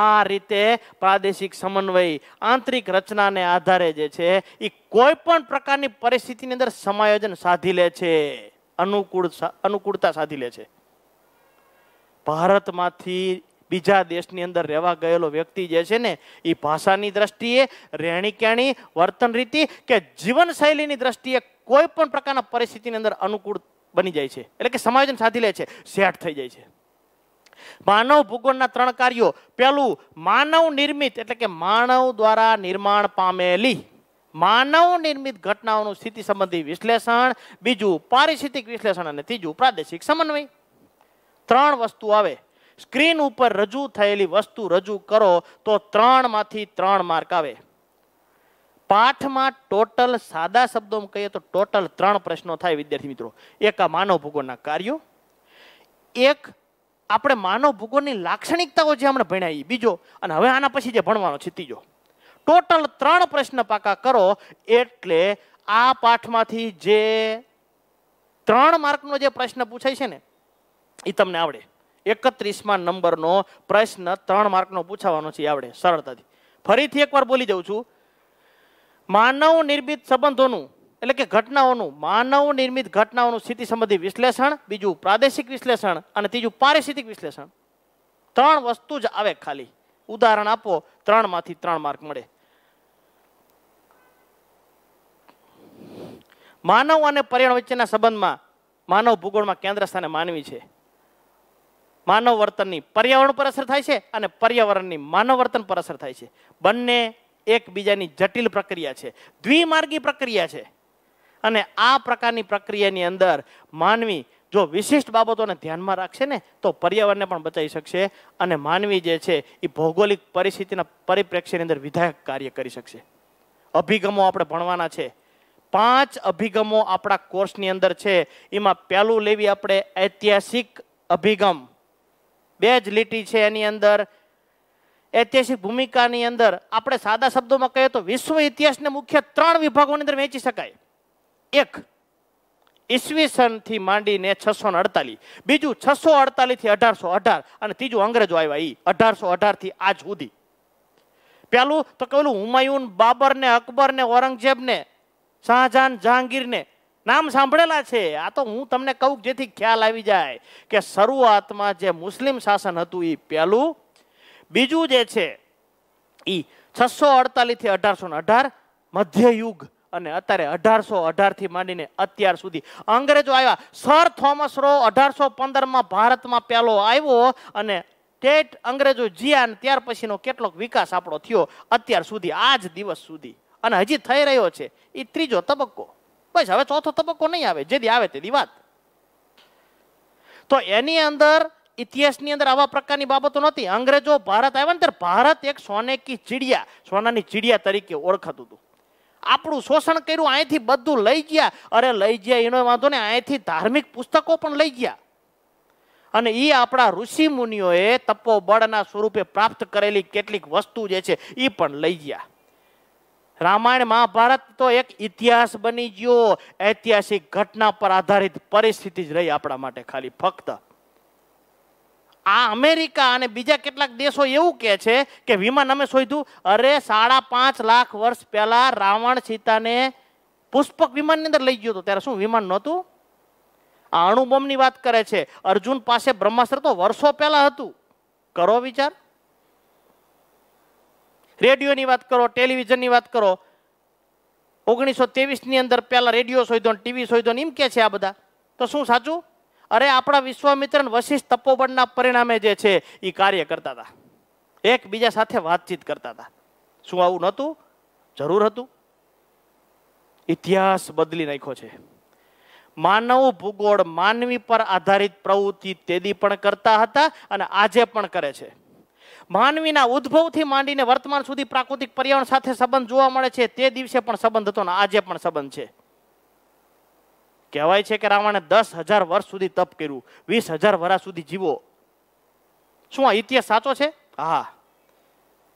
આ રીતે પ્રાદેશિક સમન્વય આંતરિક રચનાને આધારે જે છે એ કોઈ પણ પ્રકારની પરિસ્થિતિની અંદર સમાયોજન સાધી લે છે અનુકૂળ અનુકૂળતા સાધી લે છે ભારતમાંથી બીજા દેશની અંદર રહેવા ગયેલો વ્યક્તિ જે છે ને એ ભાષાની દ્રષ્ટિએ રહેણી કેણી વર્તન રીતિ કે જીવનશૈલીની દ્રષ્ટિએ કોઈ પણ પ્રકારના પરિસ્થિતિની અંદર અનુકૂળ બની જાય છે એટલે કે સમાયોજન સાધી લે છે સેટ થઈ જાય છે માનવ ભૂગોળના ત્રણ કાર્યો પહેલું માનવ નિર્મિત એટલે કે માનવ દ્વારા નિર્માણ પામેલી માનવ નિર્મિત ઘટનાઓનું સ્થિતિ સંબંધી વિશ્લેષણ બીજું પારિસ્થિતિક વિશ્લેષણ અને ત્રીજું પ્રાદેશિક સમન્વય ત્રણ વસ્તુ આવે સ્ક્રીન ઉપર રજૂ થયેલી વસ્તુ રજૂ કરો તો ત્રણમાંથી ત્રણ માર્ક આવે પાઠમાં ટોટલ સાદા શબ્દોમાં કહીએ તો ટોટલ ત્રણ પ્રશ્નો થાય વિદ્યાર્થી મિત્રો એક આ માનવ ભૂગોળના કાર્યો એક આપણે માનવ ભૂગોળની લાક્ષણિકતાઓ જે આપણે ભણાવી બીજો અને હવે આના પછી જે ભણવાનો છે ત્રીજો ટોટલ ત્રણ પ્રશ્ન પાકા કરો એટલે આ પાઠમાંથી જે ત્રણ માર્કનો જે પ્રશ્ન પૂછાય છે ને એ તમને આવડે એકત્રીસમાં નંબરનો પ્રશ્ન ત્રણ માર્કનો પૂછાવાનો છે આવડે સરળતાથી ફરીથી એકવાર બોલી જાઉં છું માનવ નિર્મિત સંબંધોનું એટલે કે ઘટનાઓનું માનવ નિર્મિત ઘટનાઓનું સ્થિતિ સંબંધી વિશ્લેષણ બીજું પ્રાદેશિક વિશ્લેષણ અને ત્રીજું પારિસ્થિતિક વિશ્લેષણ ત્રણ વસ્તુ જ આવે ખાલી ઉદાહરણ આપો ત્રણમાંથી ત્રણ માર્ક મળે માનવ અને પર્યાવરણ વચ્ચેના સંબંધમાં માનવ ભૂગોળમાં કેન્દ્ર સ્થાને માનવી છે માનવ વર્તનની પર્યાવરણ પર અસર થાય છે અને પર્યાવરણની માનવ વર્તન પર અસર થાય છે બંને એકબીજાની જટિલ પ્રક્રિયા છે દ્વિમાર્ગી પ્રક્રિયા છે અને આ પ્રકારની પ્રક્રિયાની અંદર માનવી જો વિશિષ્ટ બાબતોને ધ્યાનમાં રાખશે ને તો પર્યાવરણને પણ બચાવી શકશે અને માનવી જે છે એ ભૌગોલિક પરિસ્થિતિના પરિપ્રેક્ષ્યની અંદર વિધાયક કાર્ય કરી શકશે અભિગમો આપણે ભણવાના છે પાંચ અભિગમો આપણા કોર્સની અંદર છે એમાં પહેલું લેવી આપણે ઐતિહાસિક અભિગમ બે જ લીટી છે એની અંદર ઐતિહાસિક ભૂમિકાની અંદર આપણે સાદા શબ્દોમાં કહીએ તો વિશ્વ ઇતિહાસને મુખ્ય ત્રણ વિભાગોની અંદર વેચી શકાય એક ઈસવીસનથી માંડીને છસો ને અડતાલીસ બીજું છસો અડતાલીસથી અઢારસો અઢાર અને ત્રીજું અંગ્રેજો આવ્યા એ અઢારસો અઢારથી આજ સુધી પહેલું તો કહેલું હુમાયુન બાબરને અકબરને ઔરંગઝેબને શાહજહાન જહાંગીરને નામ સાંભળેલા છે આ તો હું તમને કહું જેથી ખ્યાલ આવી જાય કે શરૂઆતમાં જે મુસ્લિમ શાસન હતું એ પહેલું બીજું જે છે એ છસો અડતાલીસથી અઢારસો ને અઢાર મધ્યયુગ અને અત્યારે અઢારસો અઢારથી માંડીને અત્યાર સુધી અંગ્રેજો આવ્યા સર થોમસ રો અઢારસો પંદરમાં ભારતમાં પહેલો આવ્યો અને ટેટ અંગ્રેજો જીયા ત્યાર પછીનો કેટલોક વિકાસ આપણો થયો અત્યાર સુધી આ જ દિવસ સુધી અને હજી થઈ રહ્યો છે એ ત્રીજો તબક્કો બસ હવે ચોથો તબક્કો નહીં આવે જે આવે તે વાત તો એની અંદર ઇતિહાસની અંદર આવા પ્રકારની બાબતો નથી અંગ્રેજો ભારત આવ્યા ને ત્યારે ભારત એક સોને કી ચીડિયા સોનાની ચીડિયા તરીકે ઓળખતું હતું આપણું શોષણ કર્યું અહીંથી બધું લઈ ગયા અરે લઈ ગયા એનો વાંધો ને અહીંથી ધાર્મિક પુસ્તકો પણ લઈ ગયા અને એ આપણા ઋષિ મુનિઓએ તપોબળના સ્વરૂપે પ્રાપ્ત કરેલી કેટલીક વસ્તુ જે છે એ પણ લઈ ગયા રામાયણ મહાભારત તો એક ઇતિહાસ બની ગયો ઐતિહાસિક ઘટના પર આધારિત પરિસ્થિતિ જ રહી આપણા માટે ખાલી ફક્ત આ અમેરિકા અને બીજા કેટલાક દેશો એવું કહે છે કે વિમાન અમે શોધ્યું અરે સાડા પાંચ લાખ વર્ષ પહેલા રાવણ સીતાને પુષ્પક વિમાનની અંદર લઈ ગયો હતો ત્યારે શું વિમાન નહોતું આ અણુબોમ્બની વાત કરે છે અર્જુન પાસે બ્રહ્માસ્ત્ર તો વર્ષો પહેલા હતું કરો વિચાર રેડિયોની વાત કરો ટેલિવિઝનની વાત કરો ઓગણીસો ની અંદર પહેલાં રેડિયો શોધો ટીવી શોધો એમ કે છે આ બધા તો શું સાચું અરે આપણા વિશ્વામિત્ર વશિષ્ઠ તપોબળના પરિણામે જે છે એ કાર્ય કરતા હતા એકબીજા સાથે વાતચીત કરતા હતા શું આવું નહોતું જરૂર હતું ઇતિહાસ બદલી નાખ્યો છે માનવ ભૂગોળ માનવી પર આધારિત પ્રવૃત્તિ તેદી પણ કરતા હતા અને આજે પણ કરે છે માનવીના ઉદ્ભવથી માંડીને વર્તમાન સુધી પ્રાકૃતિક પર્યાવરણ સાથે સંબંધ જોવા મળે છે તે દિવસે પણ સંબંધ હતો ને આજે પણ સંબંધ છે કહેવાય છે કે રાવણે દસ હજાર વર્ષ સુધી તપ કર્યું વીસ હજાર વર્ષ સુધી જીવો શું આ ઇતિહાસ સાચો છે હા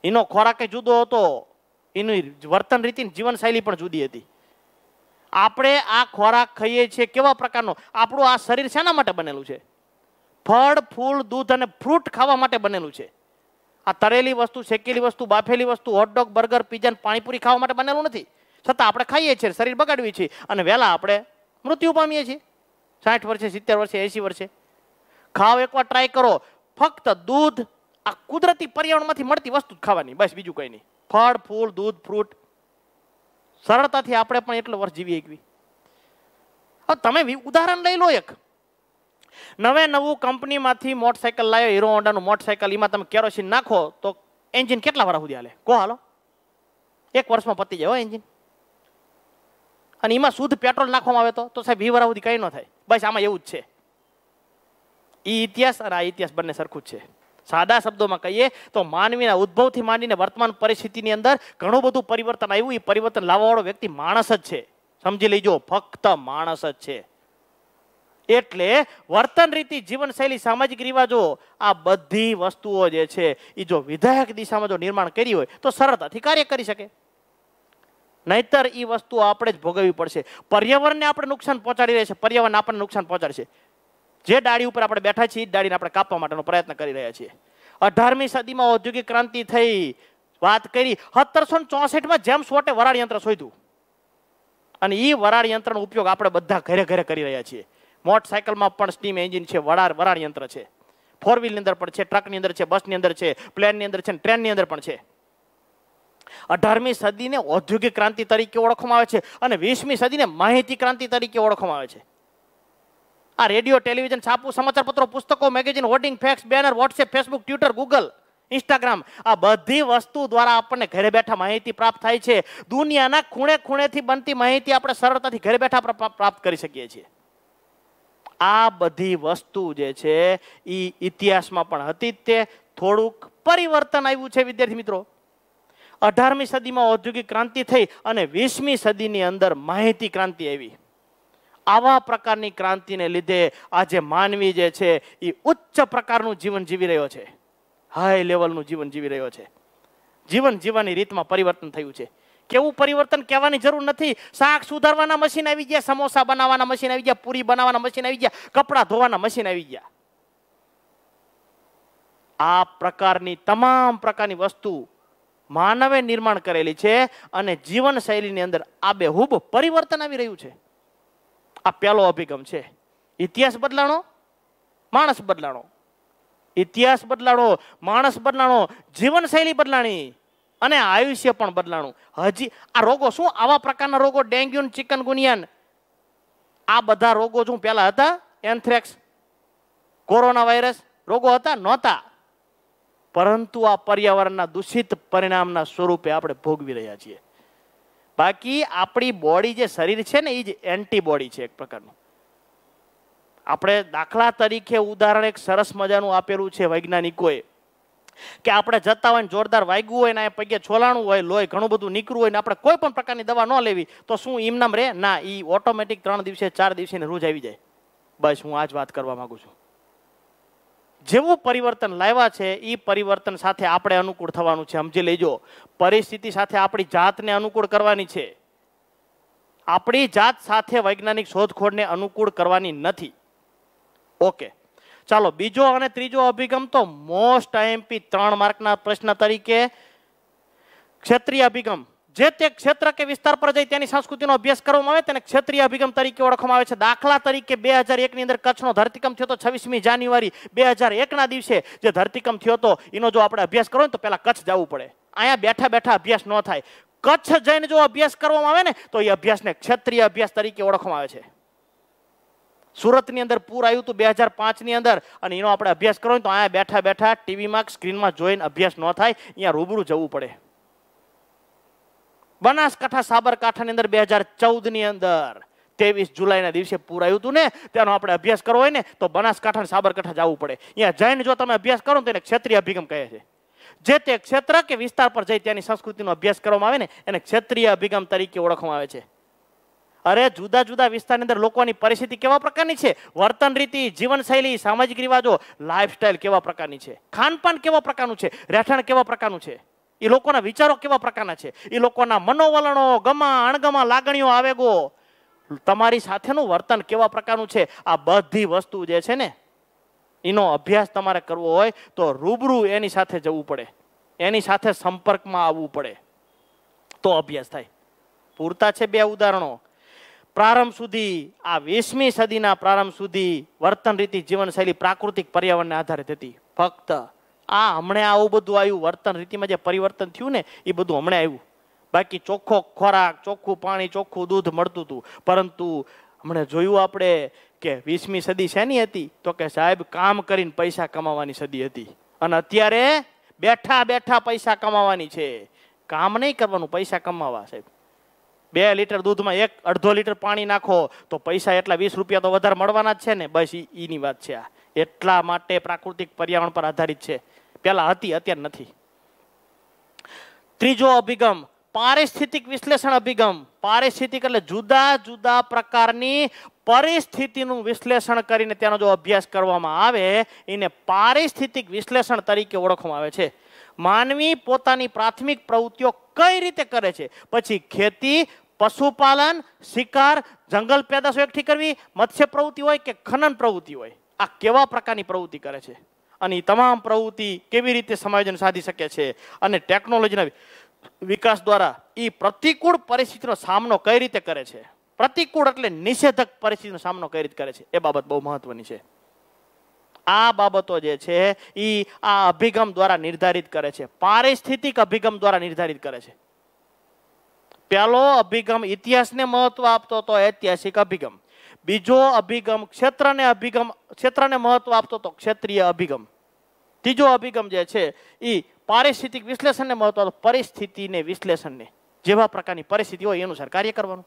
એનો ખોરાકે જુદો હતો એની વર્તન રીતિ જીવનશૈલી પણ જુદી હતી આપણે આ ખોરાક ખાઈએ છીએ કેવા પ્રકારનો આપણું આ શરીર શેના માટે બનેલું છે ફળ ફૂલ દૂધ અને ફ્રૂટ ખાવા માટે બનેલું છે આ તરેલી વસ્તુ શેકેલી વસ્તુ બાફેલી વસ્તુ હોટડોગ બર્ગર પીઝા પાણીપુરી ખાવા માટે બનેલું નથી છતાં આપણે ખાઈએ છીએ શરીર બગાડવી છીએ અને વહેલા આપણે મૃત્યુ પામીએ છીએ સાઠ વર્ષે સિત્તેર વર્ષે એંસી વર્ષે ખાવ એકવાર ટ્રાય કરો ફક્ત દૂધ આ કુદરતી પર્યાવરણમાંથી મળતી વસ્તુ જ ખાવાની બસ બીજું કંઈ નહીં ફળ ફૂલ દૂધ ફ્રૂટ સરળતાથી આપણે પણ એટલો વર્ષ જીવી એકવી હવે તમે ઉદાહરણ લઈ લો એક નવે નવું કંપનીમાંથી મોટરસાઇકલ લાવ્યો હીરો હોન્ડાનું મોટરસાઇકલ એમાં તમે કેરોસીન નાખો તો એન્જિન કેટલા વાર સુધી હાલે કહો હાલો એક વર્ષમાં પતી જાય એન્જિન અને એમાં શુદ્ધ પેટ્રોલ નાખવામાં આવે તો સાહેબ વી વરા સુધી કંઈ ન થાય બસ આમાં એવું જ છે એ ઇતિહાસ અને આ ઇતિહાસ બંને સરખું જ છે સાદા શબ્દોમાં કહીએ તો માનવીના ઉદ્ભવથી માંડીને વર્તમાન પરિસ્થિતિની અંદર ઘણું બધું પરિવર્તન આવ્યું એ પરિવર્તન લાવવાવાળો વ્યક્તિ માણસ જ છે સમજી લેજો ફક્ત માણસ જ છે એટલે વર્તન રીતિ જીવનશૈલી સામાજિક રિવાજો આ બધી વસ્તુઓ જે છે એ જો વિધાયક દિશામાં જો નિર્માણ કરી હોય તો સરળતાથી કાર્ય કરી શકે નહીતર એ વસ્તુ આપણે જ ભોગવવી પડશે પર્યાવરણને આપણે નુકસાન પહોંચાડી રહ્યા છે પર્યાવરણ આપણને નુકસાન પહોંચાડશે જે ડાળી ઉપર આપણે બેઠા છીએ એ ડાળીને આપણે કાપવા માટેનો પ્રયત્ન કરી રહ્યા છીએ અઢારમી સદીમાં ઔદ્યોગિક ક્રાંતિ થઈ વાત કરી સત્તરસો ચોસઠમાં જેમ્સ વોટે વરાળ યંત્ર શોધ્યું અને એ વરાળ યંત્રનો ઉપયોગ આપણે બધા ઘરે ઘરે કરી રહ્યા છીએ મોટરસાઇકલમાં પણ સ્ટીમ એન્જિન છે વરાળ વરાળ યંત્ર છે ફોર વ્હીલની અંદર પણ છે ટ્રકની અંદર છે બસની અંદર છે પ્લેનની અંદર છે ને ટ્રેનની અંદર પણ છે અઢારમી સદીને ઔદ્યોગિક ક્રાંતિ તરીકે ઓળખવામાં આવે છે અને વીસમી સદીને માહિતી ક્રાંતિ તરીકે ઓળખવામાં આવે છે આ રેડિયો ટેલિવિઝન છાપું સમાચારપત્રો પુસ્તકો magazine hoarding fax banner WhatsApp Facebook Twitter Google Instagram આ બધી વસ્તુ દ્વારા આપણને ઘરે બેઠા માહિતી પ્રાપ્ત થાય છે દુનિયાના ખૂણે ખૂણેથી બનતી માહિતી આપણે સરળતાથી ઘરે બેઠા પ્રાપ્ત કરી શકીએ છીએ આ બધી વસ્તુ જે છે એ ઇતિહાસમાં પણ હતી જ તે થોડુંક પરિવર્તન આવ્યું છે વિદ્યાર્થી મિત્રો અઢારમી સદીમાં ઔદ્યોગિક ક્રાંતિ થઈ અને વીસમી સદીની અંદર માહિતી ક્રાંતિ આવી આવા પ્રકારની ક્રાંતિને લીધે આજે માનવી જે છે એ ઉચ્ચ પ્રકારનું જીવન જીવી રહ્યો છે હાઈ લેવલનું જીવન જીવી રહ્યો છે જીવન જીવવાની રીતમાં પરિવર્તન થયું છે કેવું પરિવર્તન કહેવાની જરૂર નથી શાક સુધારવાના મશીન આવી ગયા સમોસા બનાવવાના મશીન આવી ગયા પૂરી બનાવવાના મશીન આવી ગયા કપડાં ધોવાના મશીન આવી ગયા આ પ્રકારની તમામ પ્રકારની વસ્તુ માનવે નિર્માણ કરેલી છે અને જીવનશૈલીની અંદર આ બે પરિવર્તન આવી રહ્યું છે આ પહેલો અભિગમ છે ઇતિહાસ બદલાણો માણસ બદલાણો ઇતિહાસ બદલાણો માણસ બદલાણો જીવનશૈલી બદલાણી અને આયુષ્ય પણ બદલાણું હજી આ રોગો શું આવા પ્રકારના રોગો ડેન્ગ્યુ ચિકનગુનિયા આ બધા રોગો શું પહેલાં હતા એન્થ્રેક્સ કોરોના વાયરસ રોગો હતા નહોતા પરંતુ આ પર્યાવરણના દૂષિત પરિણામના સ્વરૂપે આપણે ભોગવી રહ્યા છીએ બાકી આપણી બોડી જે શરીર છે ને એ જ એન્ટીબોડી છે એક પ્રકારનું આપણે દાખલા તરીકે ઉદાહરણ એક સરસ મજાનું આપેલું છે વૈજ્ઞાનિકોએ કે આપણે જતા હોય ને જોરદાર વાગ્યું હોય ને પગે છોલાણું હોય લોહી ઘણું બધું નીકળવું હોય ને આપણે કોઈ પણ પ્રકારની દવા ન લેવી તો શું ઇમનામ રે ના એ ઓટોમેટિક ત્રણ દિવસે ચાર દિવસે રોજ આવી જાય બસ હું આ જ વાત કરવા માંગુ છું જેવું પરિવર્તન લાવ્યા છે એ પરિવર્તન સાથે આપણે અનુકૂળ થવાનું છે સમજી લેજો પરિસ્થિતિ સાથે આપણી જાતને અનુકૂળ કરવાની છે આપણી જાત સાથે વૈજ્ઞાનિક શોધખોળને અનુકૂળ કરવાની નથી ઓકે ચાલો બીજો અને ત્રીજો અભિગમ તો મોસ્ટ આઈએમપી ત્રણ માર્કના પ્રશ્ન તરીકે ક્ષેત્રીય અભિગમ જે તે ક્ષેત્ર કે વિસ્તાર પર જઈ તેની સંસ્કૃતિનો અભ્યાસ કરવામાં આવે તેને ક્ષેત્રીય અભિગમ તરીકે ઓળખવામાં આવે છે દાખલા તરીકે બે હજાર એકની અંદર કચ્છનો ધરતીકંપ થયો હતો છવ્વીસમી જાન્યુઆરી બે હજાર એકના દિવસે જે ધરતીકંપ થયો હતો એનો જો આપણે અભ્યાસ કરો ને તો પહેલાં કચ્છ જવું પડે અહીંયા બેઠા બેઠા અભ્યાસ ન થાય કચ્છ જઈને જો અભ્યાસ કરવામાં આવે ને તો એ અભ્યાસને ક્ષેત્રીય અભ્યાસ તરીકે ઓળખવામાં આવે છે સુરતની અંદર પૂર આવ્યું હતું બે હજાર પાંચની અંદર અને એનો આપણે અભ્યાસ કરો તો અહીંયા બેઠા બેઠા ટીવીમાં સ્ક્રીનમાં જોઈને અભ્યાસ ન થાય અહીંયા રૂબરૂ જવું પડે બનાસકાંઠા સાબરકાંઠાની અંદર બે હજાર ચૌદની અંદર ત્રેવીસ જુલાઈના દિવસે પૂર આવ્યું હતું ને ત્યાંનો આપણે અભ્યાસ કરવો હોય ને તો બનાસકાંઠા સાબરકાંઠા જવું પડે અહીંયા જઈને જો તમે અભ્યાસ કરો તો એને ક્ષેત્રીય અભિગમ કહે છે જે તે ક્ષેત્ર કે વિસ્તાર પર જઈ ત્યાંની સંસ્કૃતિનો અભ્યાસ કરવામાં આવે ને એને ક્ષેત્રીય અભિગમ તરીકે ઓળખવામાં આવે છે અરે જુદા જુદા વિસ્તારની અંદર લોકોની પરિસ્થિતિ કેવા પ્રકારની છે વર્તન રીતિ જીવનશૈલી સામાજિક રિવાજો લાઇફસ્ટાઇલ કેવા પ્રકારની છે ખાનપાન કેવા પ્રકારનું છે રહેઠાણ કેવા પ્રકારનું છે એ લોકોના વિચારો કેવા પ્રકારના છે એ લોકોના મનોવલણો ગમા અણગમા લાગણીઓ આવેગો તમારી સાથેનું વર્તન કેવા પ્રકારનું છે આ બધી વસ્તુ જે છે ને એનો અભ્યાસ તમારે કરવો હોય તો રૂબરૂ એની સાથે જવું પડે એની સાથે સંપર્કમાં આવવું પડે તો અભ્યાસ થાય પૂરતા છે બે ઉદાહરણો પ્રારંભ સુધી આ વીસમી સદીના પ્રારંભ સુધી વર્તન રીતિ જીવનશૈલી પ્રાકૃતિક પર્યાવરણને આધારિત હતી ફક્ત આ હમણાં આવું બધું આવ્યું વર્તન રીતિમાં જે પરિવર્તન થયું ને એ બધું હમણાં આવ્યું બાકી ચોખ્ખો ખોરાક ચોખ્ખું પાણી ચોખ્ખું દૂધ મળતું હતું પરંતુ હમણાં જોયું આપણે કે વીસમી સદી શેની હતી તો કે સાહેબ કામ કરીને પૈસા કમાવાની સદી હતી અને અત્યારે બેઠા બેઠા પૈસા કમાવાની છે કામ નહીં કરવાનું પૈસા કમાવા સાહેબ બે લીટર દૂધમાં એક અડધો લીટર પાણી નાખો તો પૈસા એટલા વીસ રૂપિયા તો વધારે મળવાના જ છે ને બસ એની વાત છે આ એટલા માટે પ્રાકૃતિક પર્યાવરણ પર આધારિત છે પહેલાં હતી અત્યારે નથી ત્રીજો અભિગમ પારિસ્થિતિક વિશ્લેષણ અભિગમ પારિસ્થિતિક એટલે જુદા જુદા પ્રકારની પરિસ્થિતિનું વિશ્લેષણ કરીને તેનો જો અભ્યાસ કરવામાં આવે એને પારિસ્થિતિક વિશ્લેષણ તરીકે ઓળખવામાં આવે છે માનવી પોતાની પ્રાથમિક પ્રવૃત્તિઓ કઈ રીતે કરે છે પછી ખેતી પશુપાલન શિકાર જંગલ પેદાશો એકઠી કરવી મત્સ્ય પ્રવૃત્તિ હોય કે ખનન પ્રવૃત્તિ હોય આ કેવા પ્રકારની પ્રવૃત્તિ કરે છે અને એ તમામ પ્રવૃત્તિ કેવી રીતે સમાયોજન સાધી શકે છે અને ટેકનોલોજીના વિકાસ દ્વારા એ પ્રતિકૂળ પરિસ્થિતિનો સામનો કઈ રીતે કરે છે પ્રતિકૂળ એટલે નિષેધક પરિસ્થિતિનો સામનો કઈ રીતે કરે છે એ બાબત બહુ મહત્વની છે આ બાબતો જે છે એ આ અભિગમ દ્વારા નિર્ધારિત કરે છે પારિસ્થિતિક અભિગમ દ્વારા નિર્ધારિત કરે છે પહેલો અભિગમ ઇતિહાસને મહત્વ આપતો હતો ઐતિહાસિક અભિગમ બીજો અભિગમ ક્ષેત્રને અભિગમ ક્ષેત્રને મહત્વ આપતો હતો ક્ષેત્રીય અભિગમ ત્રીજો અભિગમ જે છે એ પારિસ્થિતિક વિશ્લેષણને મહત્વ પરિસ્થિતિને વિશ્લેષણને જેવા પ્રકારની પરિસ્થિતિ હોય એનુસાર કાર્ય કરવાનું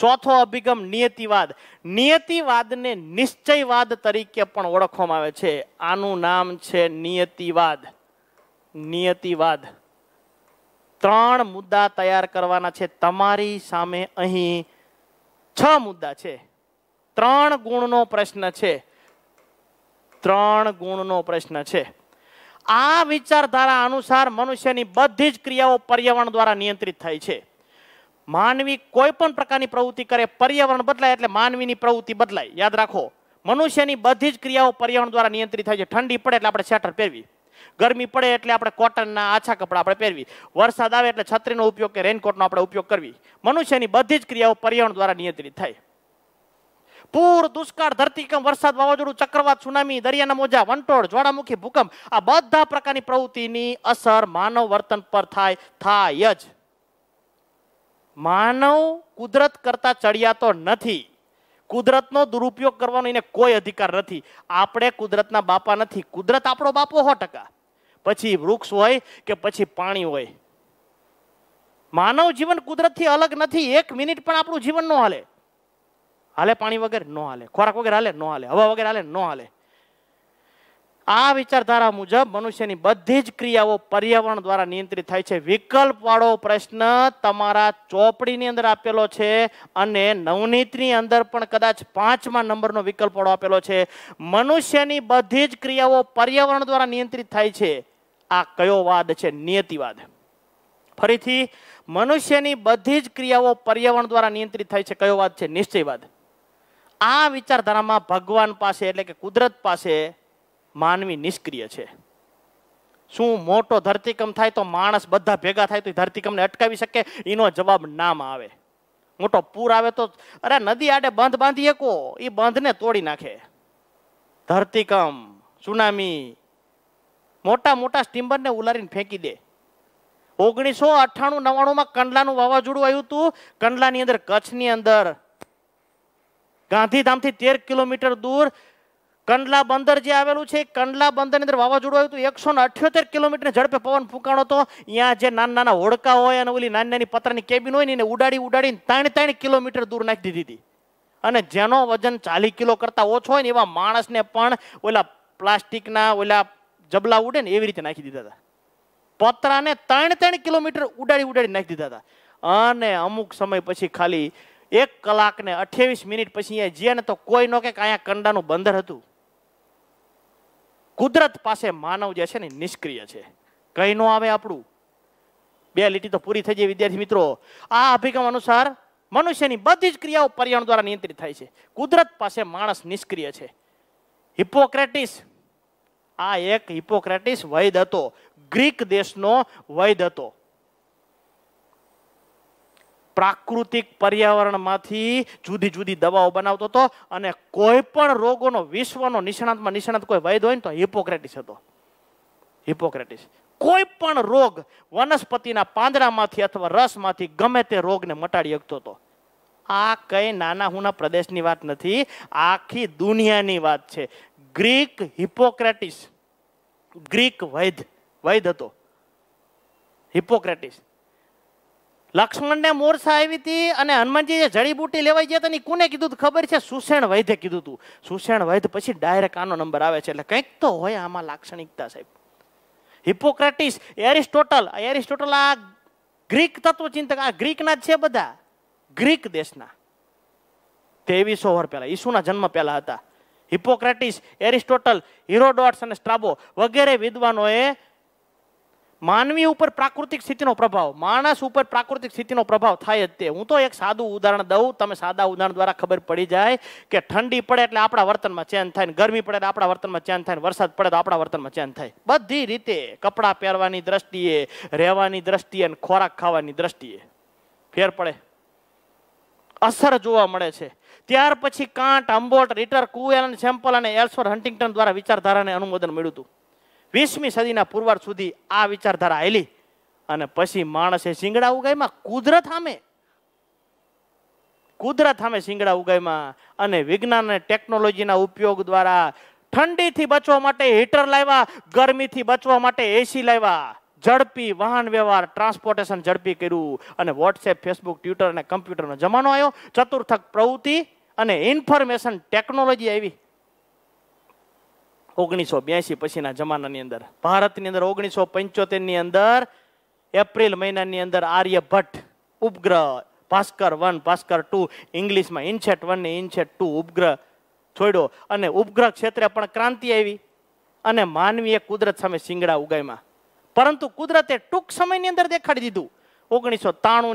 ચોથો અભિગમ નિયતિવાદ નિયતિવાદને નિશ્ચયવાદ તરીકે પણ ઓળખવામાં આવે છે આનું નામ છે નિયતિવાદ નિયતિવાદ ત્રણ મુદ્દા તૈયાર કરવાના છે તમારી સામે અહીં છ મુદ્દા છે ત્રણ ગુણનો પ્રશ્ન છે ત્રણ ગુણનો પ્રશ્ન છે આ વિચારધારા અનુસાર મનુષ્યની બધી જ ક્રિયાઓ પર્યાવરણ દ્વારા નિયંત્રિત થાય છે માનવી કોઈ પણ પ્રકારની પ્રવૃત્તિ કરે પર્યાવરણ બદલાય એટલે માનવીની પ્રવૃત્તિ બદલાય યાદ રાખો મનુષ્યની બધી જ ક્રિયાઓ પર્યાવરણ દ્વારા નિયંત્રિત થાય છે ઠંડી પડે એટલે આપણે સ્વેટર પહેરવી ગરમી પડે એટલે આપણે કોટનના આછા કપડાં આપણે પહેરવી વરસાદ આવે એટલે છત્રીનો ઉપયોગ કે રેનકોટનો આપણે ઉપયોગ કરવી મનુષ્યની બધી જ ક્રિયાઓ પર્યાવરણ દ્વારા નિયંત્રિત થાય પૂર દુષ્કાળ ધરતીકમ વરસાદ વાવાઝોડું ચક્રવાત સુનામી દરિયાના મોજા વંટોળ જ્વાળામુખી ભૂકંપ આ બધા પ્રકારની પ્રવૃત્તિની અસર માનવ વર્તન પર થાય થાય જ માનવ કુદરત કરતા ચડિયાતો નથી કુદરતનો દુરુપયોગ કરવાનો એને કોઈ અધિકાર નથી આપણે કુદરતના બાપા નથી કુદરત આપણો બાપો હો ટકા પછી વૃક્ષ હોય કે પછી પાણી હોય માનવ જીવન કુદરતથી અલગ નથી એક મિનિટ પણ આપણું જીવન ન હાલે હાલે પાણી વગર ન હાલે ખોરાક વગેરે હાલે ન હાલે હવા વગર હાલે ન હાલે આ વિચારધારા મુજબ મનુષ્યની બધી જ ક્રિયાઓ પર્યાવરણ દ્વારા નિયંત્રિત થાય છે વિકલ્પવાળો પ્રશ્ન તમારા ચોપડીની અંદર આપેલો છે અને નવનીતની અંદર પણ કદાચ પાંચમા નંબરનો વિકલ્પવાળો આપેલો છે મનુષ્યની બધી જ ક્રિયાઓ પર્યાવરણ દ્વારા નિયંત્રિત થાય છે આ કયો વાદ છે નિયતિવાદ ફરીથી મનુષ્યની બધી જ ક્રિયાઓ પર્યાવરણ દ્વારા નિયંત્રિત થાય છે કયો વાદ છે નિશ્ચયવાદ આ વિચારધારામાં ભગવાન પાસે એટલે કે કુદરત પાસે માનવી નિષ્ક્રિય છે શું મોટો ધરતીકમ થાય તો માણસ બધા ભેગા થાય તો ધરતીકમને અટકાવી શકે એનો જવાબ નામ આવે મોટો પૂર આવે તો અરે નદી આડે બંધ બાંધી શકો એ બંધને તોડી નાખે ધરતીકમ સુનામી મોટા મોટા સ્ટીમરને ઉલારીને ફેંકી દે ઓગણીસો અઠ્ઠાણું નવ્વાણુંમાં કંડલાનું વાવાઝોડું આવ્યું હતું કંડલાની અંદર કચ્છની અંદર ગાંધીધામથી તેર કિલોમીટર દૂર કંડલા બંદર જે આવેલું છે કંડલા બંદરની અંદર વાવાઝોડું આવ્યું હતું એકસો ને અઠ્યોતેર કિલોમીટરની ઝડપે પવન ફૂંકાણો હતો ત્યાં જે નાના નાના હોડકા હોય અને ઓલી નાની નાની પતરાની કેબિન હોય ને એને ઉડાડી ઉડાડીને ત્રણ ત્રણ કિલોમીટર દૂર નાખી દીધી હતી અને જેનો વજન ચાલીસ કિલો કરતાં ઓછો હોય ને એવા માણસને પણ ઓલા પ્લાસ્ટિકના ઓલા જબલા ઉડે ને એવી રીતે નાખી દીધા હતા પતરાને ત્રણ ત્રણ કિલોમીટર ઉડાડી ઉડાડી નાખી દીધા હતા અને અમુક સમય પછી ખાલી એક કલાક ને અઠ્યાવીસ મિનિટ પછી અહીંયા જઈએ ને તો કોઈ નો કે અહીંયા કંડાનું બંદર હતું કુદરત પાસે માનવ જે છે ને નિષ્ક્રિય છે કઈ નો આવે આપણું બે લીટી તો પૂરી થઈ જાય વિદ્યાર્થી મિત્રો આ અભિગમ અનુસાર મનુષ્યની બધી જ ક્રિયાઓ પર્યાવરણ દ્વારા નિયંત્રિત થાય છે કુદરત પાસે માણસ નિષ્ક્રિય છે હિપોક્રેટિસ આ એક હિપોક્રેટિસ વૈદ હતો ગ્રીક દેશનો વૈદ હતો પ્રાકૃતિક પર્યાવરણમાંથી જુદી જુદી દવાઓ બનાવતો હતો અને કોઈ પણ રોગોનો વિશ્વનો નિષ્ણાંતમાં નિષ્ણાંત કોઈ વૈદ હોય ને તો હિપોક્રેટિસ હતો હિપોક્રેટિસ કોઈ પણ રોગ વનસ્પતિના પાંદડામાંથી અથવા રસમાંથી ગમે તે રોગને મટાડી શકતો હતો આ કઈ નાના હુના પ્રદેશની વાત નથી આખી દુનિયાની વાત છે ગ્રીક હિપોક્રેટિસ ગ્રીક વૈદ વૈધ હતો હિપોક્રેટિસ લક્ષ્મણને મોરસા આવી હતી અને હનુમાનજી જે જડીબુટી લેવાઈ ગયા હતા કોને કીધું ખબર છે સુષેણ વૈદ્ય કીધું હતું સુષેણ વૈદ્ય પછી ડાયરેક્ટ આનો નંબર આવે છે એટલે કંઈક તો હોય આમાં લાક્ષણિકતા સાહેબ હિપોક્રેટિસ એરિસ્ટોટલ એરિસ્ટોટલ આ ગ્રીક તત્વચિંતક આ ગ્રીકના જ છે બધા ગ્રીક દેશના તેવીસો વર્ષ પહેલા ઈસુના જન્મ પહેલા હતા હિપોક્રેટિસ એરિસ્ટોટલ હિરોડોટ્સ અને સ્ટ્રાબો વગેરે વિદ્વાનોએ માનવી ઉપર પ્રાકૃતિક સ્થિતિનો પ્રભાવ માણસ ઉપર પ્રાકૃતિક સ્થિતિનો પ્રભાવ થાય જ તે હું તો એક સાદું ઉદાહરણ દઉં તમે સાદા ઉદાહરણ દ્વારા ખબર પડી જાય કે ઠંડી પડે એટલે આપણા વર્તનમાં ચેન થાય ગરમી પડે તો આપણા વર્તનમાં ચેન થાય વરસાદ પડે તો આપણા વર્તનમાં ચેન થાય બધી રીતે કપડાં પહેરવાની દ્રષ્ટિએ રહેવાની દ્રષ્ટિએ અને ખોરાક ખાવાની દ્રષ્ટિએ ફેર પડે અસર જોવા મળે છે ત્યાર પછી કાંટ અંબોટ રીટર કુએલન સેમ્પલ અને એલ્સોર હન્ટિંગટન દ્વારા વિચારધારાને અનુમોદન મળ્યું હતું વીસમી સદીના પૂર્વાર્ધ સુધી આ વિચારધારા આવેલી અને પછી માણસે શિંગડા ઉગાઈમાં કુદરત સામે કુદરત સામે શિંગડા ઉગાઈમાં અને વિજ્ઞાન અને ટેકનોલોજીના ઉપયોગ દ્વારા ઠંડીથી બચવા માટે હીટર લાવ્યા ગરમીથી બચવા માટે એસી લાવ્યા ઝડપી વાહન વ્યવહાર ટ્રાન્સપોર્ટેશન ઝડપી કર્યું અને વોટ્સએપ ફેસબુક ટ્વિટર અને કમ્પ્યુટરનો જમાનો આવ્યો ચતુર્થક પ્રવૃત્તિ અને ઇન્ફોર્મેશન ટેકનોલોજી આવી ઓગણીસો બ્યાસી પછીના જમાનાની અંદર ભારતની અંદર ઓગણીસો પંચોતેરની અંદર એપ્રિલ મહિનાની અંદર આર્યભટ્ટ ઉપગ્રહ ભાસ્કર વન ભાસ્કર ટુ ઇંગ્લિશમાં ઇન્સેટ વન ને ઇન્સેટ ટુ ઉપગ્રહ છોડ્યો અને ઉપગ્રહ ક્ષેત્રે પણ ક્રાંતિ આવી અને માનવીય કુદરત સામે શિંગડા ઉગાયમાં પરંતુ કુદરતે ટૂંક સમયની અંદર દેખાડી દીધું ઓગણીસો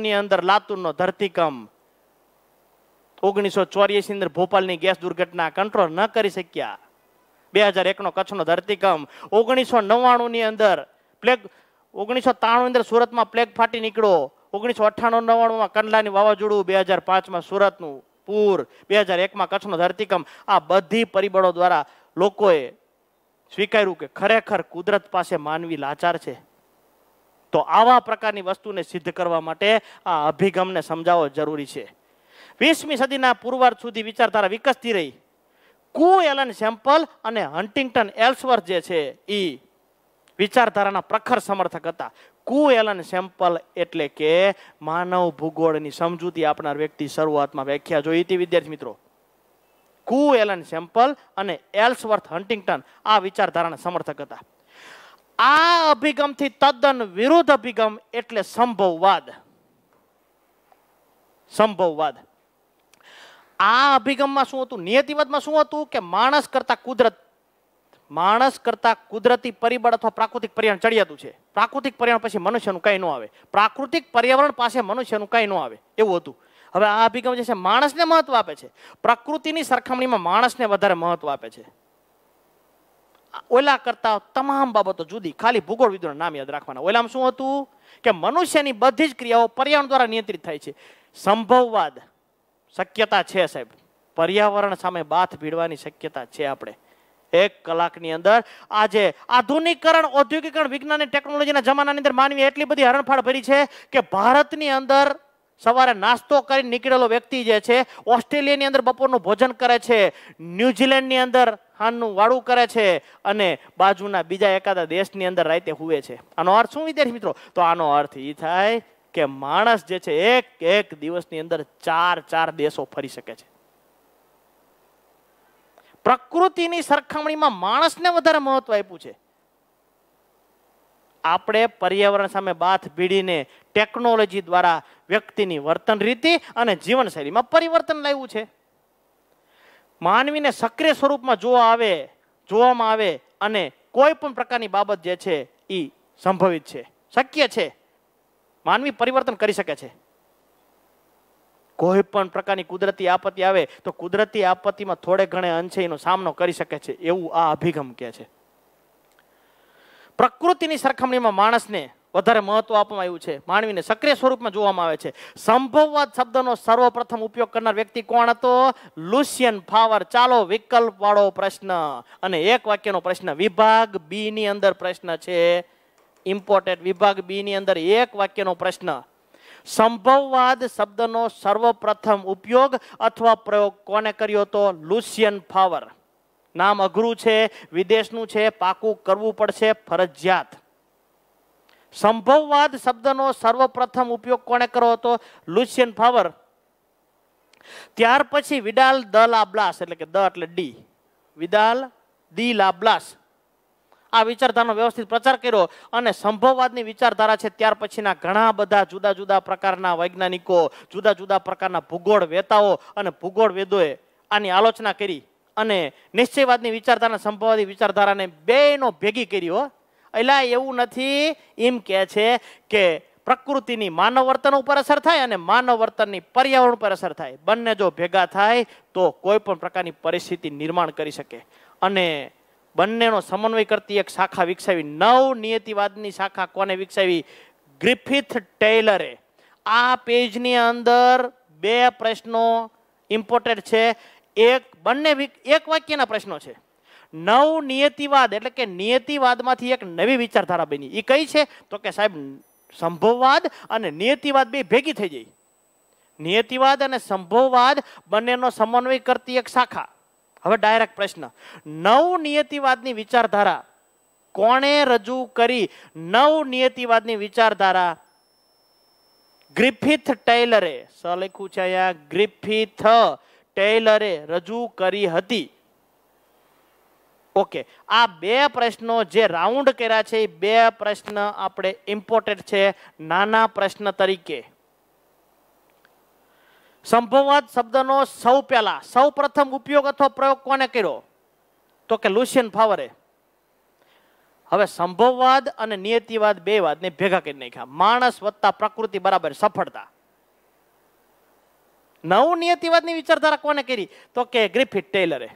ની અંદર લાતુરનો ધરતીકંપ ઓગણીસો ચોર્યાસી અંદર ભોપાલની ગેસ દુર્ઘટના કંટ્રોલ ન કરી શક્યા બે હજાર એકનો કચ્છનો ધરતીકંપ ઓગણીસો નવ્વાણુંની અંદર પ્લેગ ઓગણીસો ત્રાણું અંદર સુરતમાં પ્લેગ ફાટી નીકળ્યો ઓગણીસો અઠ્ઠાણું નવ્વાણુંમાં કંડલાની વાવાઝોડું બે હજાર પાંચમાં સુરતનું પૂર બે હજાર એકમાં કચ્છનો ધરતીકંપ આ બધી પરિબળો દ્વારા લોકોએ સ્વીકાર્યું કે ખરેખર કુદરત પાસે માનવી લાચાર છે તો આવા પ્રકારની વસ્તુને સિદ્ધ કરવા માટે આ અભિગમને સમજાવવો જરૂરી છે વીસમી સદીના પૂર્વાર્ધ સુધી વિચારધારા વિકસતી રહી કુ એલન સેમ્પલ અને હન્ટિંગ્ટન એલ્સવર જે છે એ વિચારધારાના પ્રખર સમર્થક હતા કુ એલન સેમ્પલ એટલે કે માનવ ભૂગોળની સમજૂતી આપનાર વ્યક્તિ શરૂઆતમાં વ્યાખ્યા જોઈ હતી વિદ્યાર્થી મિત્રો કુ એલન સેમ્પલ અને એલ્સવર્થ હન્ટિંગ્ટન આ વિચારધારાના સમર્થક હતા આ અભિગમથી તદ્દન વિરુદ્ધ અભિગમ એટલે સંભવવાદ સંભવવાદ આ અભિગમમાં શું હતું નિયતિવાદમાં શું હતું કે માણસ કરતા કુદરત માણસ કરતા કુદરતી પરિબળ અથવા પ્રાકૃતિક પર્યાવરણ ચડિયાતું છે પ્રાકૃતિક પર્યાવરણ પછી મનુષ્યનું કંઈ ન આવે પ્રાકૃતિક પર્યાવરણ પાસે મનુષ્યનું કંઈ ન આવે એવું હતું હવે આ અભિગમ જે છે માણસને મહત્વ આપે છે પ્રકૃતિની સરખામણીમાં માણસને વધારે મહત્વ આપે છે ઓલા કરતા તમામ બાબતો જુદી ખાલી ભૂગોળ વિદ્રોનું નામ યાદ રાખવાના ઓલામાં શું હતું કે મનુષ્યની બધી જ ક્રિયાઓ પર્યાવરણ દ્વારા નિયંત્રિત થાય છે સંભવવાદ શક્યતા છે સાહેબ પર્યાવરણ સામે બાથ ભીડવાની શક્યતા છે આપણે એક કલાકની અંદર આજે આધુનિકરણ ઔદ્યોગિકરણ વિજ્ઞાન અને ટેકનોલોજીના જમાનાની અંદર માનવી એટલી બધી હરણફાળ ભરી છે કે ભારતની અંદર સવારે નાસ્તો કરીને નીકળેલો વ્યક્તિ જે છે ઓસ્ટ્રેલિયાની અંદર બપોરનું ભોજન કરે છે ન્યુઝીલેન્ડની અંદર હાનનું વાળું કરે છે અને બાજુના બીજા એકાદા દેશની અંદર રાતે હુવે છે આનો અર્થ શું વિદ્યાર્થી મિત્રો તો આનો અર્થ એ થાય કે માણસ જે છે એક એક દિવસની અંદર ચાર ચાર દેશો ફરી શકે છે પ્રકૃતિની સરખામણીમાં માણસને વધારે મહત્વ આપ્યું છે આપણે પર્યાવરણ સામે બાથ ભીડીને ટેકનોલોજી દ્વારા વ્યક્તિની વર્તન રીતિ અને જીવનશૈલીમાં પરિવર્તન લાવ્યું છે માનવીને સક્રિય સ્વરૂપમાં જોવા આવે જોવામાં આવે અને કોઈ પણ પ્રકારની બાબત જે છે એ સંભવિત છે શક્ય છે માનવી પરિવર્તન કરી શકે છે કોઈ પણ પ્રકારની કુદરતી આપત્તિ આવે તો કુદરતી આપત્તિમાં થોડે ઘણે અંશે એનો સામનો કરી શકે છે એવું આ અભિગમ કહે છે પ્રકૃતિની સરખામણીમાં માણસને વધારે મહત્વ આપવામાં આવ્યું છે માનવીને સક્રિય સ્વરૂપમાં જોવામાં આવે છે સંભવવાદ શબ્દનો સર્વપ્રથમ ઉપયોગ કરનાર વ્યક્તિ કોણ હતો લુસિયન ફાવર ચાલો વિકલ્પ વાળો પ્રશ્ન અને એક વાક્યનો પ્રશ્ન વિભાગ બી ની અંદર પ્રશ્ન છે ઇમ્પોર્ટેન્ટ વિભાગ બી ની અંદર એક વાક્યનો પ્રશ્ન સંભવવાદ શબ્દનો સર્વપ્રથમ ઉપયોગ અથવા પ્રયોગ કોને કર્યો હતો લુસિયન ફાવર નામ અઘરું છે વિદેશનું છે પાકું કરવું પડશે ફરજિયાત સંભવવાદ શબ્દનો સર્વપ્રથમ ઉપયોગ કોણે કર્યો હતો લુસિયન ફાવર ત્યાર પછી વિડાલ દ લાબ્લાસ એટલે કે દ એટલે ડી વિદાલ દી લાબ્લાસ આ વિચારધારાનો વ્યવસ્થિત પ્રચાર કર્યો અને સંભવવાદની વિચારધારા છે ત્યાર પછીના ઘણા બધા જુદા જુદા પ્રકારના વૈજ્ઞાનિકો જુદા જુદા પ્રકારના ભૂગોળ વેતાઓ અને ભૂગોળ વેદોએ આની આલોચના કરી અને નિશ્ચયવાદની વિચારધારા સંભવાદી વિચારધારાને બેનો ભેગી કરી હો એટલે એવું નથી એમ કહે છે કે પ્રકૃતિની માનવ વર્તન ઉપર અસર થાય અને માનવ વર્તનની પર્યાવરણ ઉપર અસર થાય બંને જો ભેગા થાય તો કોઈ પણ પ્રકારની પરિસ્થિતિ નિર્માણ કરી શકે અને બંનેનો સમન્વય કરતી એક શાખા વિકસાવી નવ નિયતિવાદની શાખા કોને વિકસાવી ગ્રિફિથ ટેલરે આ પેજની અંદર બે પ્રશ્નો ઇમ્પોર્ટેડ છે એક બંને એક વાક્યના પ્રશ્નો છે નવ નિયતિવાદ એટલે કે નિયતિવાદમાંથી એક નવી વિચારધારા બની એ કઈ છે તો કે સાહેબ સંભવવાદ અને નિયતિવાદ બે ભેગી થઈ જઈ નિયતિવાદ અને સંભવવાદ બંનેનો સમન્વય કરતી એક શાખા હવે ડાયરેક્ટ પ્રશ્ન નવ નિયતિવાદની વિચારધારા કોણે રજૂ કરી નવ નિયતિવાદની વિચારધારા ગ્રિફિથ ટેલરે સ લખ્યું છે અહીંયા ગ્રિફિથ ટેલરે રજૂ કરી હતી ઓકે આ બે પ્રશ્નો જે રાઉન્ડ કર્યા છે એ બે પ્રશ્ન આપણે ઇમ્પોર્ટન્ટ છે નાના પ્રશ્ન તરીકે સંભવવાદ શબ્દનો સૌ પહેલા સૌ પ્રથમ ઉપયોગ અથવા પ્રયોગ કોને કર્યો તો કે લુસિયન ફાવરે હવે સંભવવાદ અને નિયતિવાદ બે વાદને ભેગા કરી નાખ્યા માણસ વત્તા પ્રકૃતિ બરાબર સફળતા નવનિયતિવાદની વિચારધારા કોને કરી તો કે ગ્રિફિટ ટેલરે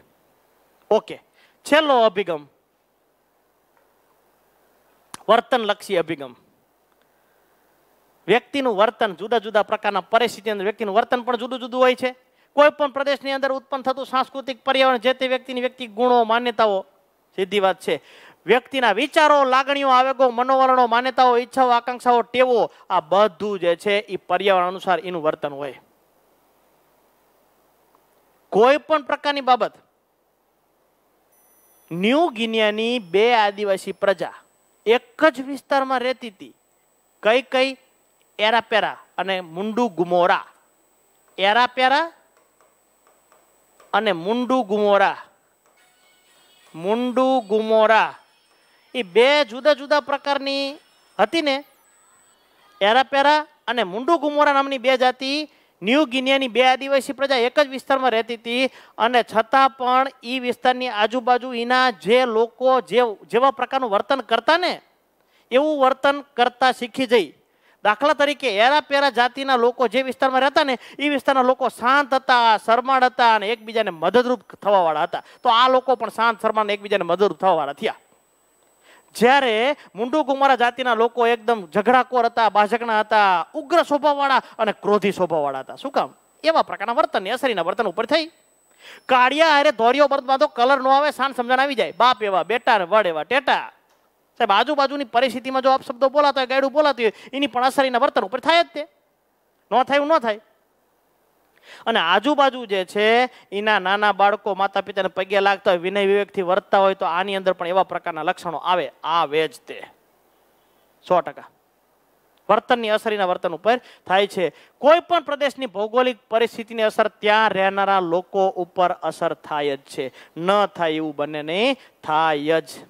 ઓકે છેલ્લો અભિગમ વર્તનલક્ષી અભિગમ વ્યક્તિનું વર્તન જુદા જુદા પ્રકારના પરિસ્થિતિ અંદર વ્યક્તિનું વર્તન પણ જુદું જુદું હોય છે કોઈ પણ પ્રદેશની અંદર ઉત્પન્ન થતું સાંસ્કૃતિક પર્યાવરણ જે તે વ્યક્તિની વ્યક્તિ ગુણો માન્યતાઓ સીધી વાત છે વ્યક્તિના વિચારો લાગણીઓ આવેગો મનોવરણો માન્યતાઓ ઈચ્છાઓ આકાંક્ષાઓ ટેવો આ બધું જે છે એ પર્યાવરણ અનુસાર એનું વર્તન હોય કોઈ પણ પ્રકારની બાબત ન્યૂ ગિનિયાની બે આદિવાસી પ્રજા એક જ વિસ્તારમાં રહેતી હતી કઈ કઈ એરાપેરા અને મુંડુ ગુમોરા એરાપેરા અને મુંડુ ગુમોરા મુંડુ ગુમોરા એ બે જુદા જુદા પ્રકારની હતી ને એરાપેરા અને મુંડુ ગુમોરા નામની બે જાતિ ન્યૂ ગિનિયાની બે આદિવાસી પ્રજા એક જ વિસ્તારમાં રહેતી હતી અને છતાં પણ એ વિસ્તારની આજુબાજુ એના જે લોકો જે જેવા પ્રકારનું વર્તન કરતા ને એવું વર્તન કરતા શીખી જઈ દાખલા તરીકે એરા પેરા જાતિના લોકો જે વિસ્તારમાં રહેતા ને એ વિસ્તારના લોકો શાંત હતા શરમાળ હતા અને એકબીજાને મદદરૂપ થવાવાળા હતા તો આ લોકો પણ શાંત શરમાળ એકબીજાને મદદરૂપ થવાવાળા થયા જ્યારે મુંડુ કુમારા જાતિના લોકો એકદમ ઝઘડાકોર હતા બાજકના હતા ઉગ્ર સ્વભાવવાળા અને ક્રોધી સ્વભાવવાળા હતા શું કામ એવા પ્રકારના વર્તન અસરીના વર્તન ઉપર થઈ કાળિયા અરે ધોરીઓ બર્તમાં તો કલર નો આવે શાન સમજણ આવી જાય બાપ એવા બેટા ને વડ એવા ટેટા સાહેબ આજુબાજુની પરિસ્થિતિમાં જો આપ શબ્દો બોલાતા હોય ગાયડું બોલાતું હોય એની પણ અસરીના વર્તન ઉપર થાય જ તે ન થાય એવું ન થાય અને આજુબાજુ જે છે એના નાના બાળકો માતા પિતાને પગે લાગતા હોય વિનય વિવેકથી વર્તતા હોય તો આની અંદર પણ એવા પ્રકારના લક્ષણો આવે આવે જ તે સો ટકા વર્તનની અસર એના વર્તન ઉપર થાય છે કોઈ પણ પ્રદેશની ભૌગોલિક પરિસ્થિતિની અસર ત્યાં રહેનારા લોકો ઉપર અસર થાય જ છે ન થાય એવું બંને નહીં થાય જ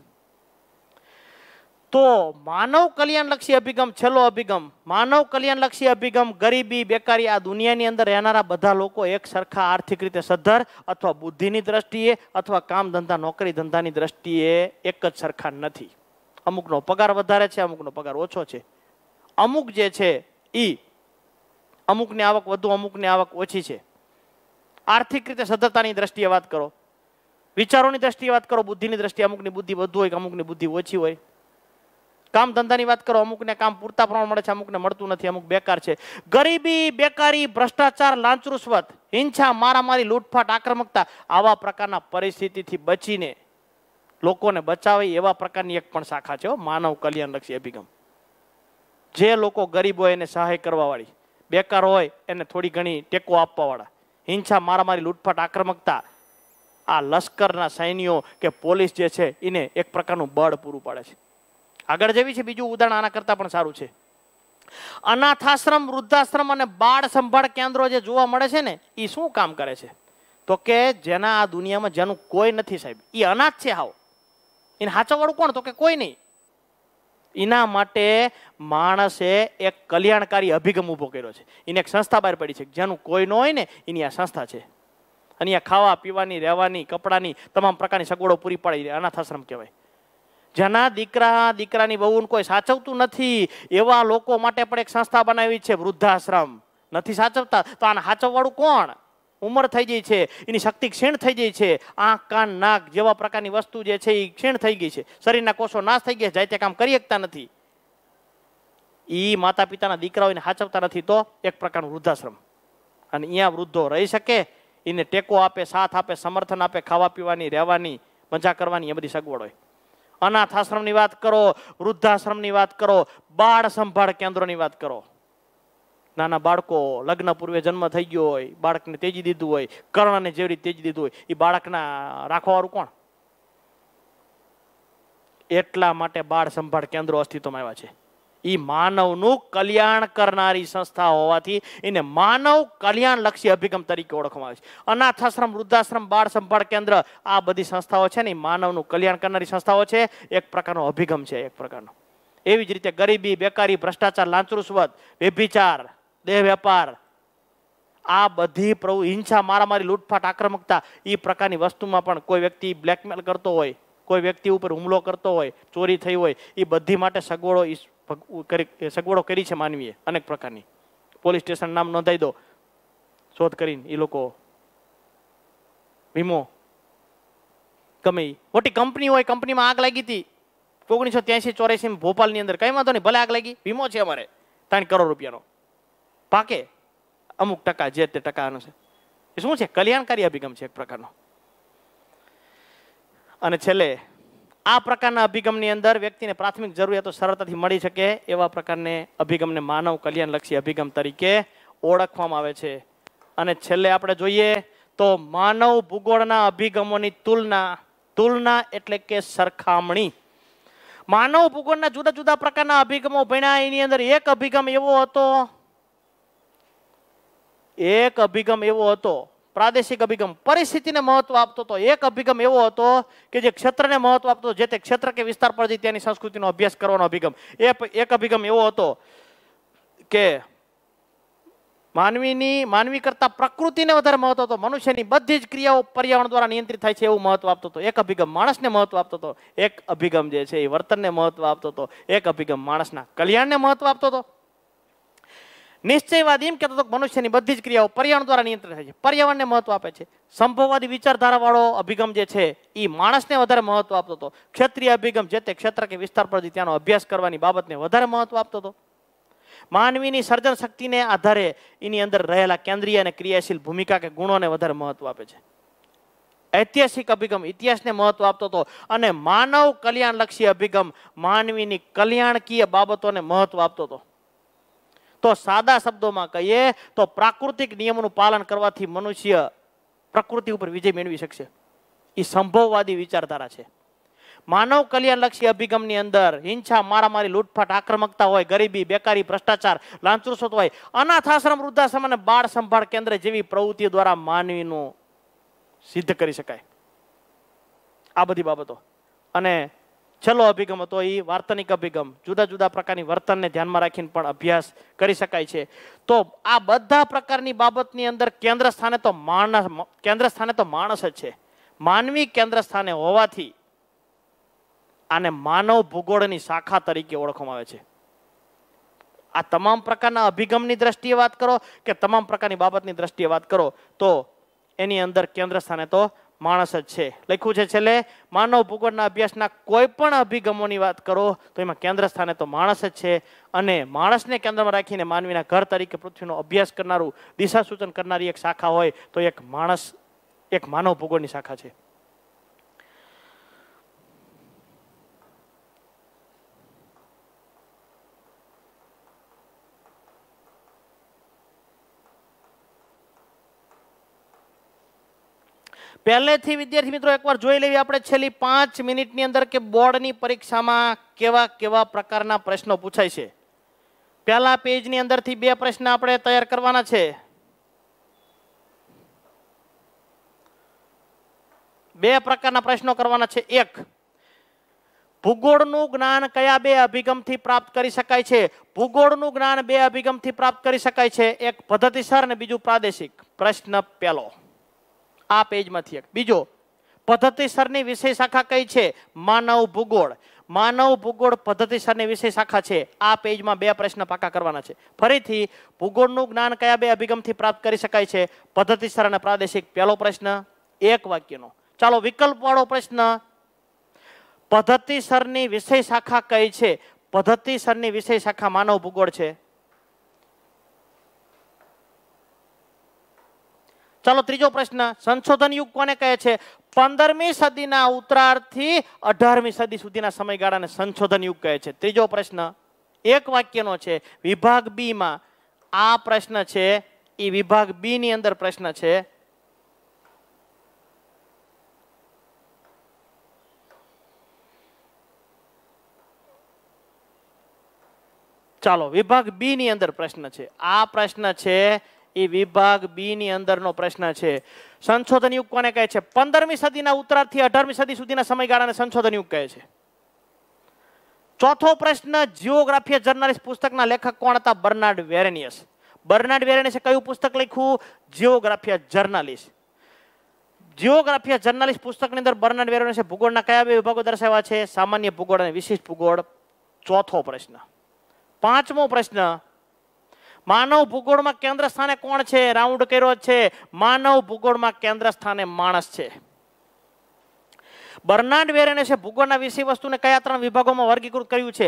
તો માનવ કલ્યાણલક્ષી અભિગમ છેલ્લો અભિગમ માનવ કલ્યાણલક્ષી અભિગમ ગરીબી બેકારી આ દુનિયાની અંદર રહેનારા બધા લોકો એક સરખા આર્થિક રીતે સદ્ધર અથવા બુદ્ધિની દ્રષ્ટિએ અથવા કામ ધંધા નોકરી ધંધાની દ્રષ્ટિએ એક જ સરખા નથી અમુકનો પગાર વધારે છે અમુકનો પગાર ઓછો છે અમુક જે છે એ અમુકની આવક વધુ અમુકની આવક ઓછી છે આર્થિક રીતે સદ્ધરતાની દ્રષ્ટિએ વાત કરો વિચારોની દ્રષ્ટિએ વાત કરો બુદ્ધિની દ્રષ્ટિએ અમુકની બુદ્ધિ વધુ હોય કે અમુકની બુદ્ધિ ઓછી હોય કામ ધંધાની વાત કરો અમુકને કામ પૂરતા પ્રમાણ મળે છે અમુકને મળતું નથી અમુક બેકાર છે ગરીબી બેકારી ભ્રષ્ટાચાર લાંચરૂશ્વત હિંસા મારામારી લૂંટફાટ આક્રમકતા આવા પ્રકારના પરિસ્થિતિથી બચીને લોકોને બચાવે એવા પ્રકારની એક પણ શાખા છે માનવ કલ્યાણલક્ષી અભિગમ જે લોકો ગરીબ હોય એને સહાય કરવાવાળી બેકાર હોય એને થોડી ઘણી ટેકો આપવાવાળા હિંસા મારામારી લૂંટફાટ આક્રમકતા આ લશ્કરના સૈન્યો કે પોલીસ જે છે એને એક પ્રકારનું બળ પૂરું પાડે છે આગળ જેવી છે બીજું ઉદાહરણ આના કરતાં પણ સારું છે અનાથાશ્રમ વૃદ્ધાશ્રમ અને બાળ સંભાળ કેન્દ્રો જે જોવા મળે છે ને એ શું કામ કરે છે તો કે જેના આ દુનિયામાં જેનું કોઈ નથી સાહેબ એ અનાથ છે હાવ એને હાચવવાળું કોણ તો કે કોઈ નહીં એના માટે માણસે એક કલ્યાણકારી અભિગમ ઊભો કર્યો છે એને એક સંસ્થા બહાર પડી છે જેનું કોઈ ન હોય ને એની આ સંસ્થા છે અને અહીંયા ખાવા પીવાની રહેવાની કપડાની તમામ પ્રકારની સગવડો પૂરી પાડી અનાથાશ્રમ કહેવાય જેના દીકરા દીકરાની બહુને કોઈ સાચવતું નથી એવા લોકો માટે પણ એક સંસ્થા બનાવી છે વૃદ્ધાશ્રમ નથી સાચવતા તો આને સાચવવાળું કોણ ઉંમર થઈ ગઈ છે એની શક્તિ ક્ષીણ થઈ ગઈ છે આંખ કાન નાક જેવા પ્રકારની વસ્તુ જે છે એ ક્ષીણ થઈ ગઈ છે શરીરના કોષો નાશ થઈ ગયા જાય તે કામ કરી શકતા નથી એ માતા પિતાના દીકરાઓને સાચવતા નથી તો એક પ્રકારનું વૃદ્ધાશ્રમ અને અહીંયા વૃદ્ધો રહી શકે એને ટેકો આપે સાથ આપે સમર્થન આપે ખાવા પીવાની રહેવાની મજા કરવાની એ બધી સગવડ હોય અનાથ આશ્રમ ની વાત કરો વૃદ્ધાશ્રમ ની વાત કરો બાળ સંભાળ કેન્દ્રોની વાત કરો નાના બાળકો લગ્ન પૂર્વે જન્મ થઈ ગયો હોય બાળકને તેજી દીધું હોય કર્ણને જેવી રીતે તેજી દીધું હોય એ બાળકના રાખવાવાળું કોણ એટલા માટે બાળ સંભાળ કેન્દ્રો અસ્તિત્વમાં આવ્યા છે એ માનવનું કલ્યાણ કરનારી સંસ્થા હોવાથી એને માનવ કલ્યાણલક્ષી અભિગમ તરીકે ઓળખવામાં આવે છે અનાથ આશ્રમ વૃદ્ધાશ્રમ બાળ સંભાળ કેન્દ્ર આ બધી સંસ્થાઓ છે ને એ માનવનું કલ્યાણ કરનારી સંસ્થાઓ છે એક પ્રકારનો અભિગમ છે એક પ્રકારનો એવી જ રીતે ગરીબી બેકારી ભ્રષ્ટાચાર લાંચરૂશ્વત વેભિચાર દેહ વેપાર આ બધી પ્રભુ હિંસા મારામારી લૂંટફાટ આક્રમકતા એ પ્રકારની વસ્તુમાં પણ કોઈ વ્યક્તિ બ્લેકમેલ કરતો હોય કોઈ વ્યક્તિ ઉપર હુમલો કરતો હોય ચોરી થઈ હોય એ બધી માટે સગવડો સગવડો કરી છે માનવીએ અનેક પ્રકારની પોલીસ સ્ટેશન નામ નોંધાઈ દો શોધ કરીને એ લોકો વીમો ગમે મોટી કંપની હોય કંપનીમાં આગ લાગી હતી ઓગણીસો ત્યાંસી ચોરાસી ભોપાલની અંદર કઈ વાંધો નહીં ભલે આગ લાગી વીમો છે અમારે ત્રણ કરોડ રૂપિયાનો પાકે અમુક ટકા જે તે ટકાનો છે એ શું છે કલ્યાણકારી અભિગમ છે એક પ્રકારનો અને છેલ્લે આ પ્રકારના અભિગમની અંદર વ્યક્તિને પ્રાથમિક જરૂરિયાતો સરળતાથી મળી શકે એવા પ્રકારને અભિગમને માનવ કલ્યાણલક્ષી અભિગમ તરીકે ઓળખવામાં આવે છે અને છેલ્લે આપણે જોઈએ તો માનવ ભૂગોળના અભિગમોની તુલના તુલના એટલે કે સરખામણી માનવ ભૂગોળના જુદા જુદા પ્રકારના અભિગમો ભણ્યા એની અંદર એક અભિગમ એવો હતો એક અભિગમ એવો હતો પ્રાદેશિક અભિગમ પરિસ્થિતિને મહત્વ આપતો હતો એક અભિગમ એવો હતો કે જે ક્ષેત્રને મહત્વ આપતો જે તે ક્ષેત્ર કે વિસ્તાર પર જઈ ત્યાંની સંસ્કૃતિનો અભ્યાસ કરવાનો અભિગમ એ એક અભિગમ એવો હતો કે માનવીની માનવી કરતાં પ્રકૃતિને વધારે મહત્વ હતો મનુષ્યની બધી જ ક્રિયાઓ પર્યાવરણ દ્વારા નિયંત્રિત થાય છે એવું મહત્વ આપતો હતો એક અભિગમ માણસને મહત્વ આપતો હતો એક અભિગમ જે છે એ વર્તનને મહત્વ આપતો હતો એક અભિગમ માણસના કલ્યાણને મહત્વ આપતો હતો નિશ્ચયવાદ એમ કહેતો હતો કે મનુષ્યની બધી જ ક્રિયાઓ પર્યાવરણ દ્વારા નિયંત્રિત થાય છે પર્યાવરણને મહત્વ આપે છે સંભવવાદી વિચારધારાવાળો અભિગમ જે છે એ માણસને વધારે મહત્વ આપતો હતો ક્ષેત્રીય અભિગમ જે તે ક્ષેત્ર કે વિસ્તાર પરથી ત્યાંનો અભ્યાસ કરવાની બાબતને વધારે મહત્વ આપતો હતો માનવીની સર્જન શક્તિને આધારે એની અંદર રહેલા કેન્દ્રીય અને ક્રિયાશીલ ભૂમિકા કે ગુણોને વધારે મહત્વ આપે છે ઐતિહાસિક અભિગમ ઇતિહાસને મહત્વ આપતો હતો અને માનવ કલ્યાણલક્ષી અભિગમ માનવીની કલ્યાણકીય બાબતોને મહત્વ આપતો હતો તો સાદા શબ્દોમાં કહીએ તો પ્રાકૃતિક નિયમોનું પાલન કરવાથી મનુષ્ય પ્રકૃતિ ઉપર વિજય મેળવી શકશે એ સંભવવાદી વિચારધારા છે માનવ કલ્યાણલક્ષી અભિગમની અંદર હિંસા મારામારી લૂંટફાટ આક્રમકતા હોય ગરીબી બેકારી ભ્રષ્ટાચાર લાંચુરસત હોય અનાથાશ્રમ વૃદ્ધાશ્રમ અને બાળ સંભાળ કેન્દ્ર જેવી પ્રવૃત્તિ દ્વારા માનવીનું સિદ્ધ કરી શકાય આ બધી બાબતો અને છેલ્લો અભિગમ હતો એ વાર્તનિક અભિગમ જુદા જુદા પ્રકારની વર્તનને ધ્યાનમાં રાખીને પણ અભ્યાસ કરી શકાય છે તો આ બધા પ્રકારની બાબતની અંદર કેન્દ્ર સ્થાને તો માણસ કેન્દ્ર સ્થાને તો માણસ જ છે માનવી કેન્દ્ર સ્થાને હોવાથી આને માનવ ભૂગોળની શાખા તરીકે ઓળખવામાં આવે છે આ તમામ પ્રકારના અભિગમની દ્રષ્ટિએ વાત કરો કે તમામ પ્રકારની બાબતની દ્રષ્ટિએ વાત કરો તો એની અંદર કેન્દ્ર સ્થાને તો માણસ જ છે લખ્યું છે છેલ્લે માનવ ભૂગોળના અભ્યાસના કોઈ પણ અભિગમોની વાત કરો તો એમાં કેન્દ્ર સ્થાને તો માણસ જ છે અને માણસને કેન્દ્રમાં રાખીને માનવીના ઘર તરીકે પૃથ્વીનો અભ્યાસ કરનારું દિશા સૂચન કરનારી એક શાખા હોય તો એક માણસ એક માનવ ભૂગોળની શાખા છે પહેલેથી વિદ્યાર્થી મિત્રો એકવાર જોઈ લેવી આપણે છેલ્લી પાંચ મિનિટની અંદર કે બોર્ડની પરીક્ષામાં કેવા કેવા પ્રકારના પ્રશ્નો પૂછાય છે પહેલા પેજની અંદરથી બે પ્રશ્ન આપણે તૈયાર કરવાના છે બે પ્રકારના પ્રશ્નો કરવાના છે એક ભૂગોળનું જ્ઞાન કયા બે અભિગમથી પ્રાપ્ત કરી શકાય છે ભૂગોળનું જ્ઞાન બે અભિગમથી પ્રાપ્ત કરી શકાય છે એક પદ્ધતિસર અને બીજું પ્રાદેશિક પ્રશ્ન પહેલો આ પેજમાંથી એક બીજો પદ્ધતિસરની વિષય શાખા કઈ છે માનવ ભૂગોળ માનવ ભૂગોળ પદ્ધતિસરની વિષય શાખા છે આ પેજમાં બે પ્રશ્ન પાકા કરવાના છે ફરીથી ભૂગોળનું જ્ઞાન કયા બે અભિગમથી પ્રાપ્ત કરી શકાય છે પદ્ધતિસર અને પ્રાદેશિક પહેલો પ્રશ્ન એક વાક્યનો ચાલો વિકલ્પવાળો પ્રશ્ન પદ્ધતિસરની વિષય શાખા કઈ છે પદ્ધતિસરની વિષય શાખા માનવ ભૂગોળ છે ચાલો ત્રીજો પ્રશ્ન સંશોધન યુગ કોને કહે છે પંદરમી સદીના ઉત્તરાર્ધથી અઢારમી સદી સુધીના સમયગાળાને સંશોધન યુગ કહે છે ત્રીજો પ્રશ્ન એક વાક્યનો છે વિભાગ બીમાં આ પ્રશ્ન છે એ વિભાગ બી ની અંદર પ્રશ્ન છે ચાલો વિભાગ બી ની અંદર પ્રશ્ન છે આ પ્રશ્ન છે એ વિભાગ બી ની અંદરનો પ્રશ્ન છે સંશોધન યુગ કોને કહે છે પંદરમી સદીના ઉત્તરાર્ધથી અઢારમી સદી સુધીના સમયગાળાને સંશોધન યુગ કહે છે ચોથો પ્રશ્ન જિયોગ્રાફી જર્નાલિસ્ટ પુસ્તકના લેખક કોણ હતા બર્નાર્ડ વેરેનિયસ બર્નાર્ડ વેરેનિયસે કયું પુસ્તક લખ્યું જિયોગ્રાફિયા જર્નાલિસ્ટ જિયોગ્રાફિયા જર્નાલિસ્ટ પુસ્તકની અંદર બર્નાર્ડ વેરેનિયસે ભૂગોળના કયા બે વિભાગો દર્શાવ્યા છે સામાન્ય ભૂગોળ અને વિશિષ્ટ ભૂગોળ ચોથો પ્રશ્ન પાંચમો પ્રશ્ન માનવ ભૂગોળમાં કેન્દ્ર સ્થાને કોણ છે રાઉન્ડ કર્યો છે માનવ ભૂગોળમાં કેન્દ્ર સ્થાને માણસ છે વેરેને છે ભૂગોળના વિષય વસ્તુને કયા ત્રણ વિભાગોમાં વર્ગીકૃત કર્યું છે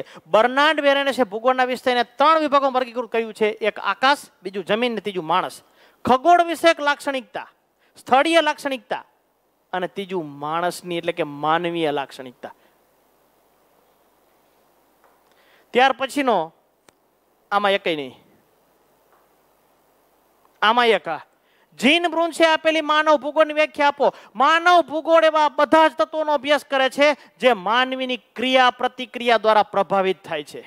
વેરેને છે ભૂગોળના વિષયને ત્રણ વિભાગોમાં વર્ગીકૃત કર્યું છે એક આકાશ બીજું જમીન ને ત્રીજું માણસ ખગોળ વિષયક લાક્ષણિકતા સ્થળીય લાક્ષણિકતા અને ત્રીજું માણસની એટલે કે માનવીય લાક્ષણિકતા ત્યાર પછીનો આમાં એકઈ નહીં આમાં એક આ જીન બ્રુન્સે આપેલી માનવ ભૂગોળની વ્યાખ્યા આપો માનવ ભૂગોળ એવા બધા જ તત્વોનો અભ્યાસ કરે છે જે માનવીની ક્રિયા પ્રતિક્રિયા દ્વારા પ્રભાવિત થાય છે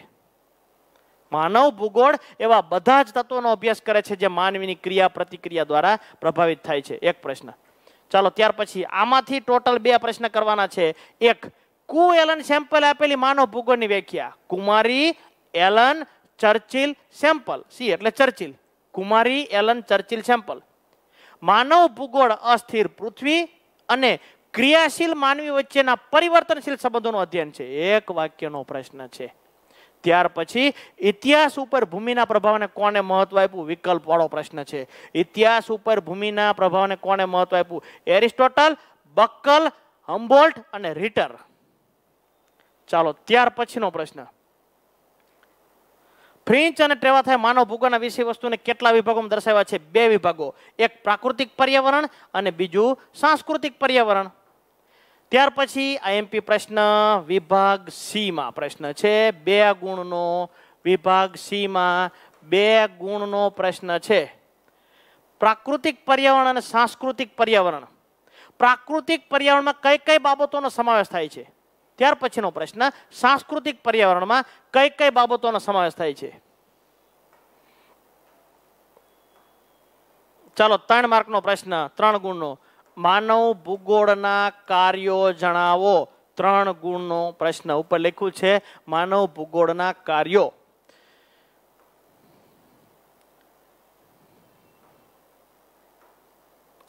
માનવ ભૂગોળ એવા બધા જ તત્વોનો અભ્યાસ કરે છે જે માનવીની ક્રિયા પ્રતિક્રિયા દ્વારા પ્રભાવિત થાય છે એક પ્રશ્ન ચાલો ત્યાર પછી આમાંથી ટોટલ બે પ્રશ્ન કરવાના છે એક કુ એલન સેમ્પલ આપેલી માનવ ભૂગોળની વ્યાખ્યા કુમારી એલન ચર્ચિલ સેમ્પલ સી એટલે ચર્ચિલ કુમારી એલન ચર્ચિલ સેમ્પલ માનવ ભૂગોળ અસ્થિર પૃથ્વી અને ક્રિયાશીલ માનવી વચ્ચેના પરિવર્તનશીલ સંબંધોનું અધ્યયન છે એક વાક્યનો પ્રશ્ન છે ત્યાર પછી ઇતિહાસ ઉપર ભૂમિના પ્રભાવને કોને મહત્વ આપ્યું વિકલ્પવાળો પ્રશ્ન છે ઇતિહાસ ઉપર ભૂમિના પ્રભાવને કોને મહત્વ આપ્યું એરિસ્ટોટલ બક્કલ હમ્બોલ્ટ અને રીટર ચાલો ત્યાર પછીનો પ્રશ્ન ફ્રિન્ચ અને ટ્રેવાથાય માનવ ભૂગોળના વિષય વસ્તુને કેટલા વિભાગોમાં દર્શાવ્યા છે બે વિભાગો એક પ્રાકૃતિક પર્યાવરણ અને બીજું સાંસ્કૃતિક પર્યાવરણ ત્યાર પછી આઈએમપી પ્રશ્ન વિભાગ સીમાં પ્રશ્ન છે બે ગુણનો વિભાગ સીમાં બે ગુણનો પ્રશ્ન છે પ્રાકૃતિક પર્યાવરણ અને સાંસ્કૃતિક પર્યાવરણ પ્રાકૃતિક પર્યાવરણમાં કઈ કઈ બાબતોનો સમાવેશ થાય છે ત્યાર પછીનો પ્રશ્ન સાંસ્કૃતિક પર્યાવરણમાં કઈ કઈ બાબતોનો સમાવેશ થાય છે ચાલો ત્રણ માર્કનો પ્રશ્ન ત્રણ ગુણનો માનવ ભૂગોળના કાર્યો જણાવો ત્રણ ગુણનો પ્રશ્ન ઉપર લખ્યું છે માનવ ભૂગોળના કાર્યો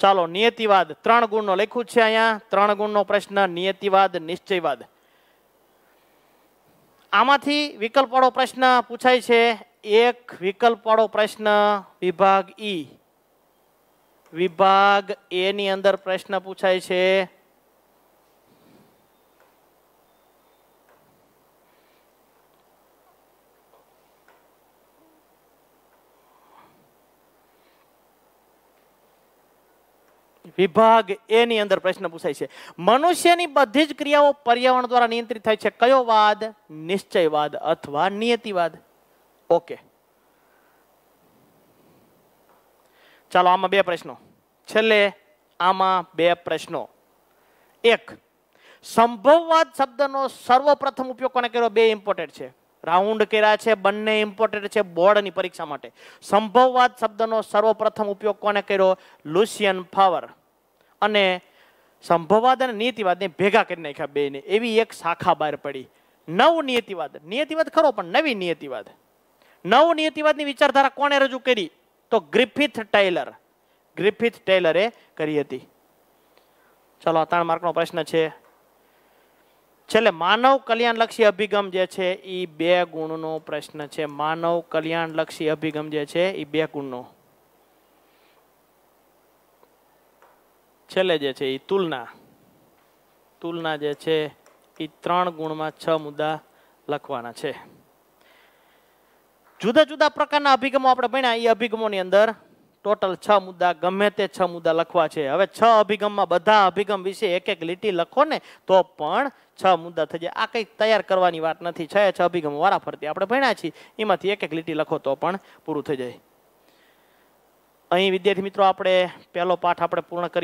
ચાલો નિયતિવાદ ત્રણ ગુણનો લખ્યું છે અહીંયા ત્રણ ગુણનો પ્રશ્ન નિયતિવાદ નિશ્ચયવાદ આમાંથી વિકલ્પ વિકલ્પવાળો પ્રશ્ન પૂછાય છે એક વિકલ્પ વાળો પ્રશ્ન વિભાગ ઈ વિભાગ એ ની અંદર પ્રશ્ન પૂછાય છે વિભાગ એની અંદર પ્રશ્ન પૂછાય છે મનુષ્યની બધી જ ક્રિયાઓ પર્યાવરણ દ્વારા નિયંત્રિત થાય છે કયો વાદ નિશ્ચયવાદ અથવા નિયતિવાદ ઓકે ચાલો આમાં બે પ્રશ્નો છેલ્લે આમાં બે પ્રશ્નો એક સંભવવાદ શબ્દનો સર્વપ્રથમ ઉપયોગ કોને કર્યો બે ઇમ્પોર્ટન્ટ છે રાઉન્ડ કર્યા છે બંને ઇમ્પોર્ટન્ટ છે બોર્ડની પરીક્ષા માટે સંભવવાદ શબ્દનો સર્વપ્રથમ ઉપયોગ કોને કર્યો લુસિયન ફાવર અને સંભવવાદ અને નિયતિવાદને ભેગા કરી નાખ્યા બેને એવી એક શાખા બહાર પડી નવ નિયતિવાદ નિયતિવાદ ખરો પણ નવી નિયતિવાદ નવ નિયતિવાદની વિચારધારા કોણે રજૂ કરી તો ગ્રિફિથ ટેલર ગ્રિફિથ ટેલરે કરી હતી ચાલો આ ત્રણ માર્કનો પ્રશ્ન છે છેલ્લે માનવ કલ્યાણલક્ષી અભિગમ જે છે એ બે ગુણનો પ્રશ્ન છે માનવ કલ્યાણલક્ષી અભિગમ જે છે એ બે ગુણનો છેલ્લે જે છે એ તુલના તુલના જે છે એ ત્રણ ગુણમાં છ મુદ્દા લખવાના છે જુદા જુદા પ્રકારના અભિગમો આપણે ભણ્યા એ અભિગમોની અંદર ટોટલ છ મુદ્દા ગમે તે છ મુદ્દા લખવા છે હવે છ અભિગમમાં બધા અભિગમ વિશે એક એક લીટી લખો ને તો પણ છ મુદ્દા થઈ જાય આ કંઈક તૈયાર કરવાની વાત નથી છ છ અભિગમ વારાફરતી આપણે ભણ્યા છીએ એમાંથી એક એક લીટી લખો તો પણ પૂરું થઈ જાય અહીં વિદ્યાર્થી મિત્રો આપણે પહેલો પાઠ આપણે પૂર્ણ કરીએ